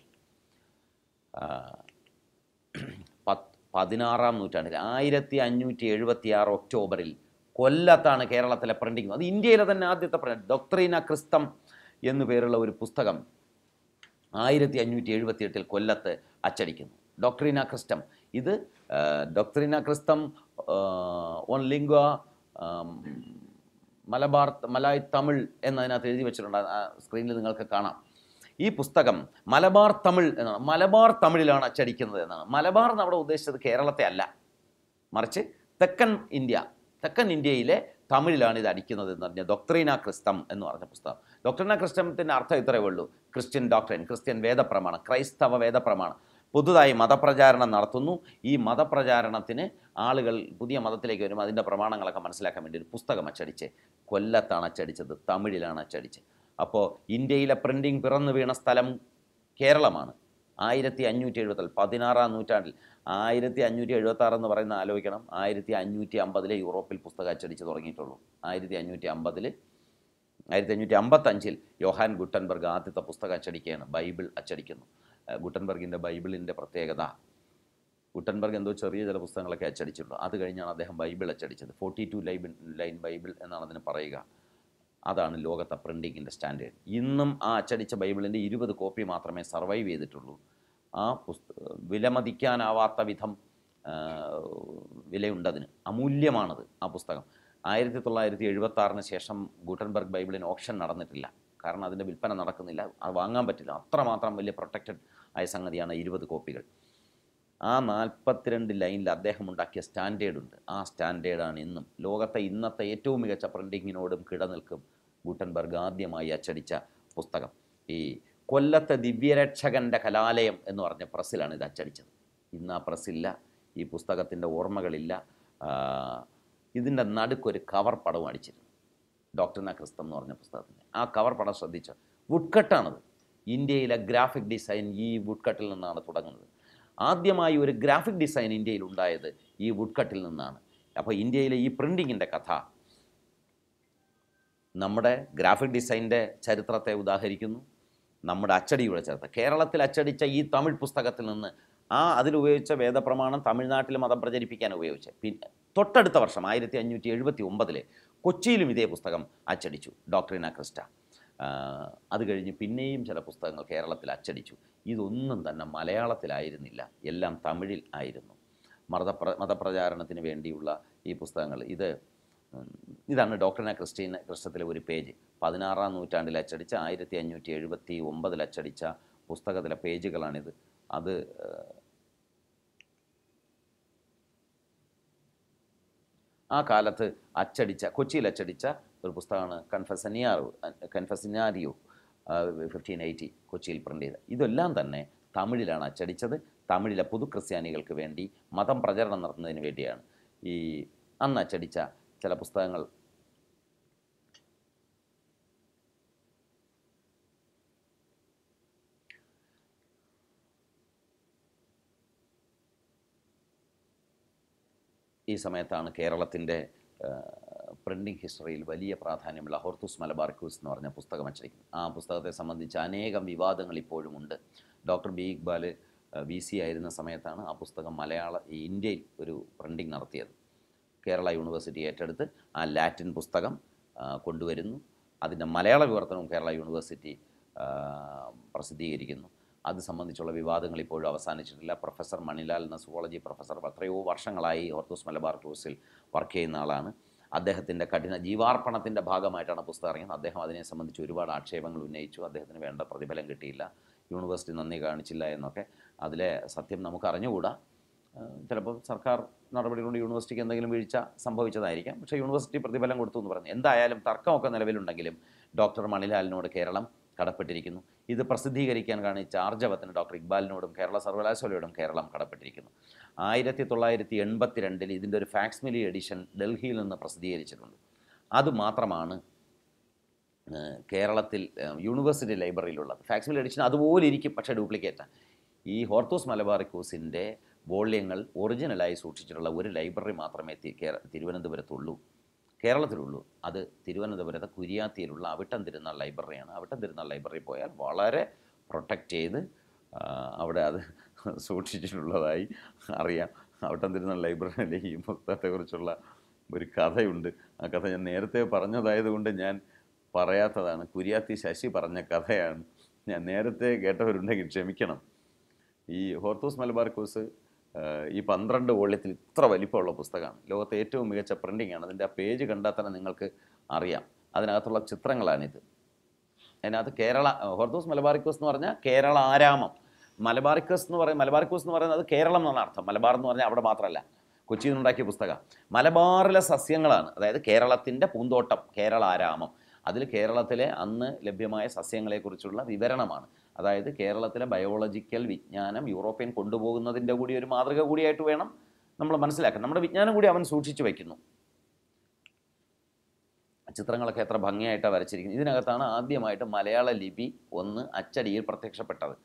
പത് പതിനാറാം നൂറ്റാണ്ടിൽ ആയിരത്തി അഞ്ഞൂറ്റി എഴുപത്തി ആറ് ഒക്ടോബറിൽ കൊല്ലത്താണ് കേരളത്തിലെ പ്രിൻറ്റിങ് അത് ഇന്ത്യയിലെ തന്നെ ആദ്യത്തെ പ്രിൻ്റ് ഡോക്ടറീന ക്രിസ്തം എന്നു പേരുള്ള ഒരു പുസ്തകം ആയിരത്തി അഞ്ഞൂറ്റി എഴുപത്തി എട്ടിൽ കൊല്ലത്ത് അച്ചടിക്കുന്നു ഡോക്ടറീന ക്രിസ്തം ഇത് ഡോക്ടറീന ക്രിസ്തം ഓൺ ലിംഗ്വ മലബാർ മലായ് തമിഴ് എന്നതിനകത്ത് എഴുതി വെച്ചിട്ടുണ്ട് സ്ക്രീനിൽ നിങ്ങൾക്ക് കാണാം ഈ പുസ്തകം മലബാർ തമിഴ് എന്നാണ് മലബാർ തമിഴിലാണ് അച്ചടിക്കുന്നത് എന്നാണ് മലബാർ എന്ന് അവിടെ ഉദ്ദേശിച്ചത് കേരളത്തെ അല്ല മറിച്ച് തെക്കൻ ഇന്ത്യ തെക്കൻ ഇന്ത്യയിലെ തമിഴിലാണ് ഇത് അടിക്കുന്നത് എന്ന് പറഞ്ഞ ഡോക്ടറീന ക്രിസ്തം എന്ന് പറഞ്ഞ പുസ്തകം ഡോക്ട്രീന ക്രിസ്തമത്തിൻ്റെ അർത്ഥം ഇത്രയേ ഉള്ളൂ ക്രിസ്ത്യൻ ഡോക്ടറിൻ ക്രിസ്ത്യൻ വേദപ്രമാണം ക്രൈസ്തവ വേദപ്രമാണം പുതുതായി മതപ്രചാരണം നടത്തുന്നു ഈ മതപ്രചാരണത്തിന് ആളുകൾ പുതിയ മതത്തിലേക്ക് വരുമ്പോൾ അതിൻ്റെ പ്രമാണങ്ങളൊക്കെ മനസ്സിലാക്കാൻ വേണ്ടി ഒരു പുസ്തകം അച്ചടിച്ച് കൊല്ലത്താണ് അച്ചടിച്ചത് തമിഴിലാണ് അച്ചടിച്ച് അപ്പോൾ ഇന്ത്യയിലെ പ്രിൻറ്റിങ് പിറന്നു വീണ സ്ഥലം കേരളമാണ് ആയിരത്തി അഞ്ഞൂറ്റി എഴുപത്തിൽ പതിനാറാം നൂറ്റാണ്ടിൽ ആയിരത്തി അഞ്ഞൂറ്റി എഴുപത്തി എന്ന് പറയുന്ന ആലോചിക്കണം ആയിരത്തി അഞ്ഞൂറ്റി അമ്പതിലെ യൂറോപ്പിൽ പുസ്തകം അച്ചടിച്ച് തുടങ്ങിയിട്ടുള്ളൂ ആയിരത്തി അഞ്ഞൂറ്റി അമ്പതിൽ ആയിരത്തി അഞ്ഞൂറ്റി അമ്പത്തഞ്ചിൽ യോഹാൻ ഗുട്ടൻബർഗ് ആദ്യത്തെ പുസ്തകം അച്ചടിക്കുകയാണ് ബൈബിൾ അച്ചടിക്കുന്നു ഗുട്ടൻബർഗിൻ്റെ ബൈബിളിൻ്റെ പ്രത്യേകത ഗുട്ടൻബർഗ് എന്തോ ചെറിയ ചില പുസ്തകങ്ങളൊക്കെ അച്ചടിച്ചിട്ടുണ്ട് അത് കഴിഞ്ഞാണ് അദ്ദേഹം ബൈബിൾ അച്ചടിച്ചത് ഫോർട്ടി ടു ലൈബിൻ ലൈൻ ബൈബിൾ എന്നാണ് അതിന് പറയുക അതാണ് ലോകത്തെ പ്രിൻറ്റിങ്ങിൻ്റെ സ്റ്റാൻഡേർഡ് ഇന്നും ആ അച്ചടിച്ച ബൈബിളിൻ്റെ ഇരുപത് കോപ്പി മാത്രമേ സർവൈവ് ചെയ്തിട്ടുള്ളൂ ആ പുസ്തക വിലമതിക്കാനാവാത്ത വിധം വിലയുണ്ടതിന് അമൂല്യമാണത് ആ പുസ്തകം ആയിരത്തി തൊള്ളായിരത്തി എഴുപത്തി ആറിന് ശേഷം ഗൂട്ടൻബർഗ് ബൈബിളിന് ഓപ്ഷൻ നടന്നിട്ടില്ല കാരണം അതിൻ്റെ വിൽപ്പന നടക്കുന്നില്ല അത് വാങ്ങാൻ പറ്റില്ല അത്രമാത്രം വലിയ പ്രൊട്ടക്റ്റഡ് ആയ സംഗതിയാണ് ഇരുപത് കോപ്പികൾ ആ നാൽപ്പത്തിരണ്ട് ലൈനിൽ അദ്ദേഹം ഉണ്ടാക്കിയ സ്റ്റാൻഡേർഡ് ഉണ്ട് ആ സ്റ്റാൻഡേർഡാണ് ഇന്നും ലോകത്തെ ഇന്നത്തെ ഏറ്റവും മികച്ച പ്രിൻറ്റിങ്ങിനോടും കിടനിൽക്കും ഗൂട്ടൻബർഗ് ആദ്യമായി അച്ചടിച്ച പുസ്തകം ഈ കൊല്ലത്തെ ദിവ്യരക്ഷകൻ്റെ കലാലയം എന്ന് പറഞ്ഞ പ്രസ്സിലാണ് ഇത് അച്ചടിച്ചത് ഇന്ന് ആ പ്രസ്സില്ല ഈ പുസ്തകത്തിൻ്റെ ഓർമ്മകളില്ല ഇതിൻ്റെ നടുക്കൊരു കവർ പടം അടിച്ചിരുന്നു ഡോക്ടർ ക്രിസ്തം എന്ന് പറഞ്ഞ പുസ്തകത്തിൻ്റെ ആ കവർ പടം ശ്രദ്ധിച്ചു വുഡ്കട്ടാണത് ഇന്ത്യയിലെ ഗ്രാഫിക് ഡിസൈൻ ഈ വുഡ്കട്ടിൽ നിന്നാണ് തുടങ്ങുന്നത് ആദ്യമായി ഒരു ഗ്രാഫിക് ഡിസൈൻ ഇന്ത്യയിൽ ഉണ്ടായത് ഈ കട്ടിൽ നിന്നാണ് അപ്പോൾ ഇന്ത്യയിലെ ഈ പ്രിൻറ്റിങ്ങിൻ്റെ കഥ നമ്മുടെ ഗ്രാഫിക് ഡിസൈൻ്റെ ചരിത്രത്തെ ഉദാഹരിക്കുന്നു നമ്മുടെ അച്ചടിയുടെ ചരിത്രം കേരളത്തിൽ അച്ചടിച്ച ഈ തമിഴ് പുസ്തകത്തിൽ നിന്ന് ആ അതിലുപയോഗിച്ച വേദപ്രമാണം തമിഴ്നാട്ടിൽ മതം പ്രചരിപ്പിക്കാൻ ഉപയോഗിച്ച് പിന്നെ തൊട്ടടുത്ത വർഷം ആയിരത്തി അഞ്ഞൂറ്റി എഴുപത്തി ഒമ്പതിൽ കൊച്ചിയിലും ഇതേ പുസ്തകം അച്ചടിച്ചു ഡോക്ടറിന ക്രിസ്റ്റ അത് കഴിഞ്ഞ് പിന്നെയും ചില പുസ്തകങ്ങൾ കേരളത്തിൽ അച്ചടിച്ചു ഇതൊന്നും തന്നെ മലയാളത്തിലായിരുന്നില്ല എല്ലാം തമിഴിൽ ആയിരുന്നു മതപ്ര മതപ്രചാരണത്തിന് വേണ്ടിയുള്ള ഈ പുസ്തകങ്ങൾ ഇത് ഇതാണ് ഡോക്ടറിന ക്രിസ്റ്റീന ക്രിസ്റ്റത്തിലെ ഒരു പേജ് പതിനാറാം നൂറ്റാണ്ടിൽ അച്ചടിച്ച ആയിരത്തി അഞ്ഞൂറ്റി എഴുപത്തി ഒമ്പതിൽ അച്ചടിച്ച പുസ്തകത്തിലെ പേജുകളാണിത് അത് ആ കാലത്ത് അച്ചടിച്ച കൊച്ചിയിൽ അച്ചടിച്ച ഒരു പുസ്തകമാണ് കൺഫസനിയാറു കൺഫസിനാരിയോ ഫിഫ്റ്റീൻ എയ്റ്റി കൊച്ചിയിൽ പ്രിൻ്റ് ചെയ്ത് ഇതെല്ലാം തന്നെ തമിഴിലാണ് അച്ചടിച്ചത് തമിഴിലെ പൊതു ക്രിസ്ത്യാനികൾക്ക് വേണ്ടി മതം പ്രചരണം നടത്തുന്നതിന് വേണ്ടിയാണ് ഈ അന്ന് അച്ചടിച്ച ചില പുസ്തകങ്ങൾ ഈ സമയത്താണ് കേരളത്തിൻ്റെ പ്രിൻറ്റിംഗ് ഹിസ്റ്ററിയിൽ വലിയ പ്രാധാന്യം ലഹോർത്തുസ് മലബാർക്കൂസ് എന്ന് പറഞ്ഞ പുസ്തകം അച്ചടിക്കുന്നു ആ പുസ്തകത്തെ സംബന്ധിച്ച് അനേകം വിവാദങ്ങൾ ഇപ്പോഴും ഉണ്ട് doctor B Iqbal V C ആയിരുന്ന സമയത്താണ് ആ പുസ്തകം മലയാള ഇന്ത്യയിൽ ഒരു പ്രിൻറ്റിംഗ് നടത്തിയത് കേരള യൂണിവേഴ്സിറ്റി ഏറ്റെടുത്ത് ആ ലാറ്റിൻ പുസ്തകം കൊണ്ടുവരുന്നു അതിൻ്റെ മലയാള വിവർത്തനവും കേരള യൂണിവേഴ്സിറ്റി പ്രസിദ്ധീകരിക്കുന്നു അത് സംബന്ധിച്ചുള്ള വിവാദങ്ങൾ ഇപ്പോഴും അവസാനിച്ചിട്ടില്ല പ്രൊഫസർ മണിലാൽ എന്ന സുവോളജി പ്രൊഫസർ എത്രയോ വർഷങ്ങളായി ഓർത്തോസ് മലബാർ ക്രൂസിൽ വർക്ക് ചെയ്യുന്ന ആളാണ് അദ്ദേഹത്തിൻ്റെ കഠിന ജീവാർപ്പണത്തിൻ്റെ ഭാഗമായിട്ടാണ് പുസ്തകം ഇറങ്ങിയത് അദ്ദേഹം അതിനെ സംബന്ധിച്ച് ഒരുപാട് ആക്ഷേപങ്ങൾ ഉന്നയിച്ചു അദ്ദേഹത്തിന് വേണ്ട പ്രതിഫലം കിട്ടിയില്ല യൂണിവേഴ്സിറ്റി നന്ദി കാണിച്ചില്ല എന്നൊക്കെ അതിലെ സത്യം നമുക്ക് അറിഞ്ഞുകൂടാ ചിലപ്പോൾ സർക്കാർ കൊണ്ട് യൂണിവേഴ്സിറ്റിക്ക് എന്തെങ്കിലും വീഴ്ച സംഭവിച്ചതായിരിക്കാം പക്ഷേ യൂണിവേഴ്സിറ്റി പ്രതിഫലം കൊടുത്തു എന്ന് പറഞ്ഞു എന്തായാലും തർക്കമൊക്കെ നിലവിലുണ്ടെങ്കിലും ഡോക്ടർ മണിലാലിനോട് കേരളം കടപ്പെട്ടിരിക്കുന്നു ഇത് പ്രസിദ്ധീകരിക്കാൻ കാണിച്ച ആർജവത്തിന് ഡോക്ടർ ഇക്ബാലിനോടും കേരള സർവകലാശാലയോടും കേരളം കടപ്പെട്ടിരിക്കുന്നു ആയിരത്തി തൊള്ളായിരത്തി എൺപത്തി രണ്ടിൽ ഇതിൻ്റെ ഒരു മിലി എഡിഷൻ ഡൽഹിയിൽ നിന്ന് പ്രസിദ്ധീകരിച്ചിട്ടുണ്ട് അതുമാത്രമാണ് കേരളത്തിൽ യൂണിവേഴ്സിറ്റി ലൈബ്രറിയിലുള്ളത് മിലി എഡിഷൻ അതുപോലെ ഇരിക്കും പക്ഷേ ഡ്യൂപ്ലിക്കേറ്റാണ് ഈ ഹോർത്തോസ് മലബാറിക്കോസിൻ്റെ വോള്യങ്ങൾ ഒറിജിനലായി സൂക്ഷിച്ചിട്ടുള്ള ഒരു ലൈബ്രറി മാത്രമേ തിരുവനന്തപുരത്തുള്ളൂ കേരളത്തിലുള്ളൂ അത് തിരുവനന്തപുരത്തെ കുരിയാത്തിയിലുള്ള അവിട്ടം തിരുന്നാൾ ലൈബ്രറിയാണ് അവിട്ടം തിരുന്നാൾ ലൈബ്രറി പോയാൽ വളരെ പ്രൊട്ടക്റ്റ് ചെയ്ത് അവിടെ അത് സൂക്ഷിച്ചിട്ടുള്ളതായി അറിയാം അവിട്ടം തിരുന്നാൾ ലൈബ്രറിയിലെ ഈ പുസ്തകത്തെക്കുറിച്ചുള്ള ഒരു കഥയുണ്ട് ആ കഥ ഞാൻ നേരത്തെ പറഞ്ഞതായതുകൊണ്ട് ഞാൻ പറയാത്തതാണ് കുര്യാത്തി ശശി പറഞ്ഞ കഥയാണ് ഞാൻ നേരത്തെ കേട്ടവരുണ്ടെങ്കിൽ ക്ഷമിക്കണം ഈ ഹോർത്തൂസ് മലബാർ കോഴ്സ് ഈ പന്ത്രണ്ട് വോള്യത്തിൽ ഇത്ര വലിപ്പമുള്ള പുസ്തകമാണ് ലോകത്തെ ഏറ്റവും മികച്ച പ്രിൻറ്റിംഗ് ആണ് അതിൻ്റെ ആ പേജ് കണ്ടാൽ തന്നെ നിങ്ങൾക്ക് അറിയാം അതിനകത്തുള്ള ചിത്രങ്ങളാണിത് അതിനകത്ത് കേരള ഹോർദോസ് മലബാറിക്കോസ് എന്ന് പറഞ്ഞാൽ കേരള ആരാമം മലബാറിക്കോസ് എന്ന് പറയും മലബാറിക്കോസ് എന്ന് പറയുന്നത് കേരളം എന്നാണ് അർത്ഥം മലബാർ എന്ന് പറഞ്ഞാൽ അവിടെ മാത്രമല്ല കൊച്ചിയിൽ നിന്നുണ്ടാക്കിയ പുസ്തകം മലബാറിലെ സസ്യങ്ങളാണ് അതായത് കേരളത്തിൻ്റെ പൂന്തോട്ടം കേരള ആരാമം അതിൽ കേരളത്തിലെ അന്ന് ലഭ്യമായ സസ്യങ്ങളെക്കുറിച്ചുള്ള വിവരണമാണ് അതായത് കേരളത്തിലെ ബയോളജിക്കൽ വിജ്ഞാനം യൂറോപ്യൻ കൊണ്ടുപോകുന്നതിൻ്റെ കൂടി ഒരു മാതൃക കൂടിയായിട്ട് വേണം നമ്മൾ മനസ്സിലാക്കാൻ നമ്മുടെ വിജ്ഞാനം കൂടി അവൻ സൂക്ഷിച്ചു വയ്ക്കുന്നു ചിത്രങ്ങളൊക്കെ എത്ര ഭംഗിയായിട്ടാണ് വരച്ചിരിക്കുന്നത് ഇതിനകത്താണ് ആദ്യമായിട്ട് മലയാള ലിപി ഒന്ന് അച്ചടിയിൽ പ്രത്യക്ഷപ്പെട്ടത്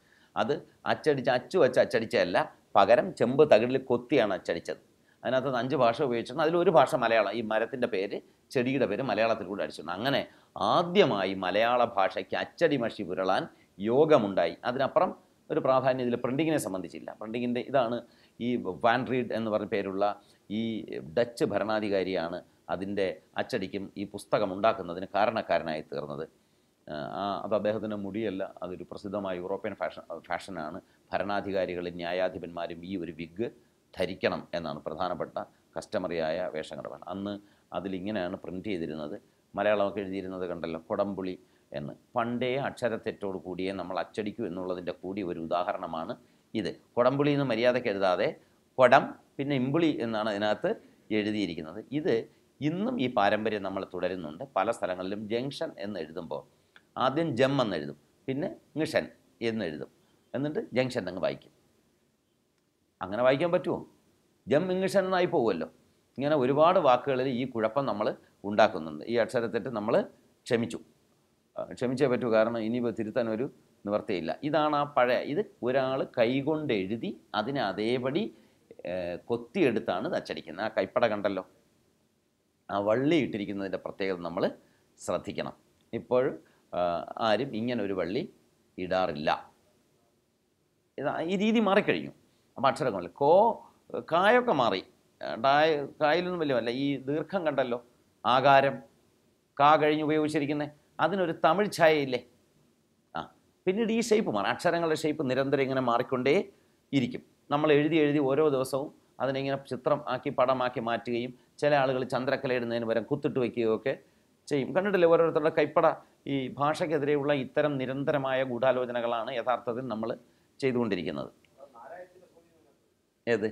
അത് അച്ചടിച്ച് അച്ചു വെച്ച് അച്ചടിച്ചതല്ല പകരം ചെമ്പ് തകിടിൽ കൊത്തിയാണ് അച്ചടിച്ചത് അതിനകത്ത് അഞ്ച് ഭാഷ ഉപയോഗിച്ചിട്ടുണ്ട് അതിലൊരു ഭാഷ മലയാളം ഈ മരത്തിൻ്റെ പേര് ചെടിയുടെ പേര് മലയാളത്തിലൂടെ അടിച്ചിട്ടുണ്ട് അങ്ങനെ ആദ്യമായി മലയാള ഭാഷയ്ക്ക് അച്ചടിമഷി പുരളാൻ യോഗമുണ്ടായി അതിനപ്പുറം ഒരു പ്രാധാന്യം ഇതിൽ പ്രിൻറ്റിങ്ങിനെ സംബന്ധിച്ചില്ല പ്രിൻറ്റിങ്ങിൻ്റെ ഇതാണ് ഈ വാൻ റീഡ് എന്ന് പറഞ്ഞ പേരുള്ള ഈ ഡച്ച് ഭരണാധികാരിയാണ് അതിൻ്റെ അച്ചടിക്കും ഈ പുസ്തകം ഉണ്ടാക്കുന്നതിന് കാരണക്കാരനായി തീർന്നത് അത് അദ്ദേഹത്തിൻ്റെ മുടിയല്ല അതൊരു പ്രസിദ്ധമായ യൂറോപ്യൻ ഫാഷൻ ഫാഷനാണ് ഭരണാധികാരികളും ന്യായാധിപന്മാരും ഈ ഒരു വിഗ് ധരിക്കണം എന്നാണ് പ്രധാനപ്പെട്ട കസ്റ്റമറിയായ വേഷകടമാണ് അന്ന് അതിലിങ്ങനെയാണ് പ്രിൻറ്റ് ചെയ്തിരുന്നത് മലയാളമൊക്കെ എഴുതിയിരുന്നത് കണ്ടല്ലോ കൊടംപുളി എന്ന് പണ്ടേ അക്ഷരത്തെറ്റോട് കൂടിയേ നമ്മൾ അച്ചടിക്കൂ എന്നുള്ളതിൻ്റെ കൂടി ഒരു ഉദാഹരണമാണ് ഇത് കൊടംപുളി എന്ന് മര്യാദയ്ക്ക് എഴുതാതെ കൊടം പിന്നെ ഇമ്പിളി എന്നാണ് അതിനകത്ത് എഴുതിയിരിക്കുന്നത് ഇത് ഇന്നും ഈ പാരമ്പര്യം നമ്മൾ തുടരുന്നുണ്ട് പല സ്ഥലങ്ങളിലും ജംഗ്ഷൻ എന്ന് എഴുതുമ്പോൾ ആദ്യം ജം എന്ന് എഴുതും പിന്നെ മിഷൻ എന്ന് എഴുതും എന്നിട്ട് ജംഗ്ഷൻ എന്ന് വായിക്കും അങ്ങനെ വായിക്കാൻ പറ്റുമോ ജം ഇംഗ്ലീഷ് എന്നായി പോകുമല്ലോ ഇങ്ങനെ ഒരുപാട് വാക്കുകളിൽ ഈ കുഴപ്പം നമ്മൾ ഉണ്ടാക്കുന്നുണ്ട് ഈ അക്ഷരത്തെറ്റ് നമ്മൾ ക്ഷമിച്ചു ക്ഷമിച്ചേ പറ്റൂ കാരണം ഇനിയിപ്പോൾ തിരുത്താൻ ഒരു നിവർത്തിയില്ല ഇതാണ് ആ പഴയ ഇത് ഒരാൾ കൈകൊണ്ട് എഴുതി അതിനെ അതേപടി കൊത്തിയെടുത്താണ് ഇത് അച്ചടിക്കുന്നത് ആ കൈപ്പട കണ്ടല്ലോ ആ വള്ളി ഇട്ടിരിക്കുന്നതിൻ്റെ പ്രത്യേകത നമ്മൾ ശ്രദ്ധിക്കണം ഇപ്പോൾ ആരും ഇങ്ങനെ ഒരു വള്ളി ഇടാറില്ല ഈ രീതി മാറിക്കഴിഞ്ഞു അപ്പം കോ കായൊക്കെ മാറി ഡായ് കായലൊന്നും വലിയമല്ല ഈ ദീർഘം കണ്ടല്ലോ ആകാരം കാ കഴിഞ്ഞ് ഉപയോഗിച്ചിരിക്കുന്നത് അതിനൊരു തമിഴ് ഛായയില്ലേ ആ പിന്നീട് ഈ ഷേപ്പ് മാറി അക്ഷരങ്ങളുടെ ഷേപ്പ് നിരന്തരം ഇങ്ങനെ മാറിക്കൊണ്ടേ ഇരിക്കും നമ്മൾ എഴുതി എഴുതി ഓരോ ദിവസവും അതിനിങ്ങനെ ചിത്രം ആക്കി പടമാക്കി മാറ്റുകയും ചില ആളുകൾ ചന്ദ്രക്കലയിടുന്നതിന് വരെ കുത്തിട്ട് വയ്ക്കുകയും ഒക്കെ ചെയ്യും കണ്ടിട്ടില്ലേ ഓരോരുത്തരുടെ കൈപ്പട ഈ ഭാഷയ്ക്കെതിരെയുള്ള ഇത്തരം നിരന്തരമായ ഗൂഢാലോചനകളാണ് യഥാർത്ഥത്തിൽ നമ്മൾ ചെയ്തുകൊണ്ടിരിക്കുന്നത് ഏത്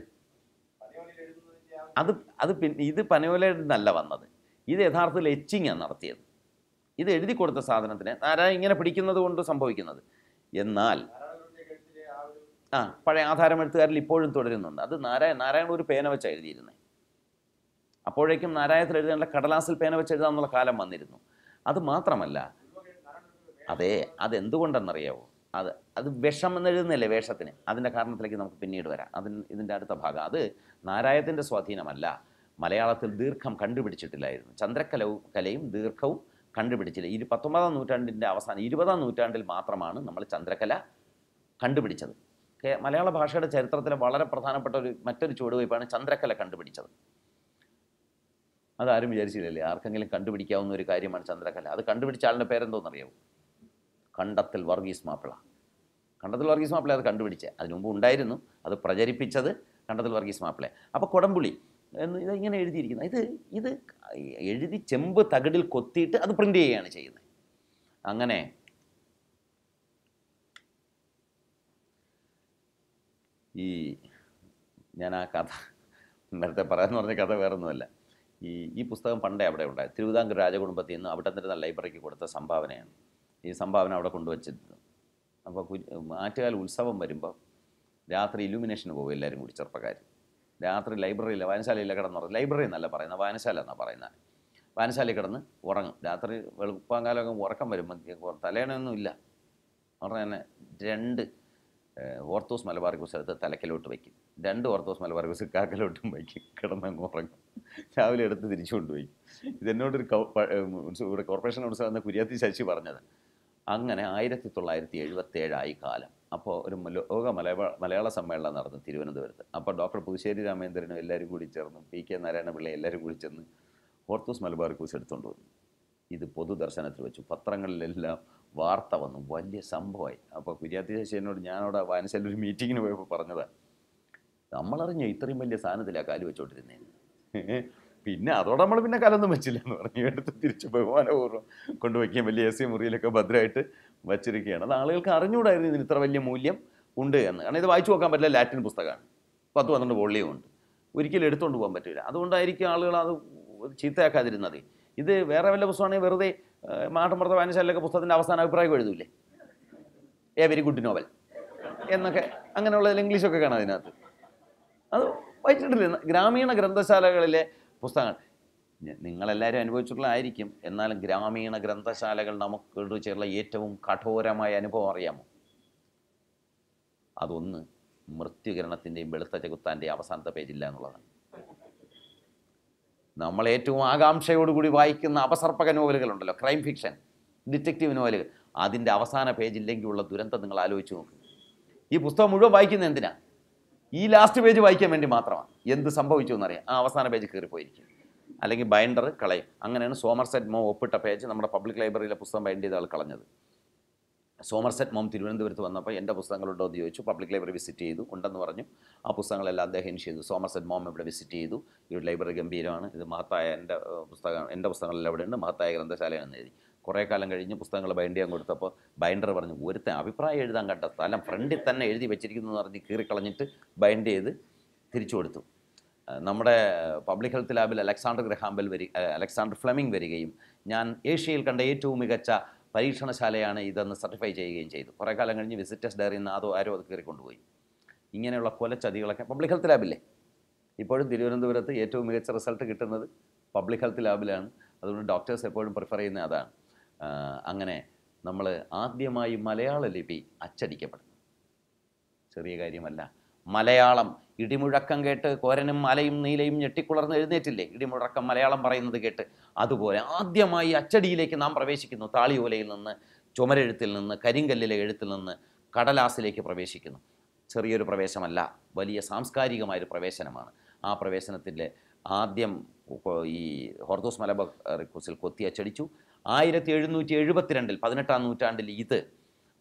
അത് അത് പിന്നെ ഇത് പനോലയിടുന്നല്ല വന്നത് ഇത് യഥാർത്ഥത്തിൽ എച്ചിങ്ങാണ് നടത്തിയത് ഇത് എഴുതി കൊടുത്ത സാധനത്തിന് ആരാ ഇങ്ങനെ പിടിക്കുന്നത് കൊണ്ട് സംഭവിക്കുന്നത് എന്നാൽ ആ പഴയ ആധാരമെഴുത്തുകാരിൽ ഇപ്പോഴും തുടരുന്നുണ്ട് അത് നാരായണ നാരായണ ഒരു പേന വെച്ച് എഴുതിയിരുന്നത് അപ്പോഴേക്കും നാരായണത്തിൽ എഴുതാനുള്ള കടലാസിൽ പേന വെച്ച് എഴുതാമെന്നുള്ള കാലം വന്നിരുന്നു അത് മാത്രമല്ല അതെ അതെന്തുകൊണ്ടെന്നറിയാവോ അത് അത് വിഷം എന്നെഴുതുന്നില്ലേ വേഷത്തിന് അതിൻ്റെ കാരണത്തിലേക്ക് നമുക്ക് പിന്നീട് വരാം അതിന് ഇതിൻ്റെ അടുത്ത ഭാഗം അത് നാരായത്തിൻ്റെ സ്വാധീനമല്ല മലയാളത്തിൽ ദീർഘം കണ്ടുപിടിച്ചിട്ടില്ലായിരുന്നു ചന്ദ്രക്കലവും കലയും ദീർഘവും കണ്ടുപിടിച്ചില്ല ഇരു പത്തൊമ്പതാം നൂറ്റാണ്ടിൻ്റെ അവസാനം ഇരുപതാം നൂറ്റാണ്ടിൽ മാത്രമാണ് നമ്മൾ ചന്ദ്രകല കണ്ടുപിടിച്ചത് മലയാള ഭാഷയുടെ ചരിത്രത്തിലെ വളരെ പ്രധാനപ്പെട്ട ഒരു മറ്റൊരു ചുവടുവയ്പ്പാണ് ചന്ദ്രക്കല കണ്ടുപിടിച്ചത് അതാരും വിചാരിച്ചില്ലല്ലേ ആർക്കെങ്കിലും കണ്ടുപിടിക്കാവുന്ന ഒരു കാര്യമാണ് ചന്ദ്രകല അത് കണ്ടുപിടിച്ച ആളിൻ്റെ പേരെന്തോന്നറിയാവും കണ്ടത്തിൽ വർഗീസ് മാപ്പിള കണ്ടത്തിൽ വർഗീസ് മാപ്പിള അത് കണ്ടുപിടിച്ച് അതിനു മുമ്പ് ഉണ്ടായിരുന്നു അത് പ്രചരിപ്പിച്ചത് കണ്ടത്തിൽ വർഗീസ് മാപ്പിള അപ്പോൾ കൊടംപുളി എന്ന് ഇത് ഇങ്ങനെ എഴുതിയിരിക്കുന്നത് ഇത് ഇത് എഴുതി ചെമ്പ് തകിടിൽ കൊത്തിയിട്ട് അത് പ്രിൻ്റ് ചെയ്യുകയാണ് ചെയ്യുന്നത് അങ്ങനെ ഈ ഞാൻ ആ കഥ നേരത്തെ പറയാമെന്ന് പറഞ്ഞ കഥ വേറൊന്നുമല്ല ഈ ഈ പുസ്തകം പണ്ടേ അവിടെ ഉണ്ടായി തിരുവിതാംകൂർ രാജകുടുംബത്തിൽ നിന്ന് അവിടെ നിന്നിരുന്ന ലൈബ്രറിക്ക് കൊടുത്ത സംഭാവനയാണ് ഈ സംഭാവന അവിടെ കൊണ്ടുവച്ചിരുന്നത് അപ്പോൾ ആറ്റുകാല ഉത്സവം വരുമ്പോൾ രാത്രി ഇലുമിനേഷന് പോകും എല്ലാവരും കൂടി ചെറുപ്പക്കാർ രാത്രി ലൈബ്രറിയില്ല വായനശാലയില്ല കിടന്നുറങ്ങും ലൈബ്രറി എന്നല്ല പറയുന്നത് വായനശാല എന്നാണ് പറയുന്നത് വായനശാലയിൽ കിടന്ന് ഉറങ്ങും രാത്രി വെളുപ്പാങ്കാലമൊക്കെ ഉറക്കം വരുമ്പോൾ തലേണൊന്നും ഇല്ല പറഞ്ഞാൽ തന്നെ രണ്ട് ഓർത്തോസ് മലബാറിക്കൂസ് എടുത്ത് തലക്കിലോട്ട് വയ്ക്കും രണ്ട് ഓർത്തോസ് മലബാറിക്കൂസ് കാക്കലോട്ടും വയ്ക്കും കിടന്നങ്ങ് ഉറങ്ങും രാവിലെ എടുത്ത് തിരിച്ചു വയ്ക്കും ഇതെന്നോടൊരു കോർപ്പറേഷൻ ഉത്സവം എന്ന കുര്യാത്തി ശശി പറഞ്ഞത് അങ്ങനെ ആയിരത്തി തൊള്ളായിരത്തി ഏഴായി കാലം അപ്പോൾ ഒരു ലോക മലയാള മലയാള സമ്മേളനം നടന്നു തിരുവനന്തപുരത്ത് അപ്പോൾ ഡോക്ടർ പുതുശ്ശേരി രാമേന്ദ്രനും എല്ലാവരും കൂടി ചേർന്നു പി കെ നാരായണപിള്ള എല്ലാവരും കൂടി ചേർന്ന് ഓർത്തോസ് മലബാർ കൂസ് എടുത്തുകൊണ്ട് വന്നു ഇത് പൊതുദർശനത്തിൽ വെച്ചു പത്രങ്ങളിലെല്ലാം വാർത്ത വന്നു വലിയ സംഭവമായി അപ്പോൾ കുര്യാത്തി ശശിനോട് ഞാനവിടെ വായനശാല ഒരു മീറ്റിങ്ങിന് പോയപ്പോൾ പറഞ്ഞതാണ് നമ്മളറിഞ്ഞു ഇത്രയും വലിയ സാധനത്തിലാണ് കാലി വെച്ചോണ്ടിരുന്നേ പിന്നെ അതോടെ നമ്മൾ പിന്നെ കലൊന്നും വെച്ചില്ല എന്ന് പറഞ്ഞു എടുത്ത് തിരിച്ച് ബഹുമാനപൂർവ്വം കൊണ്ടുവയ്ക്കുകയും വലിയ എ സി മുറിയിലൊക്കെ ഭദ്രമായിട്ട് വച്ചിരിക്കുകയാണ് അത് ആളുകൾക്ക് അറിഞ്ഞുകൂടായിരുന്നു ഇതിന് ഇത്ര വലിയ മൂല്യം ഉണ്ട് എന്ന് കാരണം ഇത് വായിച്ചു നോക്കാൻ പറ്റില്ല ലാറ്റിൻ പുസ്തകമാണ് പത്ത് പന്ത്രണ്ട് വോളിയും ഉണ്ട് ഒരിക്കലും എടുത്തുകൊണ്ട് പോകാൻ പറ്റില്ല അതുകൊണ്ടായിരിക്കും ആളുകൾ അത് ചീത്തയാക്കാതിരുന്നത് ഇത് വേറെ വല്ല പുസ്തകമാണെങ്കിൽ വെറുതെ മാട്ടുമർത്ത വായനശാലയിലൊക്കെ പുസ്തകത്തിൻ്റെ അവസാന അഭിപ്രായം എഴുതൂലേ എ വെരി ഗുഡ് നോവൽ എന്നൊക്കെ അങ്ങനെയുള്ളതിൽ ഇംഗ്ലീഷൊക്കെ കാണാം അതിനകത്ത് അത് വായിച്ചിട്ടില്ല ഗ്രാമീണ ഗ്രന്ഥശാലകളിലെ പുസ്തകങ്ങൾ നിങ്ങളെല്ലാവരും അനുഭവിച്ചിട്ടുള്ളതായിരിക്കും എന്നാലും ഗ്രാമീണ ഗ്രന്ഥശാലകൾ നമുക്ക് ചേർന്ന ഏറ്റവും കഠോരമായ അനുഭവം അറിയാമോ അതൊന്ന് മൃത്യുകരണത്തിൻ്റെയും വെളുത്ത ചകുത്താൻ്റെയും അവസാനത്തെ പേജില്ല എന്നുള്ളതാണ് നമ്മൾ ഏറ്റവും ആകാംക്ഷയോടുകൂടി വായിക്കുന്ന അപസർപ്പക നോവലുകളുണ്ടല്ലോ ക്രൈം ഫിക്ഷൻ ഡിറ്റക്റ്റീവ് നോവലുകൾ അതിൻ്റെ അവസാന പേജില്ലെങ്കിലുള്ള ഉള്ള ദുരന്തം നിങ്ങൾ ആലോചിച്ച് നോക്കുക ഈ പുസ്തകം മുഴുവൻ വായിക്കുന്നത് എന്തിനാണ് ഈ ലാസ്റ്റ് പേജ് വായിക്കാൻ വേണ്ടി മാത്രമാണ് എന്ത് സംഭവിച്ചു എന്നറിയാം ആ അവസാന പേജ് കയറിപ്പോയിരിക്കും അല്ലെങ്കിൽ ബൈൻഡർ കളയും അങ്ങനെയാണ് സോമർസെറ്റ് മോം ഒപ്പിട്ട പേജ് നമ്മുടെ പബ്ലിക് ലൈബ്രറിയിലെ പുസ്തകം ബൈൻഡ് ചെയ്ത ആൾ കളഞ്ഞത് സോമർസെറ്റ് മോം തിരുവനന്തപുരത്ത് വന്നപ്പോൾ എൻ്റെ പുസ്തകങ്ങളുണ്ടോ എന്ന് ചോദിച്ചു പബ്ലിക് ലൈബ്രറി വിസിറ്റ് ചെയ്തു ഉണ്ടെന്ന് പറഞ്ഞു ആ പുസ്തകങ്ങളെല്ലാം അദ്ദേഹം ചെയ്തു സോമർസെറ്റ് മോം ഇവിടെ വിസിറ്റ് ചെയ്തു ഈ ലൈബ്രറി ഗംഭീരമാണ് ഇത് മഹത്തായ എൻ്റെ പുസ്തകം എൻ്റെ പുസ്തകങ്ങളെല്ലാം ഇവിടെ ഉണ്ട് മഹത്തായ ഗ്രന്ഥശാലയാണെന്ന് എഴുതി കുറേ കാലം കഴിഞ്ഞ് പുസ്തകങ്ങൾ ബൈൻഡ് ചെയ്യാൻ കൊടുത്തപ്പോൾ ബൈൻഡർ പറഞ്ഞു ഒരുത്ത അഭിപ്രായം എഴുതാൻ കണ്ട സ്ഥലം ഫ്രണ്ടിൽ തന്നെ എഴുതി വെച്ചിരിക്കുന്നു എന്ന് പറഞ്ഞ് കീറിക്കളഞ്ഞിട്ട് ബൈൻഡ് ചെയ്ത് തിരിച്ചു കൊടുത്തു നമ്മുടെ പബ്ലിക് ഹെൽത്ത് ലാബിൽ അലക്സാണ്ടർ ഗ്രഹാമ്പൽ വരി അലക്സാണ്ടർ ഫ്ലെമിംഗ് വരികയും ഞാൻ ഏഷ്യയിൽ കണ്ട ഏറ്റവും മികച്ച പരീക്ഷണശാലയാണ് ഇതെന്ന് സർട്ടിഫൈ ചെയ്യുകയും ചെയ്തു കുറേ കാലം കഴിഞ്ഞ് വിസിറ്റേഴ്സ് ഡയറിയിൽ നിന്ന് അതോ ആരോ അത് കീറിക്കൊണ്ടുപോയി ഇങ്ങനെയുള്ള കൊലച്ചതികളൊക്കെ പബ്ലിക് ഹെൽത്ത് ലാബില്ലേ ഇപ്പോഴും തിരുവനന്തപുരത്ത് ഏറ്റവും മികച്ച റിസൾട്ട് കിട്ടുന്നത് പബ്ലിക് ഹെൽത്ത് ലാബിലാണ് അതുകൊണ്ട് ഡോക്ടേഴ്സ് എപ്പോഴും പ്രിഫർ ചെയ്യുന്നത് അതാണ് അങ്ങനെ നമ്മൾ ആദ്യമായി മലയാള ലിപി അച്ചടിക്കപ്പെടുന്നു ചെറിയ കാര്യമല്ല മലയാളം ഇടിമുഴക്കം കേട്ട് കോരനും മലയും നീലയും ഞെട്ടിക്കുളർന്ന് എഴുന്നേറ്റില്ലേ ഇടിമുഴക്കം മലയാളം പറയുന്നത് കേട്ട് അതുപോലെ ആദ്യമായി അച്ചടിയിലേക്ക് നാം പ്രവേശിക്കുന്നു താളിയോലയിൽ നിന്ന് ചുമരെഴുത്തിൽ നിന്ന് കരിങ്കല്ലിലെ എഴുത്തിൽ നിന്ന് കടലാസിലേക്ക് പ്രവേശിക്കുന്നു ചെറിയൊരു പ്രവേശമല്ല വലിയ സാംസ്കാരികമായൊരു പ്രവേശനമാണ് ആ പ്രവേശനത്തിൻ്റെ ആദ്യം ഈ ഹോർദോസ് റിക്കോസിൽ കൊത്തി അച്ചടിച്ചു ആയിരത്തി എഴുന്നൂറ്റി എഴുപത്തിരണ്ടിൽ പതിനെട്ടാം നൂറ്റാണ്ടിൽ ഇത്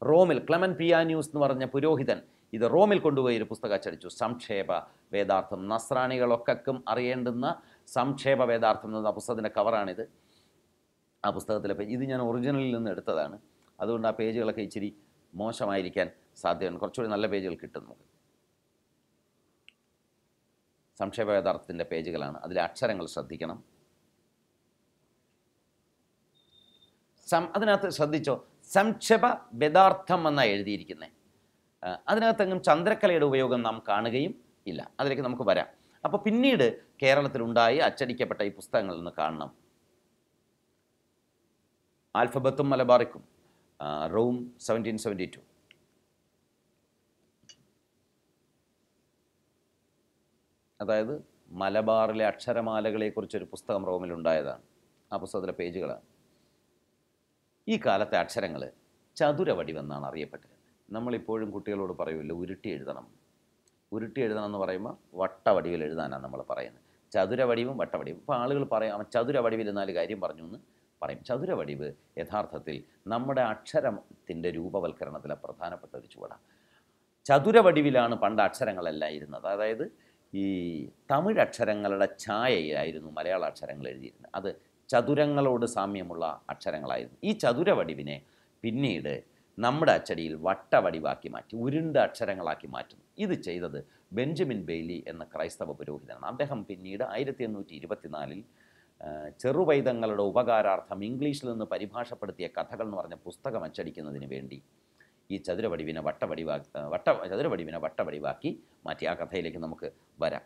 റോമിൽ ക്ലമൻ പിയാന്യൂസ് എന്ന് പറഞ്ഞ പുരോഹിതൻ ഇത് റോമിൽ കൊണ്ടുപോയി ഒരു പുസ്തകം അച്ചടിച്ചു സംക്ഷേപ വേദാർത്ഥം നസ്രാണികളൊക്കും അറിയേണ്ടുന്ന സംക്ഷേപ വേദാർത്ഥം എന്ന പുസ്തകത്തിൻ്റെ കവറാണിത് ആ പുസ്തകത്തിലെ പേജ് ഇത് ഞാൻ ഒറിജിനലിൽ നിന്ന് എടുത്തതാണ് അതുകൊണ്ട് ആ പേജുകളൊക്കെ ഇച്ചിരി മോശമായിരിക്കാൻ സാധ്യതയുണ്ട് കുറച്ചുകൂടി നല്ല പേജുകൾ കിട്ടുന്നു സംക്ഷേപ യഥാർത്ഥത്തിൻ്റെ പേജുകളാണ് അതിലെ അക്ഷരങ്ങൾ ശ്രദ്ധിക്കണം സം അതിനകത്ത് ശ്രദ്ധിച്ചോ സംക്ഷേപ വേദാർത്ഥം എന്നാണ് എഴുതിയിരിക്കുന്നത് അതിനകത്തെങ്കിലും ചന്ദ്രക്കലയുടെ ഉപയോഗം നാം കാണുകയും ഇല്ല അതിലേക്ക് നമുക്ക് വരാം അപ്പോൾ പിന്നീട് കേരളത്തിലുണ്ടായി അച്ചടിക്കപ്പെട്ട ഈ പുസ്തകങ്ങളിൽ നിന്ന് കാണണം ആൽഫബത്തും മലബാറിക്കും റോം സെവൻറ്റീൻ സെവൻറ്റി ടു അതായത് മലബാറിലെ അക്ഷരമാലകളെക്കുറിച്ചൊരു പുസ്തകം റോമിലുണ്ടായതാണ് ആ പുസ്തകത്തിലെ പേജുകളാണ് ഈ കാലത്തെ അക്ഷരങ്ങൾ ചതുരവടിവെന്നാണ് അറിയപ്പെട്ടിരുന്നത് നമ്മളിപ്പോഴും കുട്ടികളോട് പറയുമല്ലോ ഉരുട്ടി എഴുതണം ഉരുട്ടി എഴുതണം എന്ന് പറയുമ്പോൾ വട്ടവടിവിൽ എഴുതാനാണ് നമ്മൾ പറയുന്നത് ചതുരവടിവും വട്ടവടിവും ഇപ്പോൾ ആളുകൾ പറയും അവൻ ചതുരവടിവിൽ നാല് കാര്യം പറഞ്ഞു എന്ന് പറയും ചതുരവടിവ് യഥാർത്ഥത്തിൽ നമ്മുടെ അക്ഷരത്തിൻ്റെ രൂപവൽക്കരണത്തിലെ പ്രധാനപ്പെട്ട ഒരു ചുവടാണ് ചതുരവടിവിലാണ് പണ്ട് അക്ഷരങ്ങളെല്ലാം ഇരുന്നത് അതായത് ഈ തമിഴ് അക്ഷരങ്ങളുടെ ഛായയിലായിരുന്നു മലയാള അക്ഷരങ്ങൾ എഴുതിയിരുന്നത് അത് ചതുരങ്ങളോട് സാമ്യമുള്ള അക്ഷരങ്ങളായിരുന്നു ഈ ചതുരവടിവിനെ പിന്നീട് നമ്മുടെ അച്ചടിയിൽ വട്ടവടിവാക്കി മാറ്റി ഉരുണ്ട അക്ഷരങ്ങളാക്കി മാറ്റുന്നു ഇത് ചെയ്തത് ബെഞ്ചമിൻ ബെയ്ലി എന്ന ക്രൈസ്തവ പുരോഹിതനാണ് അദ്ദേഹം പിന്നീട് ആയിരത്തി എണ്ണൂറ്റി ഇരുപത്തിനാലിൽ ചെറുവൈദങ്ങളുടെ ഉപകാരാർത്ഥം ഇംഗ്ലീഷിൽ നിന്ന് പരിഭാഷപ്പെടുത്തിയ കഥകൾ എന്ന് പറഞ്ഞ പുസ്തകം അച്ചടിക്കുന്നതിന് വേണ്ടി ഈ ചതുരവടിവിനെ വട്ടവടിവാക്കി വട്ട ചതുരവടിവിനെ വട്ടവടിവാക്കി മാറ്റി ആ കഥയിലേക്ക് നമുക്ക് വരാം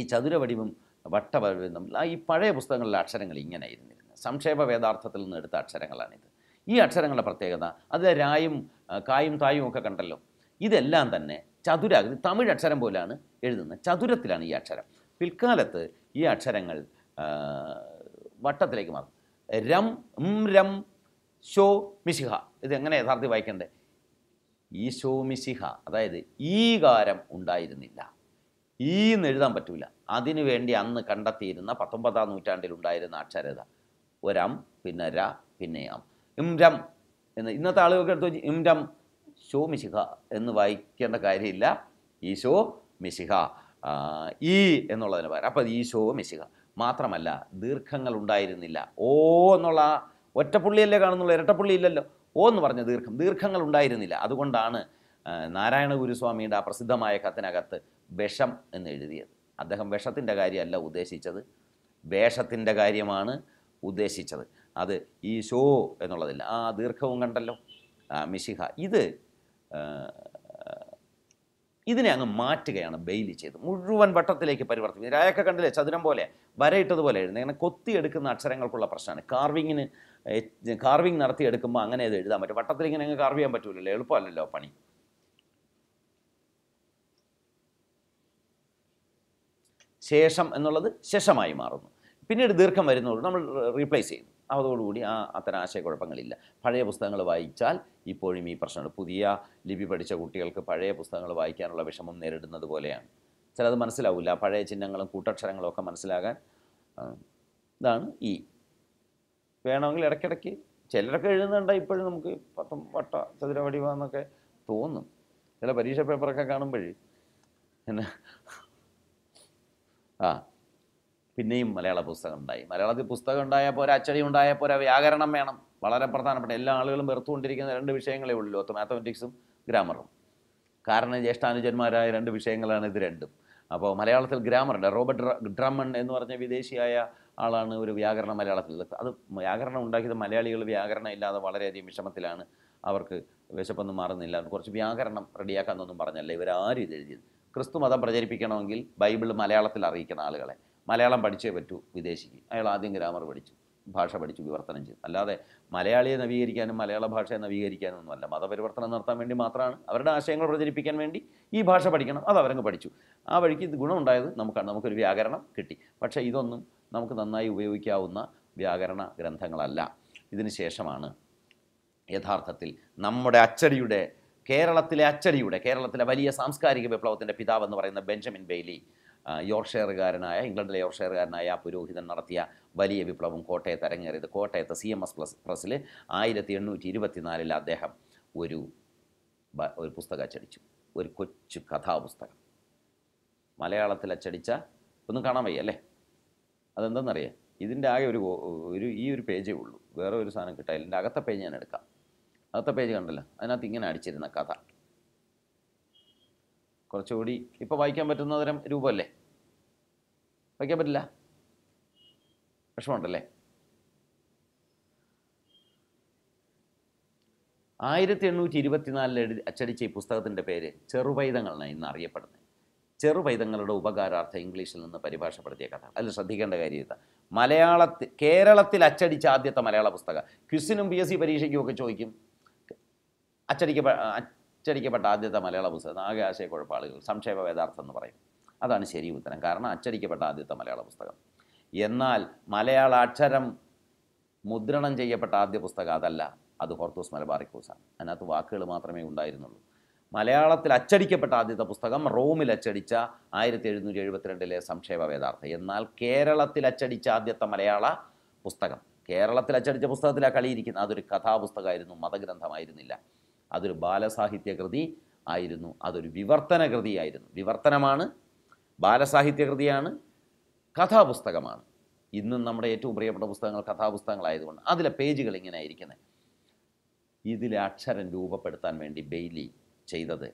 ഈ ചതുരവടിവും വട്ടവടിവും തമ്മിൽ ഈ പഴയ പുസ്തകങ്ങളിലെ അക്ഷരങ്ങൾ ഇങ്ങനെ ഇരുന്നിരുന്നു സംക്ഷേപ വേദാർത്ഥത്തിൽ നിന്ന് എടുത്ത അക്ഷരങ്ങളാണിത് ഈ അക്ഷരങ്ങളുടെ പ്രത്യേകത അത് രായും കായും തായും ഒക്കെ കണ്ടല്ലോ ഇതെല്ലാം തന്നെ ചതുരാകൃതി തമിഴ് അക്ഷരം പോലെയാണ് എഴുതുന്നത് ചതുരത്തിലാണ് ഈ അക്ഷരം പിൽക്കാലത്ത് ഈ അക്ഷരങ്ങൾ വട്ടത്തിലേക്ക് മാറും രം ഉം രം ഷോ മിശിഹ ഇതെങ്ങനെ യഥാർത്ഥി വായിക്കണ്ടേ ഈശോ അതായത് ഈ കാരം ഉണ്ടായിരുന്നില്ല ഈ പറ്റില്ല അതിനു അതിനുവേണ്ടി അന്ന് കണ്ടെത്തിയിരുന്ന പത്തൊമ്പതാം നൂറ്റാണ്ടിൽ ഉണ്ടായിരുന്ന അക്ഷരത ഒരം പിന്നെ ര പിന്നെ യാം ഇംരം എന്ന് ഇന്നത്തെ ആളുകൾക്ക് എടുത്ത് ഇംരം ഷോ മിശിഹ എന്ന് വായിക്കേണ്ട കാര്യമില്ല ഈശോ മിശിഹ ഈ എന്നുള്ളതിന് പകരം അപ്പോൾ ഈശോ മിശിഹ മാത്രമല്ല ദീർഘങ്ങൾ ഉണ്ടായിരുന്നില്ല ഓ എന്നുള്ള ഒറ്റപ്പുള്ളിയല്ലേ കാണുന്നുള്ളൂ ഇരട്ടപ്പുള്ളി ഇല്ലല്ലോ ഓ എന്ന് പറഞ്ഞ ദീർഘം ദീർഘങ്ങൾ ഉണ്ടായിരുന്നില്ല അതുകൊണ്ടാണ് നാരായണ ഗുരുസ്വാമിയുടെ ആ പ്രസിദ്ധമായ കത്തിനകത്ത് വിഷം എന്ന് എഴുതിയത് അദ്ദേഹം വിഷത്തിൻ്റെ കാര്യമല്ല ഉദ്ദേശിച്ചത് വേഷത്തിൻ്റെ കാര്യമാണ് ഉദ്ദേശിച്ചത് അത് ഈ ഷോ എന്നുള്ളതില്ല ആ ദീർഘവും കണ്ടല്ലോ മിശിഹ ഇത് ഇതിനെ അങ്ങ് മാറ്റുകയാണ് ബെയിലി ചെയ്ത് മുഴുവൻ വട്ടത്തിലേക്ക് പരിവർത്തിക്കുന്നത് രായൊക്കെ കണ്ടില്ലേ ചതുരം പോലെ വരയിട്ടതുപോലെ എഴുതുന്നത് അങ്ങനെ കൊത്തിയെടുക്കുന്ന അക്ഷരങ്ങൾക്കുള്ള പ്രശ്നമാണ് കാർവിങ്ങിന് കാർവിങ് നടത്തിയെടുക്കുമ്പോൾ അങ്ങനെ ഇത് എഴുതാൻ പറ്റും വട്ടത്തിൽ ഇങ്ങനെ അങ്ങ് കാർവ് ചെയ്യാൻ പറ്റൂലല്ലോ എളുപ്പമല്ലല്ലോ പണി ശേഷം എന്നുള്ളത് ശേഷമായി മാറുന്നു പിന്നീട് ദീർഘം വരുന്നതോട് നമ്മൾ റീപ്ലേസ് ചെയ്യും അതോടുകൂടി ആ അത്തരം ആശയക്കുഴപ്പങ്ങളില്ല പഴയ പുസ്തകങ്ങൾ വായിച്ചാൽ ഇപ്പോഴും ഈ പ്രശ്നമുണ്ട് പുതിയ ലിപി പഠിച്ച കുട്ടികൾക്ക് പഴയ പുസ്തകങ്ങൾ വായിക്കാനുള്ള വിഷമം നേരിടുന്നത് പോലെയാണ് ചിലത് മനസ്സിലാവില്ല പഴയ ചിഹ്നങ്ങളും കൂട്ടക്ഷരങ്ങളും ഒക്കെ മനസ്സിലാകാൻ ഇതാണ് ഈ വേണമെങ്കിൽ ഇടയ്ക്കിടയ്ക്ക് ചിലരൊക്കെ എഴുതുന്നുണ്ട് ഇപ്പോഴും നമുക്ക് പത്തം വട്ട ചതുരവടി വന്നൊക്കെ തോന്നും ചില പരീക്ഷ പേപ്പറൊക്കെ കാണുമ്പോഴേ പിന്നെ ആ പിന്നെയും മലയാള പുസ്തകം ഉണ്ടായി മലയാളത്തിൽ പുസ്തകം ഉണ്ടായപ്പോൾ ഒരു അച്ചടി ഉണ്ടായപ്പോൾ ഒരു വ്യാകരണം വേണം വളരെ പ്രധാനപ്പെട്ട എല്ലാ ആളുകളും വെറുത്തുകൊണ്ടിരിക്കുന്ന രണ്ട് വിഷയങ്ങളേ ഉള്ളൂ അത് മാത്തമെറ്റിക്സും ഗ്രാമറും കാരണം ജ്യേഷ്ഠാനുജന്മാരായ രണ്ട് വിഷയങ്ങളാണ് ഇത് രണ്ടും അപ്പോൾ മലയാളത്തിൽ ഗ്രാമറുണ്ട് റോബർട്ട് ഡ്രമൺ എന്ന് പറഞ്ഞ വിദേശിയായ ആളാണ് ഒരു വ്യാകരണ മലയാളത്തിൽ അത് വ്യാകരണം ഉണ്ടാക്കിയത് മലയാളികൾ വ്യാകരണം ഇല്ലാതെ വളരെയധികം വിഷമത്തിലാണ് അവർക്ക് വിശപ്പൊന്നും മാറുന്നില്ല കുറച്ച് വ്യാകരണം റെഡിയാക്കാമെന്നൊന്നും പറഞ്ഞല്ല ഇവരാരും ഇത് എഴുതിയത് ക്രിസ്തു മതം പ്രചരിപ്പിക്കണമെങ്കിൽ ബൈബിൾ മലയാളത്തിൽ അറിയിക്കുന്ന ആളുകളെ മലയാളം പഠിച്ചേ പറ്റൂ വിദേശിക്ക് അയാൾ ആദ്യം ഗ്രാമർ പഠിച്ചു ഭാഷ പഠിച്ചു വിവർത്തനം ചെയ്തു അല്ലാതെ മലയാളിയെ നവീകരിക്കാനും മലയാള ഭാഷയെ നവീകരിക്കാനും മതപരിവർത്തനം നടത്താൻ വേണ്ടി മാത്രമാണ് അവരുടെ ആശയങ്ങൾ പ്രചരിപ്പിക്കാൻ വേണ്ടി ഈ ഭാഷ പഠിക്കണം അത് അവരങ്ങ് പഠിച്ചു ആ വഴിക്ക് ഇത് ഗുണമുണ്ടായത് നമുക്കാണ് നമുക്കൊരു വ്യാകരണം കിട്ടി പക്ഷേ ഇതൊന്നും നമുക്ക് നന്നായി ഉപയോഗിക്കാവുന്ന വ്യാകരണ ഗ്രന്ഥങ്ങളല്ല ഇതിന് ശേഷമാണ് യഥാർത്ഥത്തിൽ നമ്മുടെ അച്ചടിയുടെ കേരളത്തിലെ അച്ചടിയുടെ കേരളത്തിലെ വലിയ സാംസ്കാരിക വിപ്ലവത്തിൻ്റെ പിതാവ് എന്ന് പറയുന്ന ബെഞ്ചമിൻ ബെയ്ലി യോർഷെയറുകാരനായ ഇംഗ്ലണ്ടിലെ യോർഷെയറുകാരനായ ആ പുരോഹിതൻ നടത്തിയ വലിയ വിപ്ലവം കോട്ടയത്ത് അരങ്ങേറിയത് കോട്ടയത്ത് സി എം എസ് പ്ലസ് പ്രസ്സിൽ ആയിരത്തി എണ്ണൂറ്റി ഇരുപത്തിനാലിൽ അദ്ദേഹം ഒരു ഒരു പുസ്തകം അച്ചടിച്ചു ഒരു കൊച്ചു കഥാപുസ്തകം മലയാളത്തിൽ അച്ചടിച്ച ഒന്നും കാണാൻ വയ്യല്ലേ അല്ലേ അതെന്തെന്നറിയാം ഇതിൻ്റെ ആകെ ഒരു ഒരു ഈ ഒരു പേജേ ഉള്ളൂ വേറെ ഒരു സാധനം കിട്ടാൻ ഇതിൻ്റെ അകത്തെ പേജ് ഞാൻ എടുക്കാം അകത്തെ പേജ് കണ്ടല്ലോ അതിനകത്ത് ഇങ്ങനെ അടിച്ചിരുന്ന കഥ കുറച്ചുകൂടി ഇപ്പോൾ വായിക്കാൻ പറ്റുന്ന തരം രൂപമല്ലേ വായിക്കാൻ പറ്റില്ല വിഷമമുണ്ടല്ലേ ആയിരത്തി എണ്ണൂറ്റി ഇരുപത്തിനാലിൽ എഴുതി അച്ചടിച്ച ഈ പുസ്തകത്തിൻ്റെ പേര് ചെറുവൈതങ്ങളാണ് ഇന്ന് അറിയപ്പെടുന്നത് ചെറുപൈതങ്ങളുടെ ഉപകാരാർത്ഥം ഇംഗ്ലീഷിൽ നിന്ന് പരിഭാഷപ്പെടുത്തിയ കഥ അതിൽ ശ്രദ്ധിക്കേണ്ട കാര്യം ഇതാ മലയാളത്തിൽ കേരളത്തിൽ അച്ചടിച്ച ആദ്യത്തെ മലയാള പുസ്തകം ക്വിസിനും പി എസ് സി പരീക്ഷയ്ക്കും ഒക്കെ ചോദിക്കും അച്ചടിക്കപ്പെ അച്ചടിക്കപ്പെട്ട ആദ്യത്തെ മലയാള പുസ്തകം ആകെ ആശയക്കുഴപ്പാളുകൾ സംക്ഷേപ വേദാർത്ഥം എന്ന് പറയും അതാണ് ശരി ഉത്തരം കാരണം അച്ചടിക്കപ്പെട്ട ആദ്യത്തെ മലയാള പുസ്തകം എന്നാൽ മലയാള അക്ഷരം മുദ്രണം ചെയ്യപ്പെട്ട ആദ്യ പുസ്തകം അതല്ല അത് ഹോർത്തൂസ് മലബാറിക്കൂസാണ് അതിനകത്ത് വാക്കുകൾ മാത്രമേ ഉണ്ടായിരുന്നുള്ളൂ മലയാളത്തിൽ അച്ചടിക്കപ്പെട്ട ആദ്യത്തെ പുസ്തകം റോമിൽ അച്ചടിച്ച ആയിരത്തി എഴുന്നൂറ്റി എഴുപത്തിരണ്ടിലെ സംക്ഷേപ വേദാർത്ഥം എന്നാൽ കേരളത്തിൽ അച്ചടിച്ച ആദ്യത്തെ മലയാള പുസ്തകം കേരളത്തിൽ അച്ചടിച്ച പുസ്തകത്തിലാണ് കളിയിരിക്കുന്നത് അതൊരു കഥാപുസ്തകമായിരുന്നു മതഗ്രന്ഥമായിരുന്നില്ല അതൊരു ബാലസാഹിത്യ കൃതി ആയിരുന്നു അതൊരു വിവർത്തന കൃതിയായിരുന്നു വിവർത്തനമാണ് ബാലസാഹിത്യ കൃതിയാണ് കഥാപുസ്തകമാണ് ഇന്നും നമ്മുടെ ഏറ്റവും പ്രിയപ്പെട്ട പുസ്തകങ്ങൾ കഥാപുസ്തകങ്ങളായതുകൊണ്ട് അതിലെ പേജുകൾ ഇങ്ങനെ ആയിരിക്കുന്നത് ഇതിലെ അക്ഷരം രൂപപ്പെടുത്താൻ വേണ്ടി ബെയ്ലി ചെയ്തത്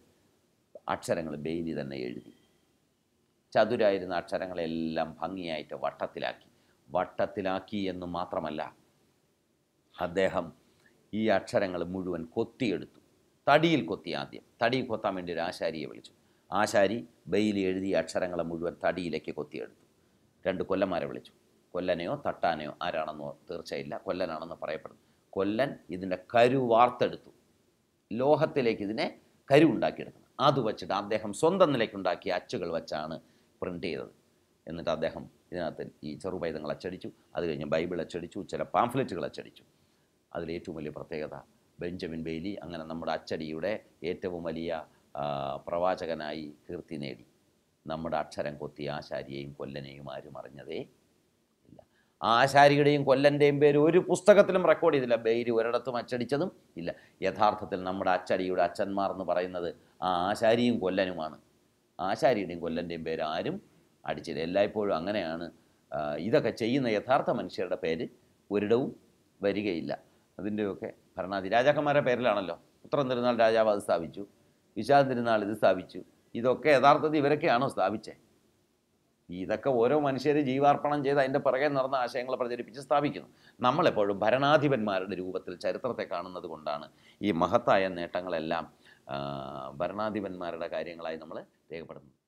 അക്ഷരങ്ങൾ ബെയിലി തന്നെ എഴുതി ചതുരായിരുന്ന അക്ഷരങ്ങളെല്ലാം ഭംഗിയായിട്ട് വട്ടത്തിലാക്കി വട്ടത്തിലാക്കി എന്ന് മാത്രമല്ല അദ്ദേഹം ഈ അക്ഷരങ്ങൾ മുഴുവൻ കൊത്തിയെടുത്തു തടിയിൽ കൊത്തി ആദ്യം തടിയിൽ കൊത്താൻ വേണ്ടി ഒരു ആശാരിയെ വിളിച്ചു ആശാരി ബെയിലി എഴുതിയ അക്ഷരങ്ങളെ മുഴുവൻ തടിയിലേക്ക് കൊത്തിയെടുത്തു രണ്ട് കൊല്ലന്മാരെ വിളിച്ചു കൊല്ലനെയോ തട്ടാനെയോ ആരാണെന്നോ തീർച്ചയായില്ല കൊല്ലനാണെന്ന് പറയപ്പെടുന്നു കൊല്ലൻ ഇതിൻ്റെ കരു വാർത്തെടുത്തു ലോഹത്തിലേക്ക് ഇതിനെ കരുവുണ്ടാക്കിയെടുക്കുന്നത് അത് വച്ചിട്ട് അദ്ദേഹം സ്വന്തം നിലയ്ക്കുണ്ടാക്കിയ അച്ചുകൾ വച്ചാണ് പ്രിൻ്റ് ചെയ്തത് എന്നിട്ട് അദ്ദേഹം ഇതിനകത്ത് ഈ ചെറുപൈതങ്ങൾ അച്ചടിച്ചു അത് കഴിഞ്ഞ് ബൈബിൾ അച്ചടിച്ചു ചില പാംഫ്ലെറ്റുകൾ അച്ചടിച്ചു അതിലേറ്റവും വലിയ പ്രത്യേകത ബെഞ്ചമിൻ ബെയ്ലി അങ്ങനെ നമ്മുടെ അച്ചടിയുടെ ഏറ്റവും വലിയ പ്രവാചകനായി കീർത്തി നേടി നമ്മുടെ അക്ഷരം കൊത്തി ആശാരിയെയും കൊല്ലനെയും ആരും അറിഞ്ഞതേ ആശാരിയുടെയും കൊല്ലൻ്റെയും പേര് ഒരു പുസ്തകത്തിലും റെക്കോർഡ് ചെയ്തില്ല ബൈര് ഒരിടത്തും അച്ചടിച്ചതും ഇല്ല യഥാർത്ഥത്തിൽ നമ്മുടെ അച്ചടിയുടെ അച്ഛന്മാർ എന്ന് പറയുന്നത് ആ ആശാരിയും കൊല്ലനുമാണ് ആശാരിയുടെയും കൊല്ലൻ്റെയും പേര് ആരും അടിച്ചില്ല എല്ലായ്പ്പോഴും അങ്ങനെയാണ് ഇതൊക്കെ ചെയ്യുന്ന യഥാർത്ഥ മനുഷ്യരുടെ പേര് ഒരിടവും വരികയില്ല അതിൻ്റെയൊക്കെ ഭരണാധി രാജാക്കന്മാരുടെ പേരിലാണല്ലോ ഉത്തരം തിരുനാൾ രാജാവ് അത് സ്ഥാപിച്ചു വിശാഖ തിരുനാൾ ഇത് സ്ഥാപിച്ചു ഇതൊക്കെ യഥാർത്ഥത്തിൽ ഇവരൊക്കെയാണോ സ്ഥാപിച്ചത് ഇതൊക്കെ ഓരോ മനുഷ്യർ ജീവാർപ്പണം ചെയ്ത് അതിൻ്റെ പുറകെ നടന്ന ആശയങ്ങൾ പ്രചരിപ്പിച്ച് സ്ഥാപിക്കുന്നു നമ്മളെപ്പോഴും ഭരണാധിപന്മാരുടെ രൂപത്തിൽ ചരിത്രത്തെ കാണുന്നത് കൊണ്ടാണ് ഈ മഹത്തായ നേട്ടങ്ങളെല്ലാം ഭരണാധിപന്മാരുടെ കാര്യങ്ങളായി നമ്മൾ രേഖപ്പെടുത്തുന്നത്